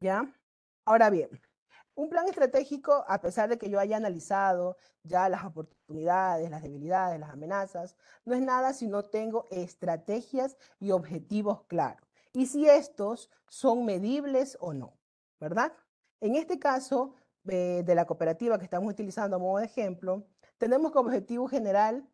¿Ya? Ahora bien, un plan estratégico, a pesar de que yo haya analizado ya las oportunidades, las debilidades, las amenazas, no es nada si no tengo estrategias y objetivos claros. Y si estos son medibles o no, ¿verdad? En este caso eh, de la cooperativa que estamos utilizando a modo de ejemplo, tenemos como objetivo general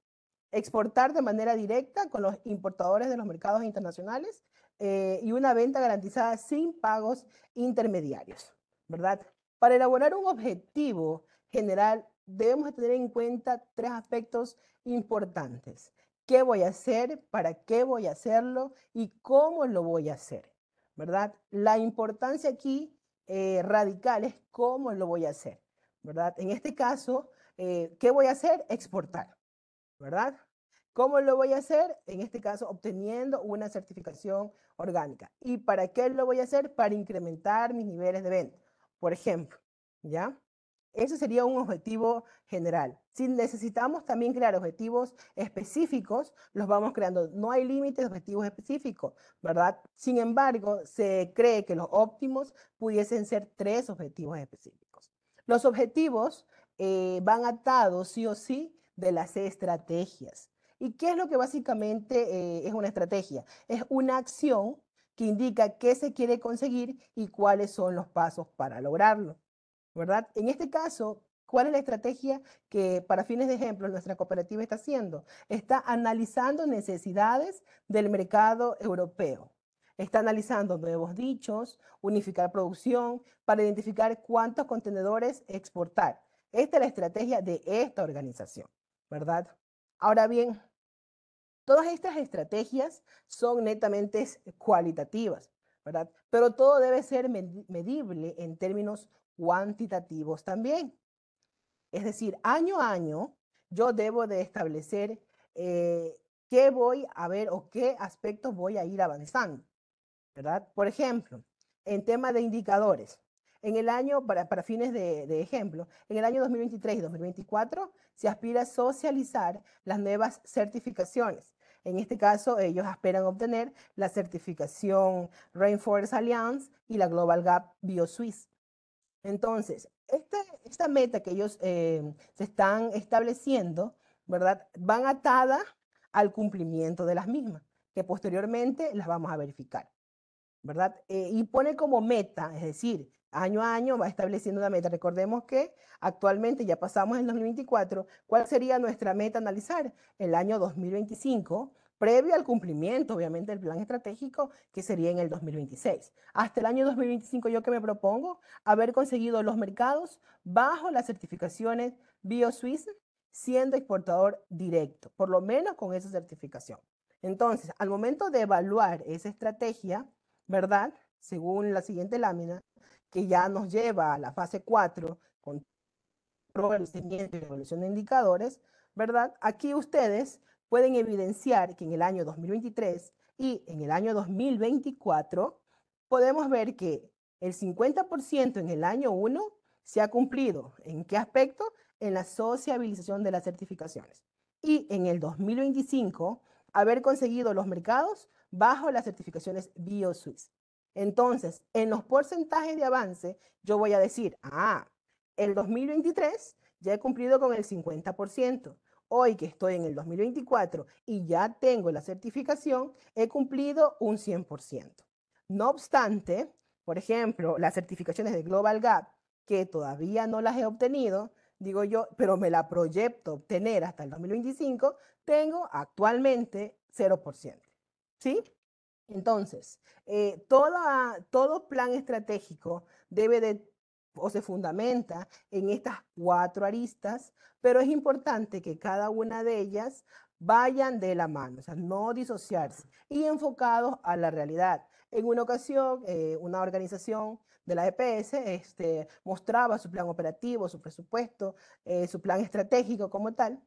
exportar de manera directa con los importadores de los mercados internacionales eh, y una venta garantizada sin pagos intermediarios, ¿verdad? Para elaborar un objetivo general debemos tener en cuenta tres aspectos importantes. ¿Qué voy a hacer? ¿Para qué voy a hacerlo? ¿Y cómo lo voy a hacer? ¿Verdad? La importancia aquí eh, radical es cómo lo voy a hacer. ¿Verdad? En este caso, eh, ¿qué voy a hacer? Exportar. ¿Verdad? ¿Cómo lo voy a hacer? En este caso, obteniendo una certificación orgánica. ¿Y para qué lo voy a hacer? Para incrementar mis niveles de venta por ejemplo, ¿ya? eso sería un objetivo general. Si necesitamos también crear objetivos específicos, los vamos creando. No hay límites de objetivos específicos, ¿verdad? Sin embargo, se cree que los óptimos pudiesen ser tres objetivos específicos. Los objetivos eh, van atados sí o sí de las estrategias. ¿Y qué es lo que básicamente eh, es una estrategia? Es una acción que indica qué se quiere conseguir y cuáles son los pasos para lograrlo, ¿verdad? En este caso, ¿cuál es la estrategia que para fines de ejemplo nuestra cooperativa está haciendo? Está analizando necesidades del mercado europeo. Está analizando nuevos dichos, unificar producción para identificar cuántos contenedores exportar. Esta es la estrategia de esta organización, ¿verdad? Ahora bien, Todas estas estrategias son netamente eh, cualitativas, ¿verdad? Pero todo debe ser medible en términos cuantitativos también. Es decir, año a año yo debo de establecer eh, qué voy a ver o qué aspectos voy a ir avanzando, ¿verdad? Por ejemplo, en tema de indicadores, en el año, para, para fines de, de, ejemplo, en el año 2023 y 2024 se aspira a socializar las nuevas certificaciones. En este caso, ellos esperan obtener la certificación Rainforest Alliance y la Global Gap BioSuisse. Entonces, esta, esta meta que ellos eh, se están estableciendo, ¿verdad? Van atadas al cumplimiento de las mismas, que posteriormente las vamos a verificar, ¿verdad? Eh, y pone como meta, es decir, año a año va estableciendo una meta. Recordemos que actualmente ya pasamos el 2024. ¿Cuál sería nuestra meta analizar? El año 2025, previo al cumplimiento, obviamente, del plan estratégico, que sería en el 2026. Hasta el año 2025 yo que me propongo haber conseguido los mercados bajo las certificaciones BioSwiss, siendo exportador directo, por lo menos con esa certificación. Entonces, al momento de evaluar esa estrategia, ¿verdad? Según la siguiente lámina, que ya nos lleva a la fase 4 con el y evolución de indicadores, ¿verdad? Aquí ustedes pueden evidenciar que en el año 2023 y en el año 2024 podemos ver que el 50% en el año 1 se ha cumplido. ¿En qué aspecto? En la sociabilización de las certificaciones. Y en el 2025, haber conseguido los mercados bajo las certificaciones BioSwiss. Entonces, en los porcentajes de avance, yo voy a decir, ah, el 2023 ya he cumplido con el 50%. Hoy que estoy en el 2024 y ya tengo la certificación, he cumplido un 100%. No obstante, por ejemplo, las certificaciones de Global Gap, que todavía no las he obtenido, digo yo, pero me la proyecto obtener hasta el 2025, tengo actualmente 0%. ¿Sí? Entonces, eh, todo plan estratégico debe de o se fundamenta en estas cuatro aristas, pero es importante que cada una de ellas vayan de la mano, o sea, no disociarse y enfocados a la realidad. En una ocasión, eh, una organización de la EPS este, mostraba su plan operativo, su presupuesto, eh, su plan estratégico como tal,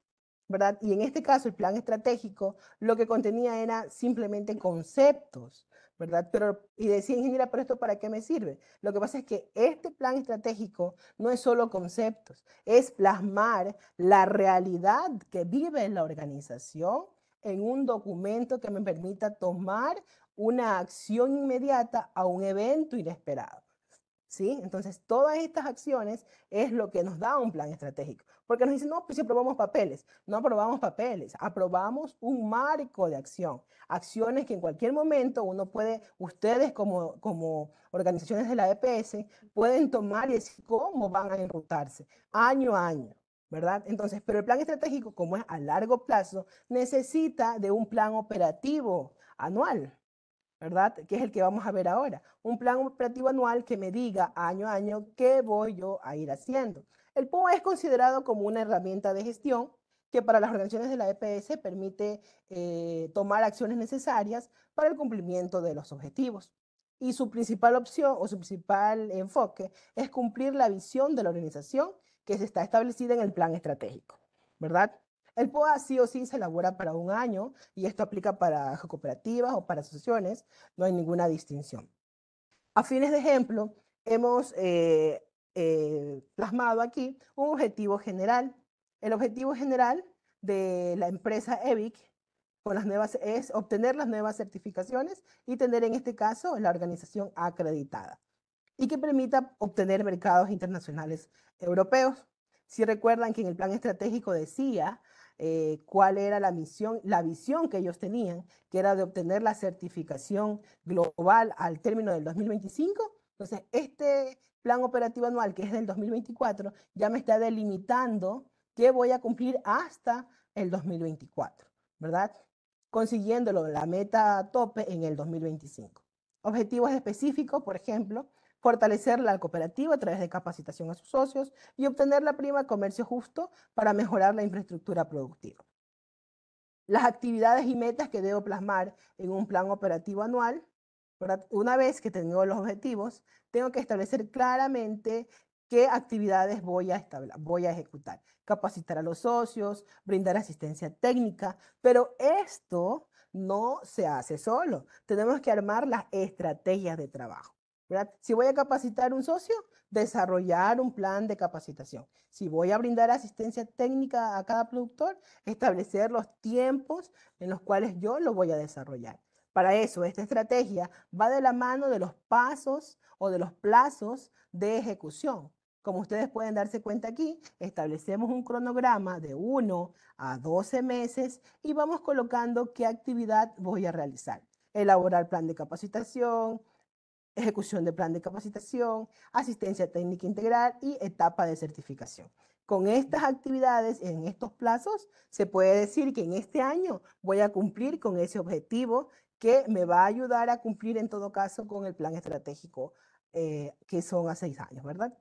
y en este caso el plan estratégico lo que contenía era simplemente conceptos, ¿verdad? Pero, y decía, ingeniera, pero esto para qué me sirve. Lo que pasa es que este plan estratégico no es solo conceptos, es plasmar la realidad que vive la organización en un documento que me permita tomar una acción inmediata a un evento inesperado. Entonces, todas estas acciones es lo que nos da un plan estratégico, porque nos dicen, no, pues si aprobamos papeles, no aprobamos papeles, aprobamos un marco de acción, acciones que en cualquier momento uno puede, ustedes como, como organizaciones de la EPS, pueden tomar y decir cómo van a enrutarse año a año. ¿verdad? Entonces, pero el plan estratégico, como es a largo plazo, necesita de un plan operativo anual, ¿verdad? Que es el que vamos a ver ahora. Un plan operativo anual que me diga año a año qué voy yo a ir haciendo. El POA es considerado como una herramienta de gestión que para las organizaciones de la EPS permite eh, tomar acciones necesarias para el cumplimiento de los objetivos. Y su principal opción o su principal enfoque es cumplir la visión de la organización que se está establecida en el plan estratégico, ¿verdad? El POA sí o sí se elabora para un año y esto aplica para cooperativas o para asociaciones, no hay ninguna distinción. A fines de ejemplo, hemos eh, eh, plasmado aquí un objetivo general. El objetivo general de la empresa EVIC con las nuevas, es obtener las nuevas certificaciones y tener en este caso la organización acreditada y que permita obtener mercados internacionales europeos. Si recuerdan que en el plan estratégico decía eh, cuál era la misión, la visión que ellos tenían, que era de obtener la certificación global al término del 2025. Entonces, este plan operativo anual, que es del 2024, ya me está delimitando qué voy a cumplir hasta el 2024, ¿verdad? Consiguiéndolo la meta tope en el 2025. Objetivos específicos, por ejemplo, fortalecer la cooperativa a través de capacitación a sus socios y obtener la prima de comercio justo para mejorar la infraestructura productiva. Las actividades y metas que debo plasmar en un plan operativo anual, una vez que tengo los objetivos, tengo que establecer claramente qué actividades voy a ejecutar. Capacitar a los socios, brindar asistencia técnica, pero esto no se hace solo. Tenemos que armar las estrategias de trabajo. Si voy a capacitar un socio, desarrollar un plan de capacitación. Si voy a brindar asistencia técnica a cada productor, establecer los tiempos en los cuales yo lo voy a desarrollar. Para eso, esta estrategia va de la mano de los pasos o de los plazos de ejecución. Como ustedes pueden darse cuenta aquí, establecemos un cronograma de 1 a 12 meses y vamos colocando qué actividad voy a realizar. Elaborar plan de capacitación, ejecución de plan de capacitación, asistencia técnica integral y etapa de certificación. Con estas actividades, en estos plazos, se puede decir que en este año voy a cumplir con ese objetivo que me va a ayudar a cumplir en todo caso con el plan estratégico eh, que son a seis años, ¿verdad?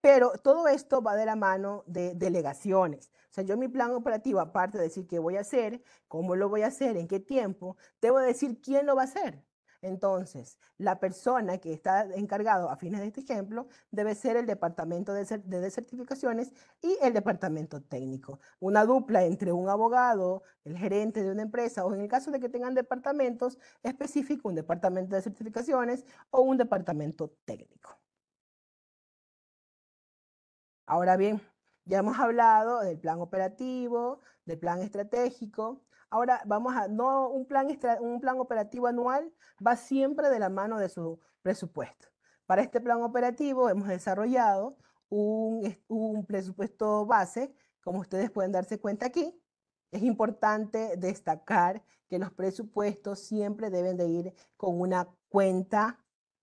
Pero todo esto va de la mano de delegaciones. O sea, yo mi plan operativo, aparte de decir qué voy a hacer, cómo lo voy a hacer, en qué tiempo, debo decir quién lo va a hacer. Entonces, la persona que está encargado a fines de este ejemplo debe ser el departamento de, certificaciones y el departamento técnico. Una dupla entre un abogado, el gerente de una empresa o en el caso de que tengan departamentos específicos, un departamento de certificaciones o un departamento técnico. Ahora bien, ya hemos hablado del plan operativo, del plan estratégico, Ahora vamos a, no, un plan, un plan operativo anual va siempre de la mano de su presupuesto. Para este plan operativo hemos desarrollado un, un presupuesto base, como ustedes pueden darse cuenta aquí. Es importante destacar que los presupuestos siempre deben de ir con una cuenta,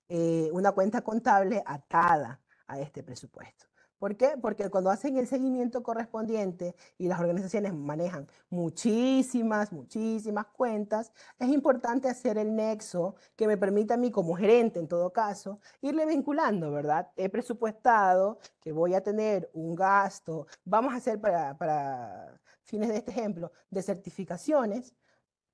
eh, una cuenta contable atada a este presupuesto. ¿Por qué? Porque cuando hacen el seguimiento correspondiente y las organizaciones manejan muchísimas, muchísimas cuentas, es importante hacer el nexo que me permita a mí como gerente, en todo caso, irle vinculando, ¿verdad? He presupuestado que voy a tener un gasto, vamos a hacer para, para fines de este ejemplo, de certificaciones,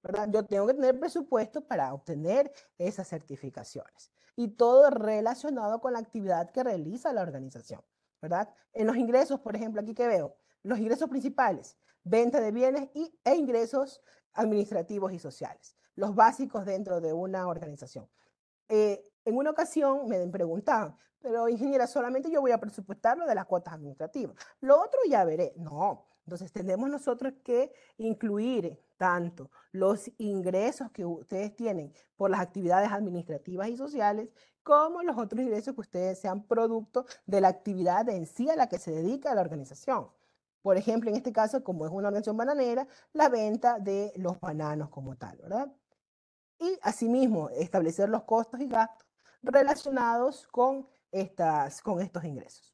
¿verdad? Yo tengo que tener presupuesto para obtener esas certificaciones y todo relacionado con la actividad que realiza la organización. ¿verdad? En los ingresos, por ejemplo, aquí que veo, los ingresos principales, venta de bienes y, e ingresos administrativos y sociales, los básicos dentro de una organización. Eh, en una ocasión me preguntaban, pero ingeniera, solamente yo voy a presupuestar lo de las cuotas administrativas. Lo otro ya veré. No, entonces tenemos nosotros que incluir tanto los ingresos que ustedes tienen por las actividades administrativas y sociales como los otros ingresos que ustedes sean producto de la actividad en sí a la que se dedica la organización. Por ejemplo, en este caso, como es una organización bananera, la venta de los bananos como tal, ¿verdad? Y asimismo, establecer los costos y gastos relacionados con, estas, con estos ingresos.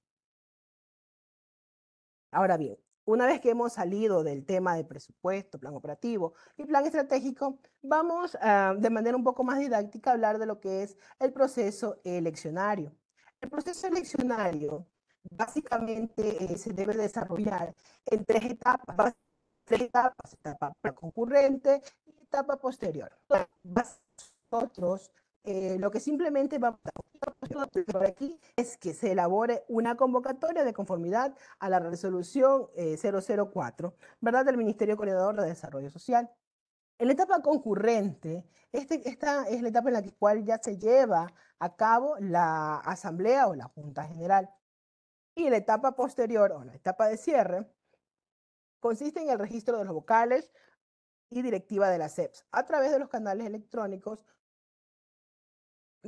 Ahora bien, una vez que hemos salido del tema de presupuesto, plan operativo y plan estratégico, vamos ah, de manera un poco más didáctica a hablar de lo que es el proceso eleccionario. El proceso eleccionario básicamente eh, se debe desarrollar en tres etapas, tres etapas, etapa concurrente y etapa posterior. Nosotros eh, lo que simplemente vamos a por aquí es que se elabore una convocatoria de conformidad a la resolución 004, eh, ¿verdad?, del Ministerio Coordinador de Desarrollo Social. En la etapa concurrente, este, esta es la etapa en la cual ya se lleva a cabo la asamblea o la junta general. Y la etapa posterior o la etapa de cierre consiste en el registro de los vocales y directiva de la CEPS e a través de los canales electrónicos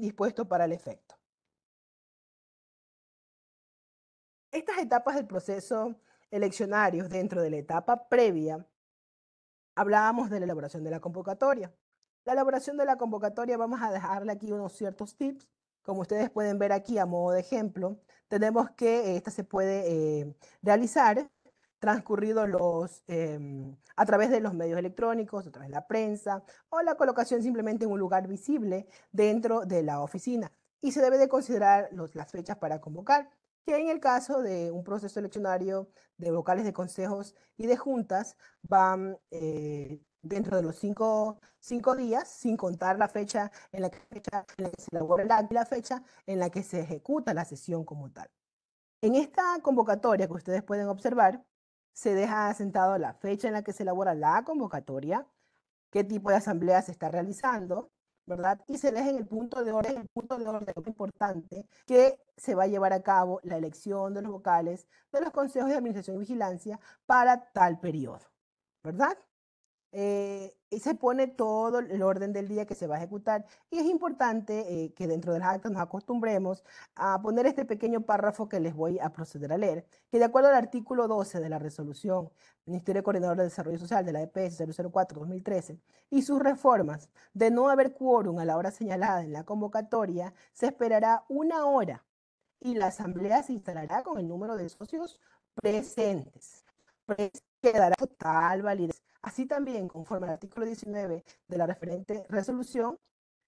dispuesto para el efecto. Estas etapas del proceso eleccionario, dentro de la etapa previa, hablábamos de la elaboración de la convocatoria. La elaboración de la convocatoria, vamos a dejarle aquí unos ciertos tips. Como ustedes pueden ver aquí a modo de ejemplo, tenemos que esta se puede eh, realizar transcurrido los, em, a través de los medios electrónicos, a través de la prensa, o la colocación simplemente en un lugar visible dentro de la oficina. Y se debe de considerar las fechas para convocar, que en el caso de un proceso eleccionario de vocales de consejos y de juntas van eh, dentro de los cinco, días, sin contar la fecha en la que, se la fecha en la que se ejecuta la sesión como tal. En esta convocatoria que ustedes pueden observar, se deja asentado la fecha en la que se elabora la convocatoria, qué tipo de asamblea se está realizando, ¿verdad? Y se deja en el punto de orden, el punto de orden importante, que se va a llevar a cabo la elección de los vocales de los consejos de administración y vigilancia para tal periodo, ¿verdad? Eh, y se pone todo el orden del día que se va a ejecutar. Y es importante eh, que dentro de las actas nos acostumbremos a poner este pequeño párrafo que les voy a proceder a leer, que de acuerdo al artículo 12 de la resolución Ministerio Coordinador de Desarrollo Social de la EPS 004-2013 y sus reformas, de no haber quórum a la hora señalada en la convocatoria, se esperará una hora y la asamblea se instalará con el número de socios presentes. Pues, quedará total validez Así también, conforme al artículo 19 de la referente resolución,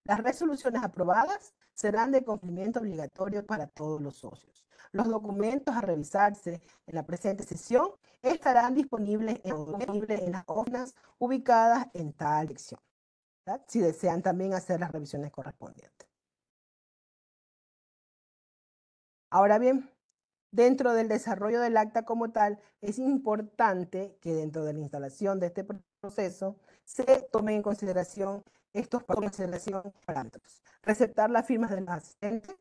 las resoluciones aprobadas serán de cumplimiento obligatorio para todos los socios. Los documentos a revisarse en la presente sesión estarán disponibles en, las oficinas ubicadas en tal lección, si desean también hacer las revisiones correspondientes. Ahora bien, dentro del desarrollo del acta como tal, es importante que dentro de la instalación de este proceso se tomen en consideración estos parámetros. Receptar las firmas de los asistentes,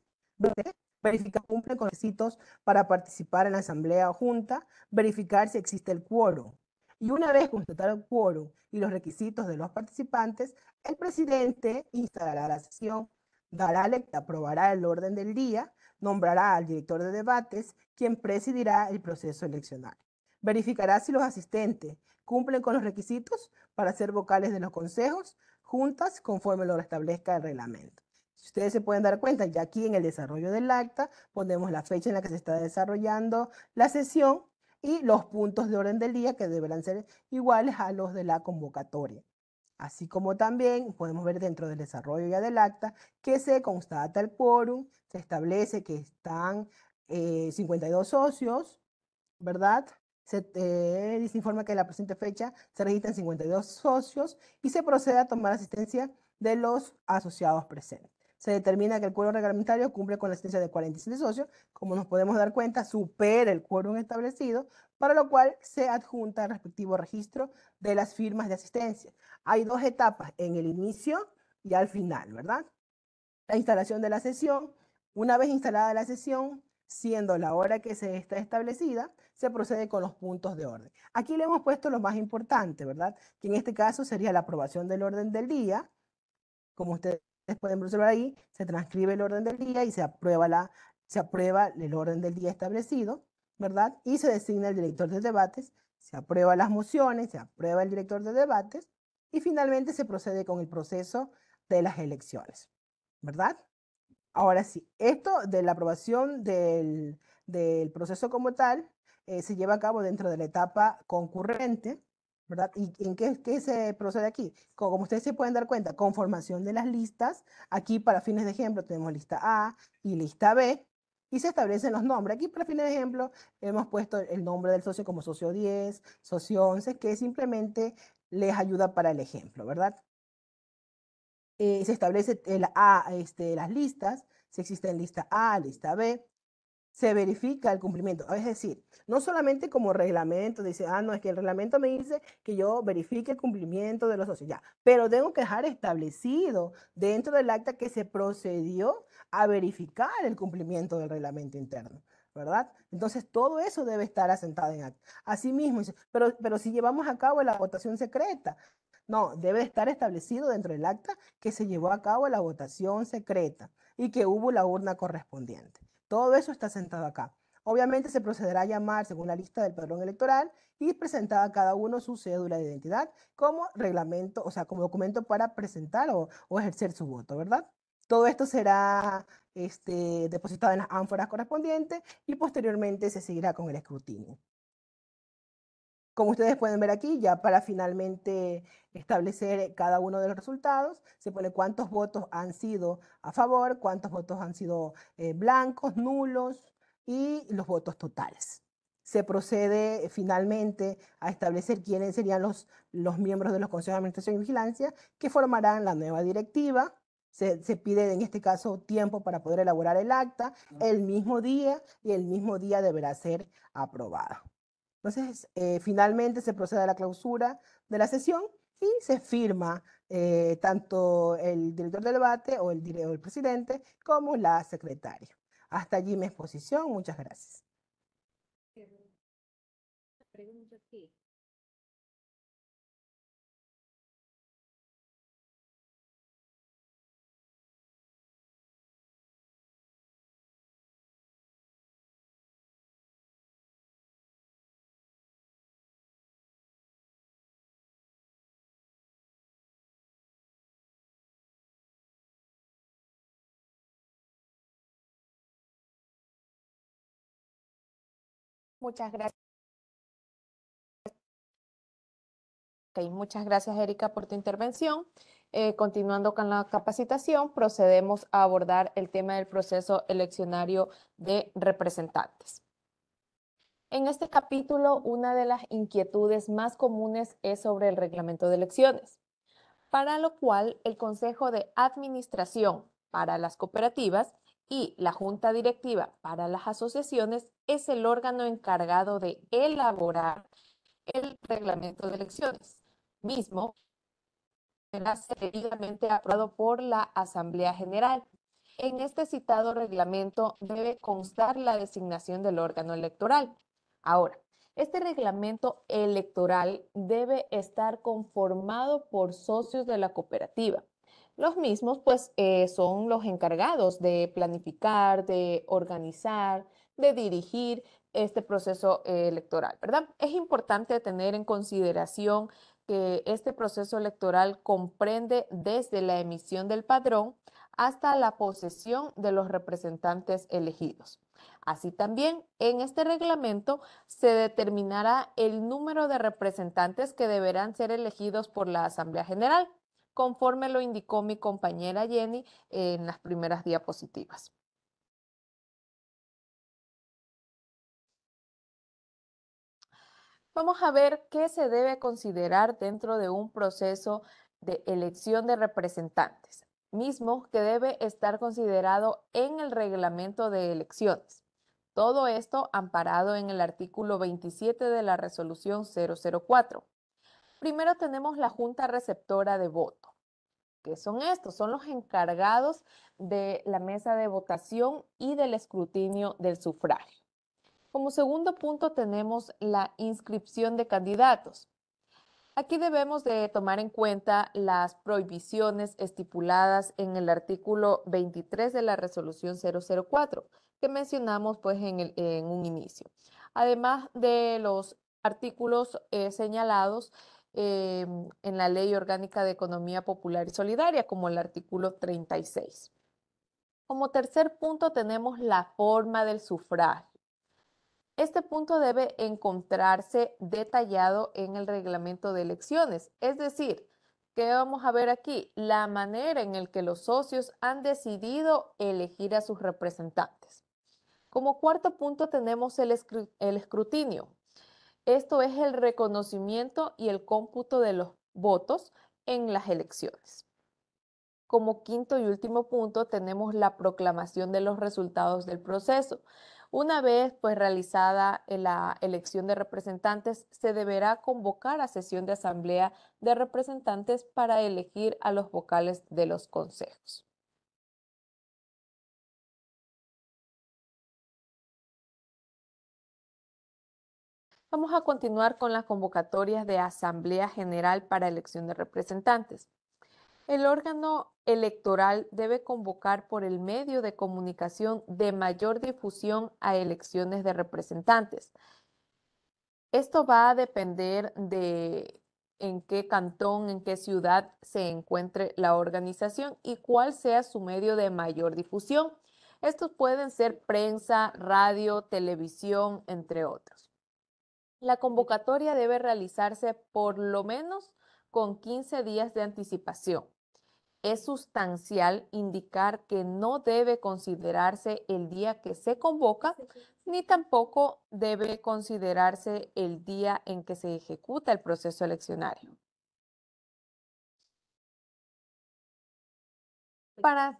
verificar si cumplen con requisitos para participar en la asamblea o junta, verificar si existe el quórum. Y una vez constatado el quórum y los requisitos de los participantes, el presidente instalará la sesión, dará lectura, aprobará el orden del día, nombrará al director de debates, quien presidirá el proceso eleccionario. Verificará si los asistentes cumplen con los requisitos para ser vocales de los consejos, juntas conforme lo establezca el reglamento. Si ustedes se pueden dar cuenta, ya aquí en el desarrollo del acta ponemos la fecha en la que se está desarrollando la sesión y los puntos de orden del día que deberán ser iguales a los de la convocatoria. Así como también podemos ver dentro del desarrollo ya del acta que se constata el quórum, se establece que están 52 eh, socios, ¿verdad? Se, se, informa que en la presente fecha se registran 52 socios y se procede a tomar asistencia de los asociados presentes se determina que el quórum reglamentario cumple con la asistencia de 47 socios, como nos podemos dar cuenta, supera el quórum establecido, para lo cual se adjunta el respectivo registro de las firmas de asistencia. Hay dos etapas, en el inicio y al final, ¿verdad? La instalación de la sesión. Una vez instalada la sesión, siendo la hora que se está establecida, se procede con los puntos de orden. Aquí le hemos puesto lo más importante, ¿verdad? Que en este caso sería la aprobación del orden del día, como ustedes después de resolver ahí, se transcribe el orden del día y se aprueba, la, se aprueba el orden del día establecido, ¿verdad? Y se designa el director de debates, se aprueba las mociones, se aprueba el director de debates y finalmente se procede con el proceso de las elecciones, ¿verdad? Ahora sí, esto de la aprobación del, proceso como tal eh, se lleva a cabo dentro de la etapa concurrente, ¿verdad? ¿Y en qué, se procede aquí? Como ustedes se pueden dar cuenta, conformación de las listas. Aquí para fines de ejemplo tenemos lista A y lista B y se establecen los nombres. Aquí para fines de ejemplo hemos puesto el nombre del socio como socio 10, socio 11, que simplemente les ayuda para el ejemplo, ¿verdad? Eh, se establece este, las listas, si existen lista A, lista B, se verifica el cumplimiento. Es decir, no solamente como reglamento, dice, ah, no, es que el reglamento me dice que yo verifique el cumplimiento de los socios, ya, pero tengo que dejar establecido dentro del acta que se procedió a verificar el cumplimiento del reglamento interno. ¿verdad? Entonces, todo eso debe estar asentado en acta. Asimismo, pero, pero si llevamos a cabo la votación secreta, no, debe estar establecido dentro del acta que se llevó a cabo la votación secreta y que hubo la urna correspondiente. Todo eso está sentado acá. Obviamente se procederá a llamar según la lista del padrón electoral y a cada uno su cédula de identidad como reglamento, o sea, como documento para presentar o, ejercer su voto, ¿verdad? Todo esto será este, depositado en las ánforas correspondientes y posteriormente se seguirá con el escrutinio. Como ustedes pueden ver aquí, ya para finalmente establecer cada uno de los resultados, se pone cuántos votos han sido a favor, cuántos votos han sido eh, blancos, nulos y los votos totales. Se procede finalmente a establecer quiénes serían los, los miembros de los consejos de administración y vigilancia que formarán la nueva directiva, se, se, pide en este caso tiempo para poder elaborar el acta el mismo día y el mismo día deberá ser aprobado. Entonces, eh, finalmente se procede a la clausura de la sesión y se firma eh, tanto el director del debate o el, director del presidente como la secretaria. Hasta allí mi exposición. Muchas gracias. Muchas gracias. muchas gracias, Erika, por tu intervención. Eh, continuando con la capacitación, procedemos a abordar el tema del proceso eleccionario de representantes. En este capítulo, una de las inquietudes más comunes es sobre el reglamento de elecciones, para lo cual el Consejo de Administración para las Cooperativas y la junta directiva para las asociaciones es el órgano encargado de elaborar el reglamento de elecciones, mismo será debidamente aprobado por la Asamblea General. En este citado reglamento debe constar la designación del órgano electoral. Ahora, este reglamento electoral debe estar conformado por socios de la cooperativa, los mismos pues eh, son los encargados de planificar, de organizar, de dirigir este proceso eh, electoral, ¿verdad? Es importante tener en consideración que este proceso electoral comprende desde la emisión del padrón hasta la posesión de los representantes elegidos. Así también, en este reglamento se determinará el número de representantes que deberán ser elegidos por la Asamblea General, conforme lo indicó mi compañera Jenny en las primeras diapositivas. Vamos a ver qué se debe considerar dentro de un proceso de elección de representantes, mismo que debe estar considerado en el reglamento de elecciones. Todo esto amparado en el artículo 27 de la resolución 004. Primero tenemos la junta receptora de voto. ¿Qué son estos? Son los encargados de la mesa de votación y del escrutinio del sufragio. Como segundo punto tenemos la inscripción de candidatos. Aquí debemos de tomar en cuenta las prohibiciones estipuladas en el artículo 23 de la resolución 004 que mencionamos pues en, un inicio. Además de los artículos eh, señalados, Em, en la Ley Orgánica de Economía Popular y Solidaria, como el artículo 36. Como tercer punto tenemos la forma del sufragio. Este punto debe encontrarse detallado en el reglamento de elecciones, es decir, que vamos a ver aquí? La manera en la que los socios han decidido elegir a sus representantes. Como cuarto punto tenemos el, escrutinio. Esto es el reconocimiento y el cómputo de los votos en las elecciones. Como quinto y último punto tenemos la proclamación de los resultados del proceso. Una vez pues realizada eh, la elección de representantes, se deberá convocar a sesión de asamblea de representantes para elegir a los vocales de los consejos. Vamos a continuar con las convocatorias de Asamblea General para elección de representantes. El órgano electoral debe convocar por el medio de comunicación de mayor difusión a elecciones de representantes. Esto va a depender de en qué cantón, en qué ciudad se encuentre la organización y cuál sea su medio de mayor difusión. Estos pueden ser prensa, radio, televisión, entre otros. La convocatoria debe realizarse por lo menos con 15 días de anticipación. Es sustancial indicar que no debe considerarse el día que se convoca, ni tampoco debe considerarse el día en que se ejecuta el proceso eleccionario. Para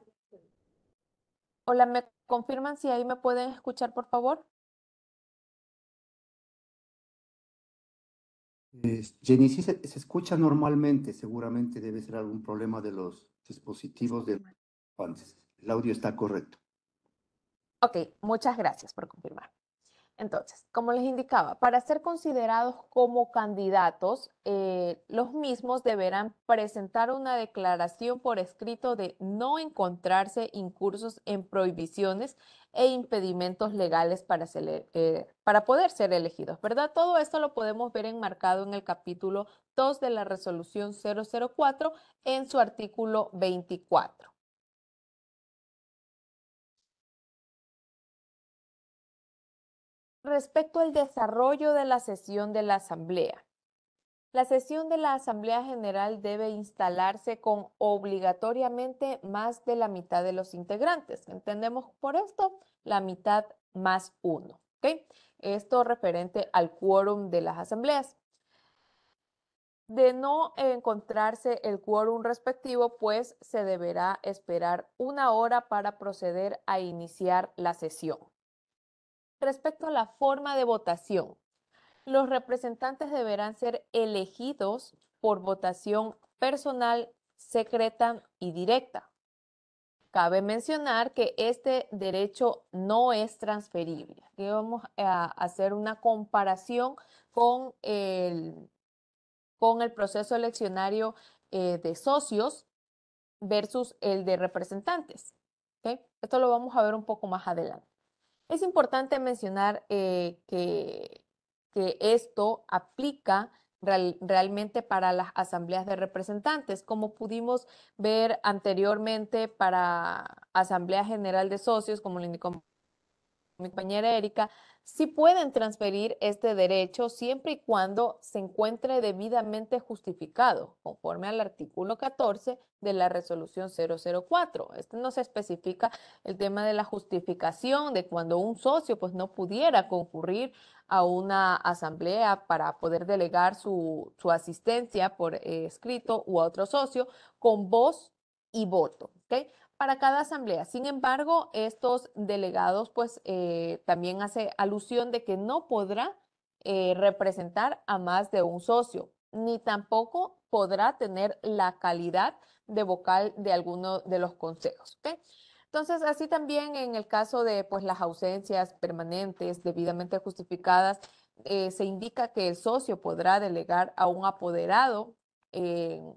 Hola, ¿me confirman si ahí me pueden escuchar, por favor? Jenny, si se, escucha normalmente, seguramente debe ser algún problema de los dispositivos de El audio está correcto. Ok, muchas gracias por confirmar. Entonces, como les indicaba, para ser considerados como candidatos, eh, los mismos deberán presentar una declaración por escrito de no encontrarse incursos en prohibiciones e impedimentos legales para, eh, para poder ser elegidos, ¿verdad? Todo esto lo podemos ver enmarcado en el capítulo 2 de la resolución 004 en su artículo 24. respecto al desarrollo de la sesión de la Asamblea. La sesión de la Asamblea General debe instalarse con obligatoriamente más de la mitad de los integrantes. Entendemos por esto la mitad más uno. Esto referente al quórum de las asambleas. De no encontrarse el quórum respectivo, pues se deberá esperar una hora para proceder a iniciar la sesión. Respecto a la forma de votación, los representantes deberán ser elegidos por votación personal, secreta y directa. Cabe mencionar que este derecho no es transferible. Aquí vamos a hacer una comparación con el, con el proceso eleccionario eh, de socios versus el de representantes. Esto lo vamos a ver un poco más adelante. Es importante mencionar eh, que, esto aplica realmente para las asambleas de representantes, como pudimos ver anteriormente para Asamblea General de Socios, como lo indicó mi compañera Erika, sí pueden transferir este derecho siempre y cuando se encuentre debidamente justificado, conforme al artículo 14 de la resolución 004. Este no se especifica el tema de la justificación de cuando un socio pues no pudiera concurrir a una asamblea para poder delegar su, asistencia por eh, escrito u a otro socio con voz y voto para cada asamblea. Sin embargo, estos delegados pues eh, también hace alusión de que no podrá eh, representar a más de un socio, ni tampoco podrá tener la calidad de vocal de alguno de los consejos. Entonces, así también en el caso de pues, las ausencias permanentes debidamente justificadas, eh, se indica que el socio podrá delegar a un apoderado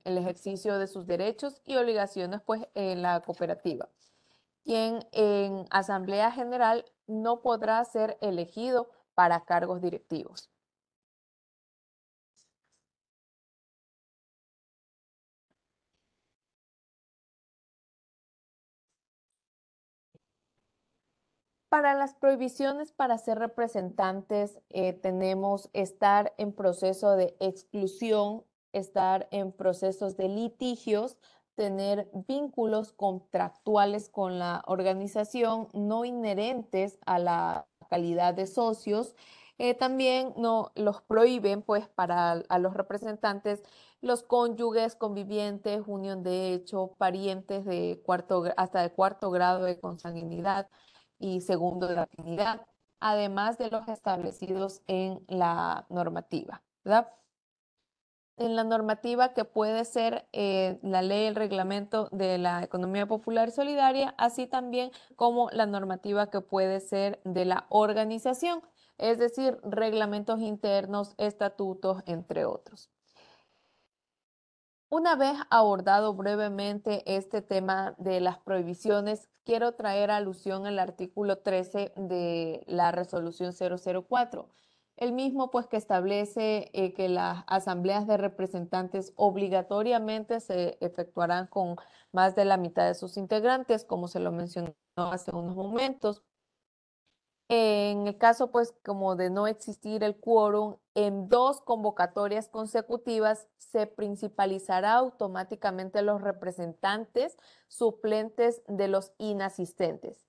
el ejercicio de sus derechos y obligaciones pues en la cooperativa. Quien en asamblea general no podrá ser elegido para cargos directivos. Para las prohibiciones para ser representantes eh, tenemos estar en proceso de exclusión estar en procesos de litigios, tener vínculos contractuales con la organización no inherentes a la calidad de socios. Eh, también no los prohíben pues para a los representantes los cónyuges, convivientes, unión de hecho, parientes de cuarto, hasta de cuarto grado de consanguinidad y segundo de afinidad, además de los establecidos en la normativa. ¿verdad? en la normativa que puede ser eh, la ley, el reglamento de la economía popular solidaria, así también como la normativa que puede ser de la organización, es decir, reglamentos internos, estatutos, entre otros. Una vez abordado brevemente este tema de las prohibiciones, quiero traer alusión al artículo 13 de la resolución 004 el mismo pues que establece eh, que las asambleas de representantes obligatoriamente se efectuarán con más de la mitad de sus integrantes, como se lo mencionó hace unos momentos. En el caso pues como de no existir el quórum, en dos convocatorias consecutivas se principalizará automáticamente los representantes suplentes de los inasistentes.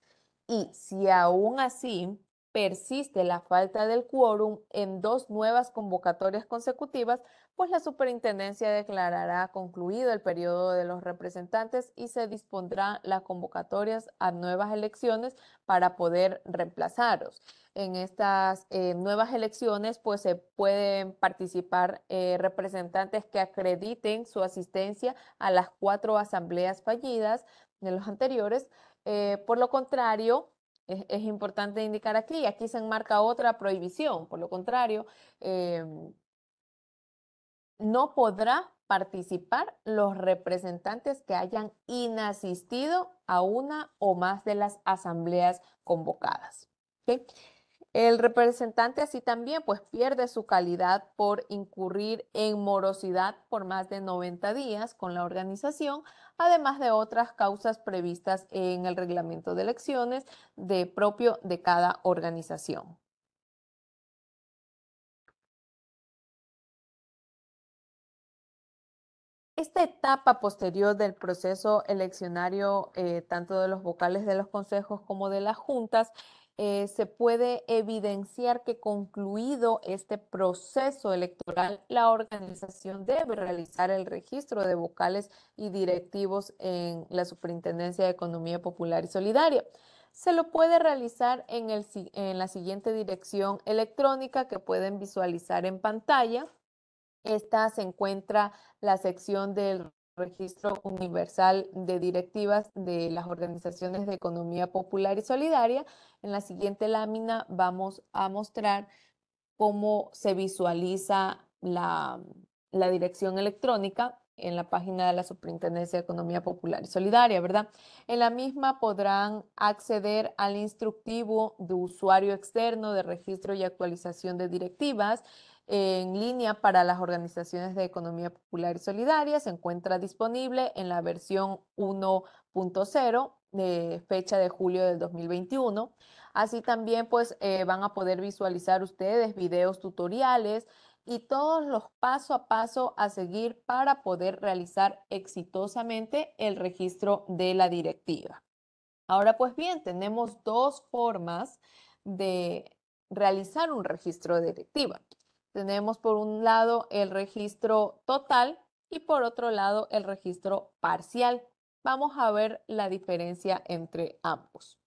Y si aún así persiste la falta del quórum en dos nuevas convocatorias consecutivas, pues la superintendencia declarará concluido el periodo de los representantes y se dispondrán las convocatorias a nuevas elecciones para poder reemplazarlos. En estas eh, nuevas elecciones, pues se pueden participar eh, representantes que acrediten su asistencia a las cuatro asambleas fallidas de los anteriores. Eh, por lo contrario, es, importante indicar aquí, aquí se enmarca otra prohibición, por lo contrario, em, no podrá participar los representantes que hayan inasistido a una o más de las asambleas convocadas. ¿Okay? El representante así también pues pierde su calidad por incurrir en morosidad por más de 90 días con la organización, además de otras causas previstas en el reglamento de elecciones de propio de cada organización. Esta etapa posterior del proceso eleccionario, eh, tanto de los vocales de los consejos como de las juntas, eh, se puede evidenciar que concluido este proceso electoral, la organización debe realizar el registro de vocales y directivos en la Superintendencia de Economía Popular y Solidaria. Se lo puede realizar en, el, en la siguiente dirección electrónica que pueden visualizar en pantalla. Esta se encuentra la sección del registro universal de directivas de las organizaciones de economía popular y solidaria. En la siguiente lámina vamos a mostrar cómo se visualiza la, dirección electrónica en la página de la Superintendencia de Economía Popular y Solidaria, ¿verdad? En la misma podrán acceder al instructivo de usuario externo de registro y actualización de directivas en línea para las organizaciones de economía popular y solidaria. Se encuentra disponible en la versión 1.0 de fecha de julio del 2021. Así también pues eh, van a poder visualizar ustedes videos tutoriales y todos los paso a paso a seguir para poder realizar exitosamente el registro de la directiva. Ahora pues bien, tenemos dos formas de realizar un registro de directiva. Tenemos por un lado el registro total y por otro lado el registro parcial. Vamos a ver la diferencia entre ambos.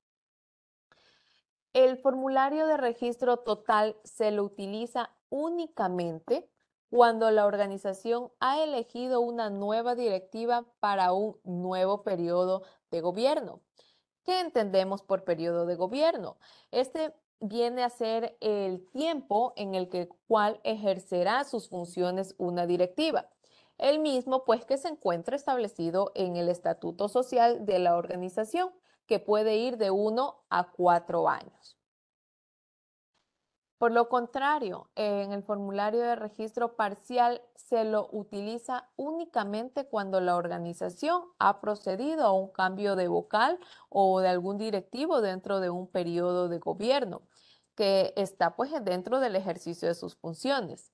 El formulario de registro total se lo utiliza únicamente cuando la organización ha elegido una nueva directiva para un nuevo periodo de gobierno. ¿Qué entendemos por periodo de gobierno? Este viene a ser el tiempo en el que cual ejercerá sus funciones una directiva. El mismo, pues, que se encuentra establecido en el Estatuto Social de la organización, que puede ir de uno a cuatro años. Por lo contrario, en el formulario de registro parcial se lo utiliza únicamente cuando la organización ha procedido a un cambio de vocal o de algún directivo dentro de un periodo de gobierno que está pues dentro del ejercicio de sus funciones.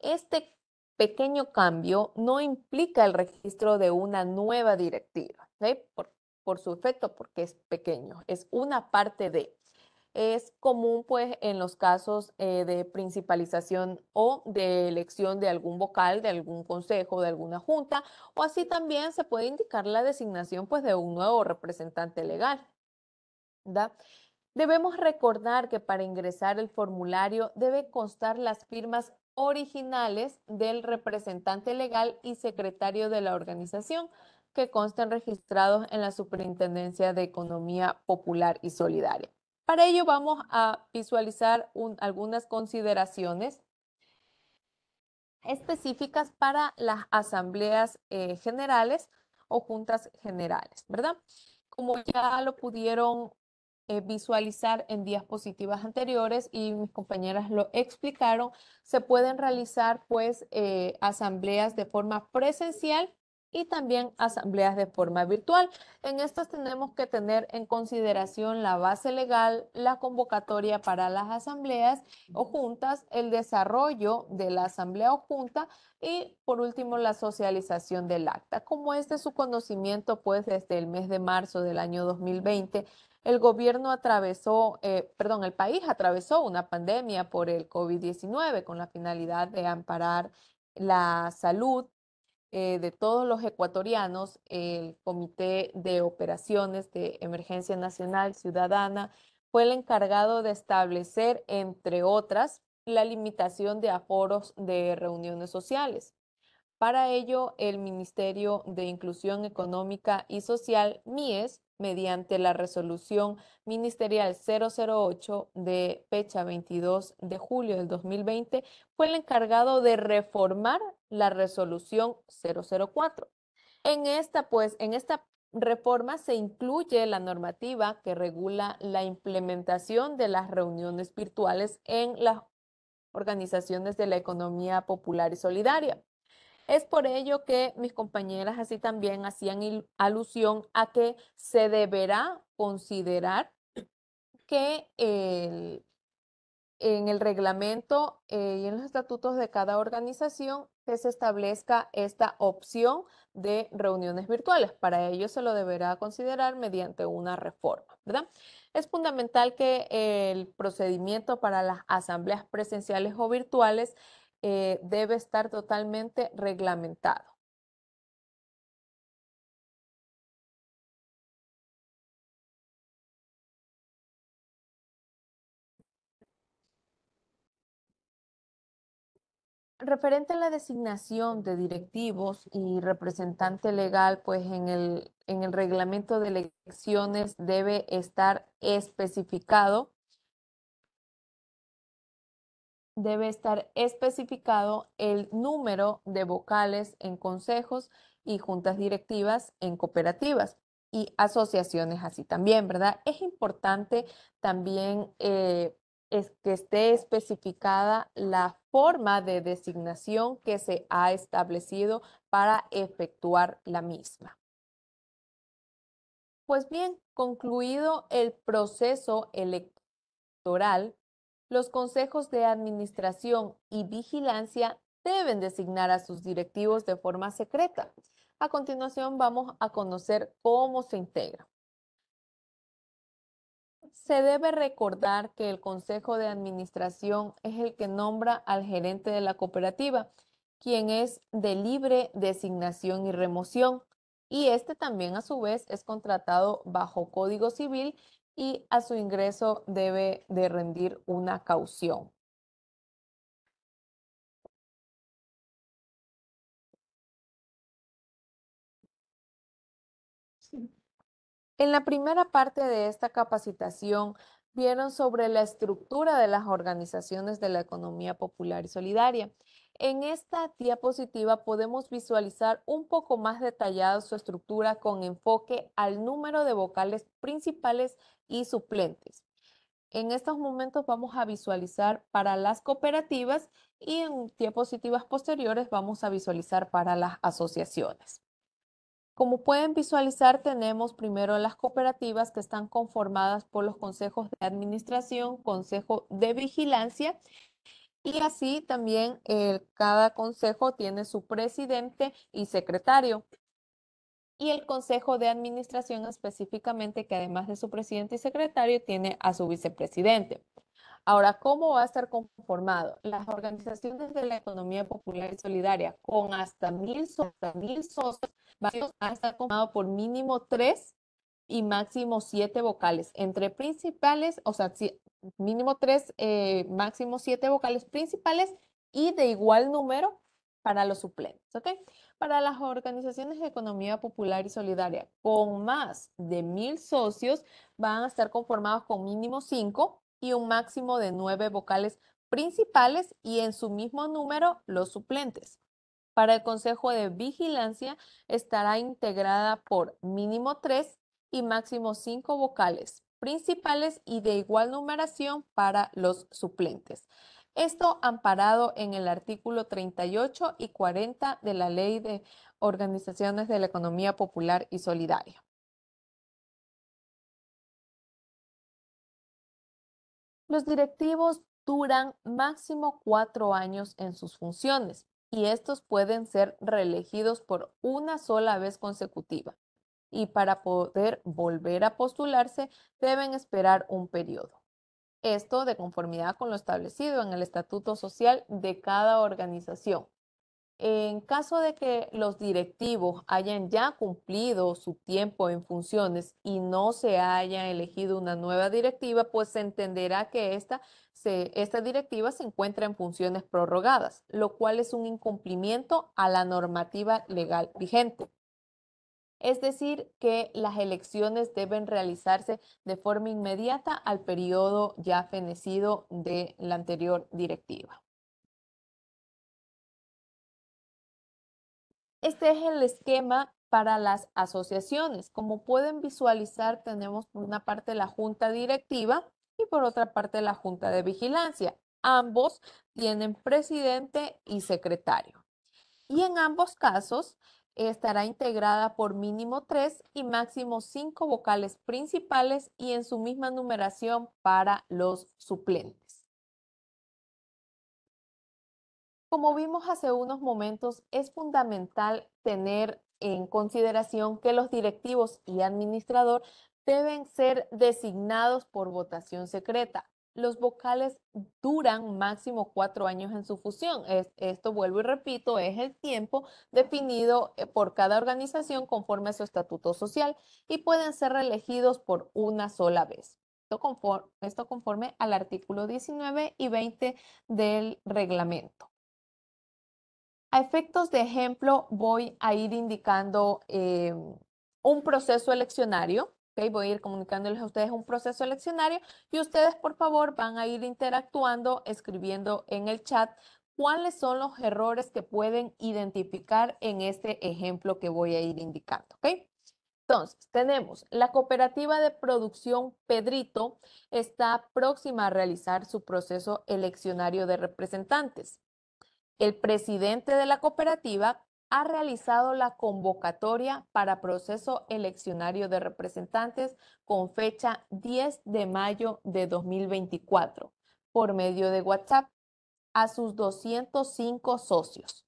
Este pequeño cambio no implica el registro de una nueva directiva, por, por su efecto, porque es pequeño, es una parte de es común pues en los casos eh, de principalización o de elección de algún vocal, de algún consejo, de alguna junta, o así también se puede indicar la designación pues de un nuevo representante legal. Debemos recordar que para ingresar el formulario debe constar las firmas originales del representante legal y secretario de la organización que consten registrados en la Superintendencia de Economía Popular y Solidaria. Para ello vamos a visualizar algunas consideraciones específicas para las asambleas eh, generales o juntas generales, ¿verdad? Como ya lo pudieron eh, visualizar en diapositivas anteriores y mis compañeras lo explicaron, se pueden realizar pues eh, asambleas de forma presencial y también asambleas de forma virtual. En estas tenemos que tener en consideración la base legal, la convocatoria para las asambleas o juntas, el desarrollo de la asamblea o junta y por último la socialización del acta. Como este es de su conocimiento, pues desde el mes de marzo del año 2020, el gobierno atravesó, eh, perdón, el país atravesó una pandemia por el COVID-19 con la finalidad de amparar la salud eh, de todos los ecuatorianos, el Comité de Operaciones de Emergencia Nacional Ciudadana fue el encargado de establecer, entre otras, la limitación de aforos de reuniones sociales. Para ello, el Ministerio de Inclusión Económica y Social, MIES, mediante la resolución ministerial 008 de fecha 22 de julio del 2020, fue el encargado de reformar la resolución 004. En esta, pues, en esta reforma se incluye la normativa que regula la implementación de las reuniones virtuales en las organizaciones de la economía popular y solidaria. Es por ello que mis compañeras así también hacían alusión a que se deberá considerar que el, en el reglamento eh, y en los estatutos de cada organización que se establezca esta opción de reuniones virtuales. Para ello se lo deberá considerar mediante una reforma, Es fundamental que el procedimiento para las asambleas presenciales o virtuales eh, debe estar totalmente reglamentado. referente a la designación de directivos y representante legal, pues en el, en el reglamento de elecciones debe estar especificado, debe estar especificado el número de vocales en consejos y juntas directivas en cooperativas y asociaciones así también, ¿verdad? Es importante también eh, es que esté especificada la forma de designación que se ha establecido para efectuar la misma. Pues bien, concluido el proceso electoral, los consejos de administración y vigilancia deben designar a sus directivos de forma secreta. A continuación vamos a conocer cómo se integra. Se debe recordar que el Consejo de Administración es el que nombra al gerente de la cooperativa, quien es de libre designación y remoción. Y este también a su vez es contratado bajo Código Civil y a su ingreso debe de rendir una caución. En la primera parte de esta capacitación vieron sobre la estructura de las organizaciones de la economía popular y solidaria. En esta diapositiva podemos visualizar un poco más detallado su estructura con enfoque al número de vocales principales y suplentes. En estos momentos vamos a visualizar para las cooperativas y en diapositivas posteriores vamos a visualizar para las asociaciones. Como pueden visualizar, tenemos primero las cooperativas que están conformadas por los consejos de administración, consejo de vigilancia y así también eh, cada consejo tiene su presidente y secretario. Y el consejo de administración específicamente, que además de su presidente y secretario, tiene a su vicepresidente. Ahora, ¿cómo va a estar conformado? Las organizaciones de la economía popular y solidaria con hasta mil, mil socios van a estar conformados por mínimo tres y máximo siete vocales, entre principales, o sea, mínimo tres, eh, máximo siete vocales principales y de igual número para los suplentes, ¿ok? Para las organizaciones de economía popular y solidaria con más de mil socios van a estar conformados con mínimo cinco y un máximo de nueve vocales principales y en su mismo número los suplentes. Para el Consejo de Vigilancia estará integrada por mínimo tres y máximo cinco vocales principales y de igual numeración para los suplentes. Esto amparado en el artículo 38 y 40 de la Ley de Organizaciones de la Economía Popular y Solidaria. Los directivos duran máximo cuatro años en sus funciones y estos pueden ser reelegidos por una sola vez consecutiva y para poder volver a postularse deben esperar un periodo. Esto de conformidad con lo establecido en el estatuto social de cada organización en caso de que los directivos hayan ya cumplido su tiempo en funciones y no se haya elegido una nueva directiva, pues se entenderá que esta, directiva se encuentra en funciones prorrogadas, lo cual es un incumplimiento a la normativa legal vigente. Es decir, que las elecciones deben realizarse de forma inmediata al periodo ya fenecido de la anterior directiva. Este es el esquema para las asociaciones. Como pueden visualizar, tenemos por una parte la junta directiva y por otra parte la junta de vigilancia. Ambos tienen presidente y secretario. Y en ambos casos estará integrada por mínimo tres y máximo cinco vocales principales y en su misma numeración para los suplentes. Como vimos hace unos momentos, es fundamental tener en consideración que los directivos y administrador deben ser designados por votación secreta. Los vocales duran máximo cuatro años en su fusión. esto, vuelvo y repito, es el tiempo definido eh, por cada organización conforme a su estatuto social y pueden ser reelegidos por una sola vez. Esto esto conforme al artículo 19 y 20 del reglamento. A efectos de ejemplo, voy a ir indicando eh, un proceso eleccionario. voy a ir comunicándoles a ustedes un proceso eleccionario y ustedes, por favor, van a ir interactuando, escribiendo en el chat cuáles son los errores que pueden identificar en este ejemplo que voy a ir indicando. ¿okay? Entonces, tenemos la cooperativa de producción Pedrito está próxima a realizar su proceso eleccionario de representantes el presidente de la cooperativa ha realizado la convocatoria para proceso eleccionario de representantes con fecha 10 de mayo de 2024 por medio de WhatsApp a sus 205 socios.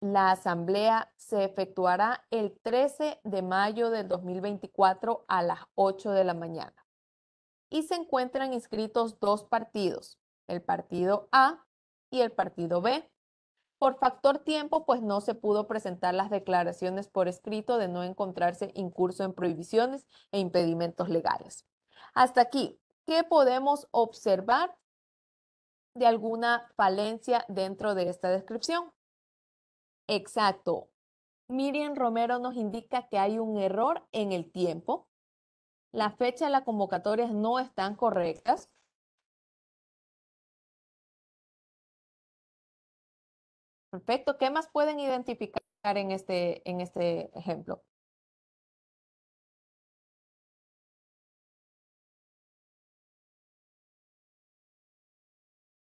La asamblea se efectuará el 13 de mayo del 2024 a las 8 de la mañana. Y se encuentran inscritos dos partidos, el partido A y el partido B. Por factor tiempo, pues no se pudo presentar las declaraciones por escrito de no encontrarse incurso en prohibiciones e impedimentos legales. Hasta aquí, ¿qué podemos observar de alguna falencia dentro de esta descripción? Exacto. Miriam Romero nos indica que hay un error en el tiempo. La fecha de las convocatorias no están correctas. Perfecto. ¿Qué más pueden identificar en este, en este ejemplo?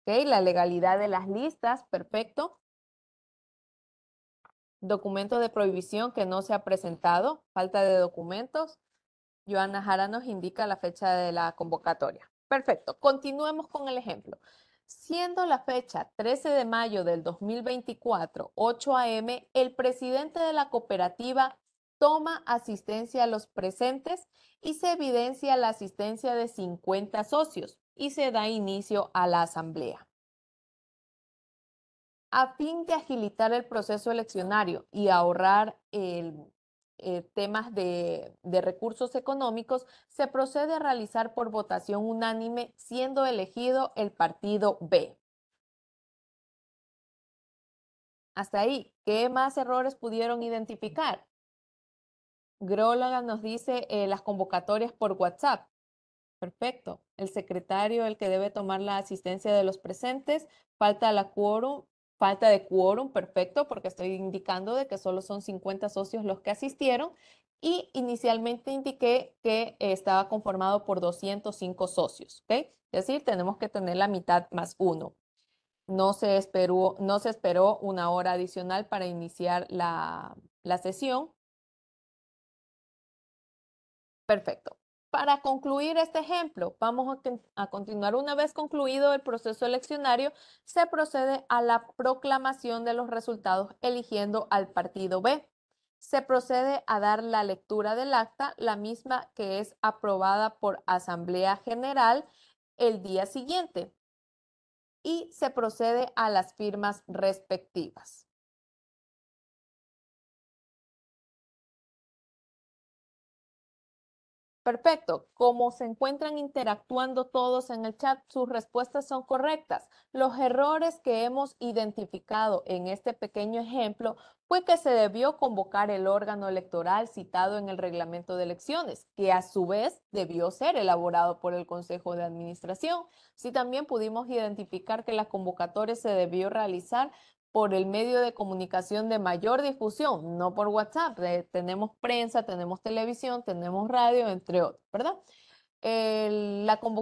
Ok, la legalidad de las listas, perfecto. Documento de prohibición que no se ha presentado, falta de documentos. Joana Jara nos indica la fecha de la convocatoria. Perfecto, continuemos con el ejemplo. Siendo la fecha 13 de mayo del 2024, 8 a.m., el presidente de la cooperativa toma asistencia a los presentes y se evidencia la asistencia de 50 socios y se da inicio a la asamblea. A fin de agilitar el proceso eleccionario y ahorrar el eh, temas de, recursos económicos, se procede a realizar por votación unánime, siendo elegido el partido B. Hasta ahí, ¿qué más errores pudieron identificar? Gróloga nos dice eh, las convocatorias por WhatsApp. Perfecto. El secretario, el que debe tomar la asistencia de los presentes, falta la quórum falta de quórum, perfecto, porque estoy indicando de que solo son 50 socios los que asistieron y inicialmente indiqué que estaba conformado por 205 socios, ¿ok? Es decir, tenemos que tener la mitad más uno. No se esperó, una hora adicional para iniciar la sesión. Perfecto. Para concluir este ejemplo, vamos a, continuar. Una vez concluido el proceso eleccionario, se procede a la proclamación de los resultados eligiendo al partido B. Se procede a dar la lectura del acta, la misma que es aprobada por Asamblea General el día siguiente. Y se procede a las firmas respectivas. Perfecto. Como se encuentran interactuando todos en el chat, sus respuestas son correctas. Los errores que hemos identificado en este pequeño ejemplo fue que se debió convocar el órgano electoral citado en el reglamento de elecciones, que a su vez debió ser elaborado por el Consejo de Administración. Sí, también pudimos identificar que la convocatoria se debió realizar por el medio de comunicación de mayor difusión, no por WhatsApp. Eh, tenemos prensa, tenemos televisión, tenemos radio, entre otros, ¿verdad?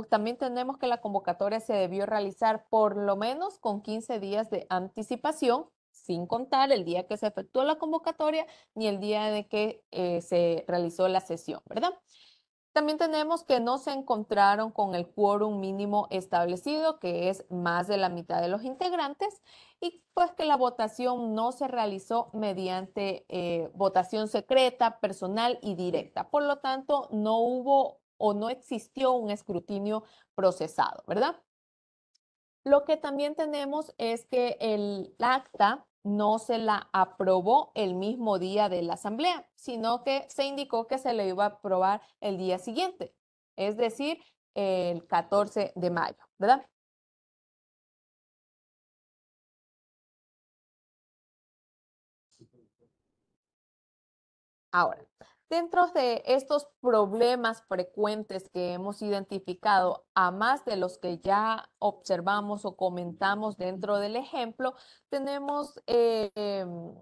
también tenemos que la convocatoria se debió realizar por lo menos con 15 días de anticipación, sin contar el día que se efectuó la convocatoria ni el día de que eh, se realizó la sesión, ¿verdad? También tenemos que no se encontraron con el quórum mínimo establecido, que es más de la mitad de los integrantes, y pues que la votación no se realizó mediante eh, votación secreta, personal y directa. Por lo tanto, no hubo o no existió un escrutinio procesado, ¿verdad? Lo que también tenemos es que el acta no se la aprobó el mismo día de la asamblea, sino que se indicó que se le iba a aprobar el día siguiente, es decir, el 14 de mayo, ¿verdad? Ahora, dentro de estos problemas frecuentes que hemos identificado, a más de los que ya observamos o comentamos dentro del ejemplo, tenemos... Eh, em,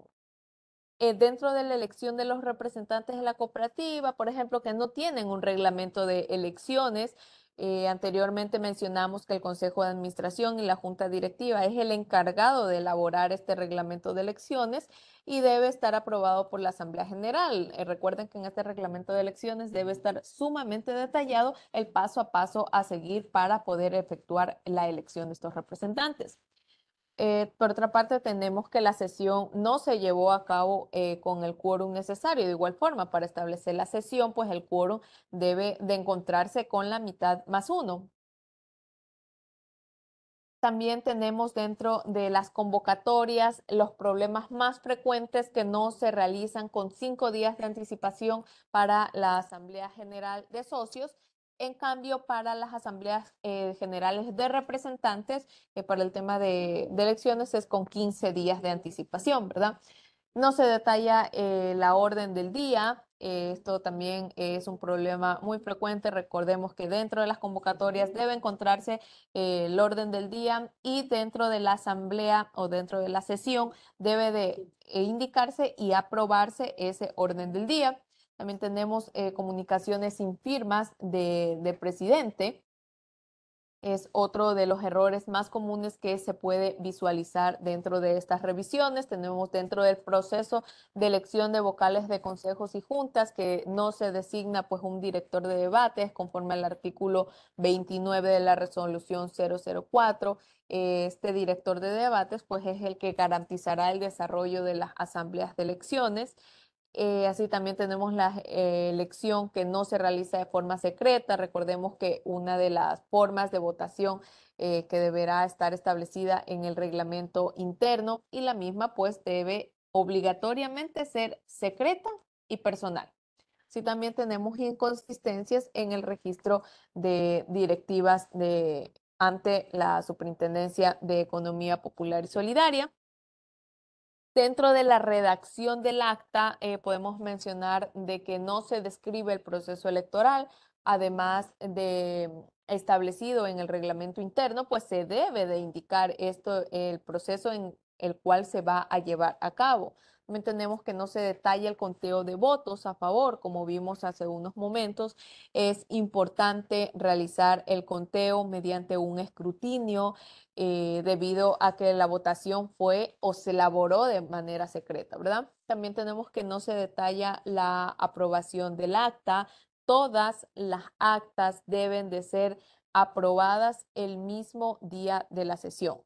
eh, dentro de la elección de los representantes de la cooperativa, por ejemplo, que no tienen un reglamento de elecciones, eh, anteriormente mencionamos que el Consejo de Administración y la Junta Directiva es el encargado de elaborar este reglamento de elecciones y debe estar aprobado por la Asamblea General. Eh, recuerden que en este reglamento de elecciones debe estar sumamente detallado el paso a paso a seguir para poder efectuar la elección de estos representantes. Eh, por otra parte, tenemos que la sesión no se llevó a cabo eh, con el quórum necesario. De igual forma, para establecer la sesión, pues el quórum debe de encontrarse con la mitad más uno. También tenemos dentro de las convocatorias los problemas más frecuentes que no se realizan con cinco días de anticipación para la Asamblea General de Socios en cambio, para las asambleas eh, generales de representantes, eh, para el tema de, elecciones es con 15 días de anticipación, ¿verdad? No se detalla eh, la orden del día. esto también es un problema muy frecuente. Recordemos que dentro de las convocatorias debe encontrarse el orden del día y dentro de la asamblea o dentro de la sesión debe de indicarse y aprobarse ese orden del día. También tenemos eh, comunicaciones sin firmas de, presidente. Es otro de los errores más comunes que se puede visualizar dentro de estas revisiones. Tenemos dentro del proceso de elección de vocales de consejos y juntas que no se designa pues un director de debates conforme al artículo 29 de la resolución 004 este director de debates pues es el que garantizará el desarrollo de las asambleas de elecciones. Eh, así también tenemos la eh, elección que no se realiza de forma secreta. Recordemos que una de las formas de votación eh, que deberá estar establecida en el reglamento interno y la misma pues debe obligatoriamente ser secreta y personal. Así también tenemos inconsistencias en el registro de directivas ante la Superintendencia de Economía Popular y Solidaria. Dentro de la redacción del acta eh, podemos mencionar de que no se describe el proceso electoral, además de mm, establecido en el reglamento interno, pues se debe de indicar esto, el proceso en el cual se va a llevar a cabo. También tenemos que no se detalla el conteo de votos a favor, como vimos hace unos momentos. Es importante realizar el conteo mediante un escrutinio eh, debido a que la votación fue o se elaboró de manera secreta, ¿verdad? También tenemos que no se detalla la aprobación del acta. Todas las actas deben de ser aprobadas el mismo día de la sesión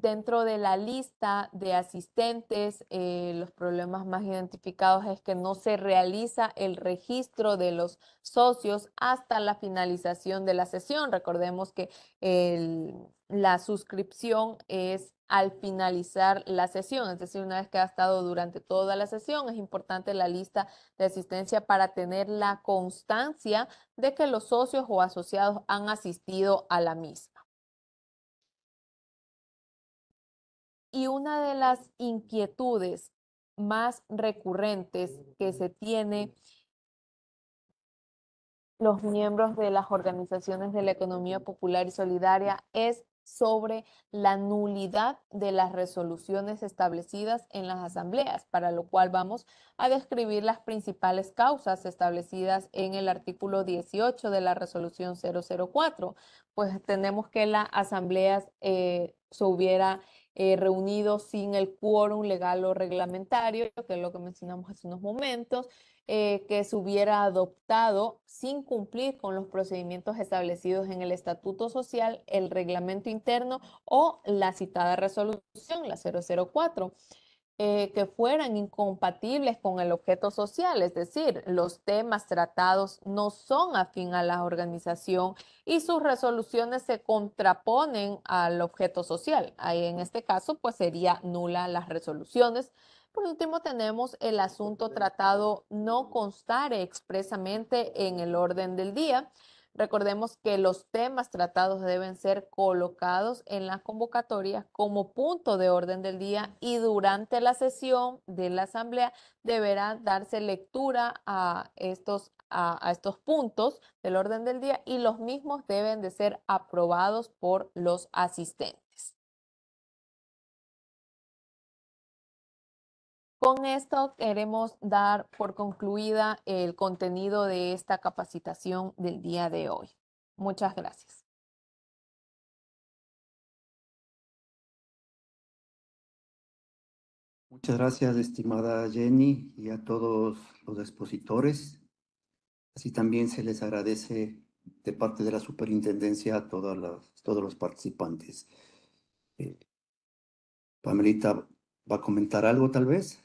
dentro de la lista de asistentes, eh, los problemas más identificados es que no se realiza el registro de los socios hasta la finalización de la sesión. Recordemos que la suscripción es al finalizar la sesión, es decir, una vez que ha estado durante toda la sesión, es importante la lista de asistencia para tener la constancia de que los socios o asociados han asistido a la misma. Y una de las inquietudes más recurrentes que se tiene los miembros de las organizaciones de la economía popular y solidaria es sobre la nulidad de las resoluciones establecidas en las asambleas, para lo cual vamos a describir las principales causas establecidas en el artículo 18 de la resolución 004, pues tenemos que las asambleas eh, se hubiera eh, reunidos sin el quórum legal o reglamentario, que es lo que mencionamos hace unos momentos, eh, que se hubiera adoptado sin cumplir con los procedimientos establecidos en el Estatuto Social, el reglamento interno o la citada resolución, la 004. Eh, que fueran incompatibles con el objeto social, es decir, los temas tratados no son afín a la organización y sus resoluciones se contraponen al objeto social. Ahí en este caso, pues sería nula las resoluciones. Por último, tenemos el asunto tratado no constar expresamente en el orden del día. Recordemos que los temas tratados deben ser colocados en las convocatorias como punto de orden del día y durante la sesión de la Asamblea deberá darse lectura a estos, estos puntos del orden del día y los mismos deben de ser aprobados por los asistentes. Con esto queremos dar por concluida el contenido de esta capacitación del día de hoy. Muchas gracias. Muchas gracias, estimada Jenny, y a todos los expositores. Así también se les agradece de parte de la superintendencia a todos los participantes. Eh, Pamelita, ¿va a comentar algo tal vez?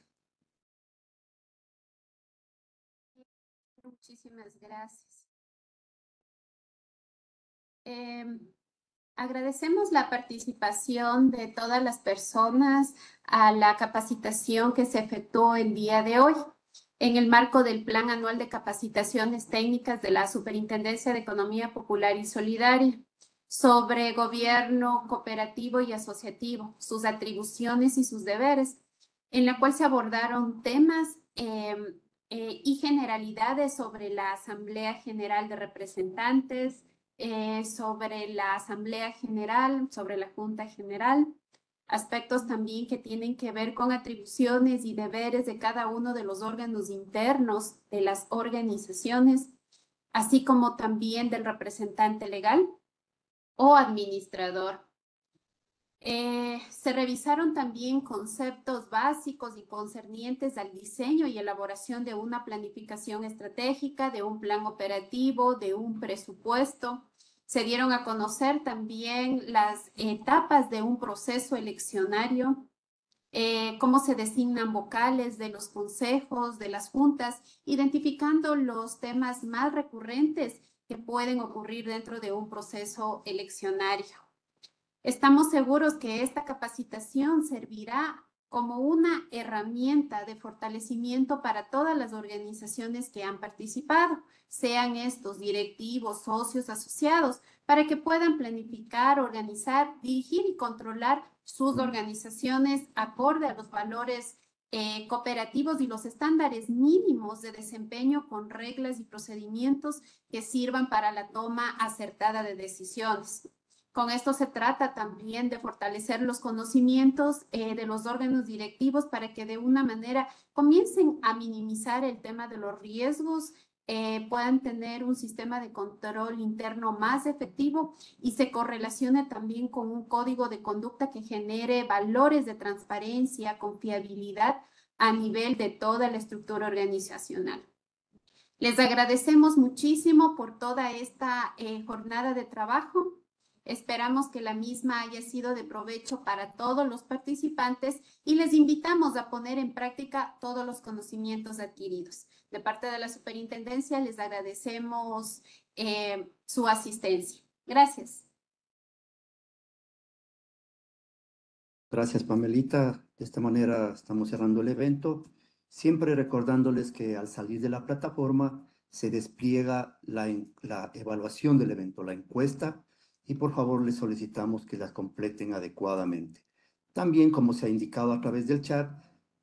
gracias. Em, agradecemos la participación de todas las personas a la capacitación que se efectuó el día de hoy en el marco del Plan Anual de Capacitaciones Técnicas de la Superintendencia de Economía Popular y Solidaria sobre gobierno cooperativo y asociativo, sus atribuciones y sus deberes, en la cual se abordaron temas eh, eh, y generalidades sobre la Asamblea General de Representantes, eh, sobre la Asamblea General, sobre la Junta General, aspectos también que tienen que ver con atribuciones y deberes de cada uno de los órganos internos de las organizaciones, así como también del representante legal o administrador eh, se revisaron también conceptos básicos y concernientes al diseño y elaboración de una planificación estratégica, de un plan operativo, de un presupuesto. Se dieron a conocer también las etapas de un proceso eleccionario, eh, cómo se designan vocales de los consejos, de las juntas, identificando los temas más recurrentes que pueden ocurrir dentro de un proceso eleccionario. Estamos seguros que esta capacitación servirá como una herramienta de fortalecimiento para todas las organizaciones que han participado, sean estos directivos, socios, asociados, para que puedan planificar, organizar, dirigir y controlar sus organizaciones acorde a los valores eh, cooperativos y los estándares mínimos de desempeño con reglas y procedimientos que sirvan para la toma acertada de decisiones. Con esto se trata también de fortalecer los conocimientos eh, de los órganos directivos para que de una manera comiencen a minimizar el tema de los riesgos, eh, puedan tener un sistema de control interno más efectivo y se correlacione también con un código de conducta que genere valores de transparencia, confiabilidad a nivel de toda la estructura organizacional. Les agradecemos muchísimo por toda esta eh, jornada de trabajo Esperamos que la misma haya sido de provecho para todos los participantes y les invitamos a poner en práctica todos los conocimientos adquiridos. De parte de la superintendencia les agradecemos eh, su asistencia. Gracias. Gracias, Pamelita. De esta manera estamos cerrando el evento, siempre recordándoles que al salir de la plataforma se despliega la evaluación del evento, la encuesta y por favor les solicitamos que las completen adecuadamente. También, como se ha indicado a través del chat,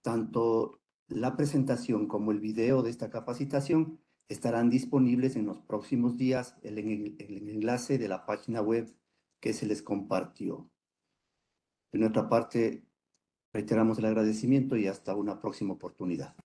tanto la presentación como el video de esta capacitación estarán disponibles en los próximos días en el, enlace de la página web que se les compartió. De nuestra parte, reiteramos el agradecimiento y hasta una próxima oportunidad.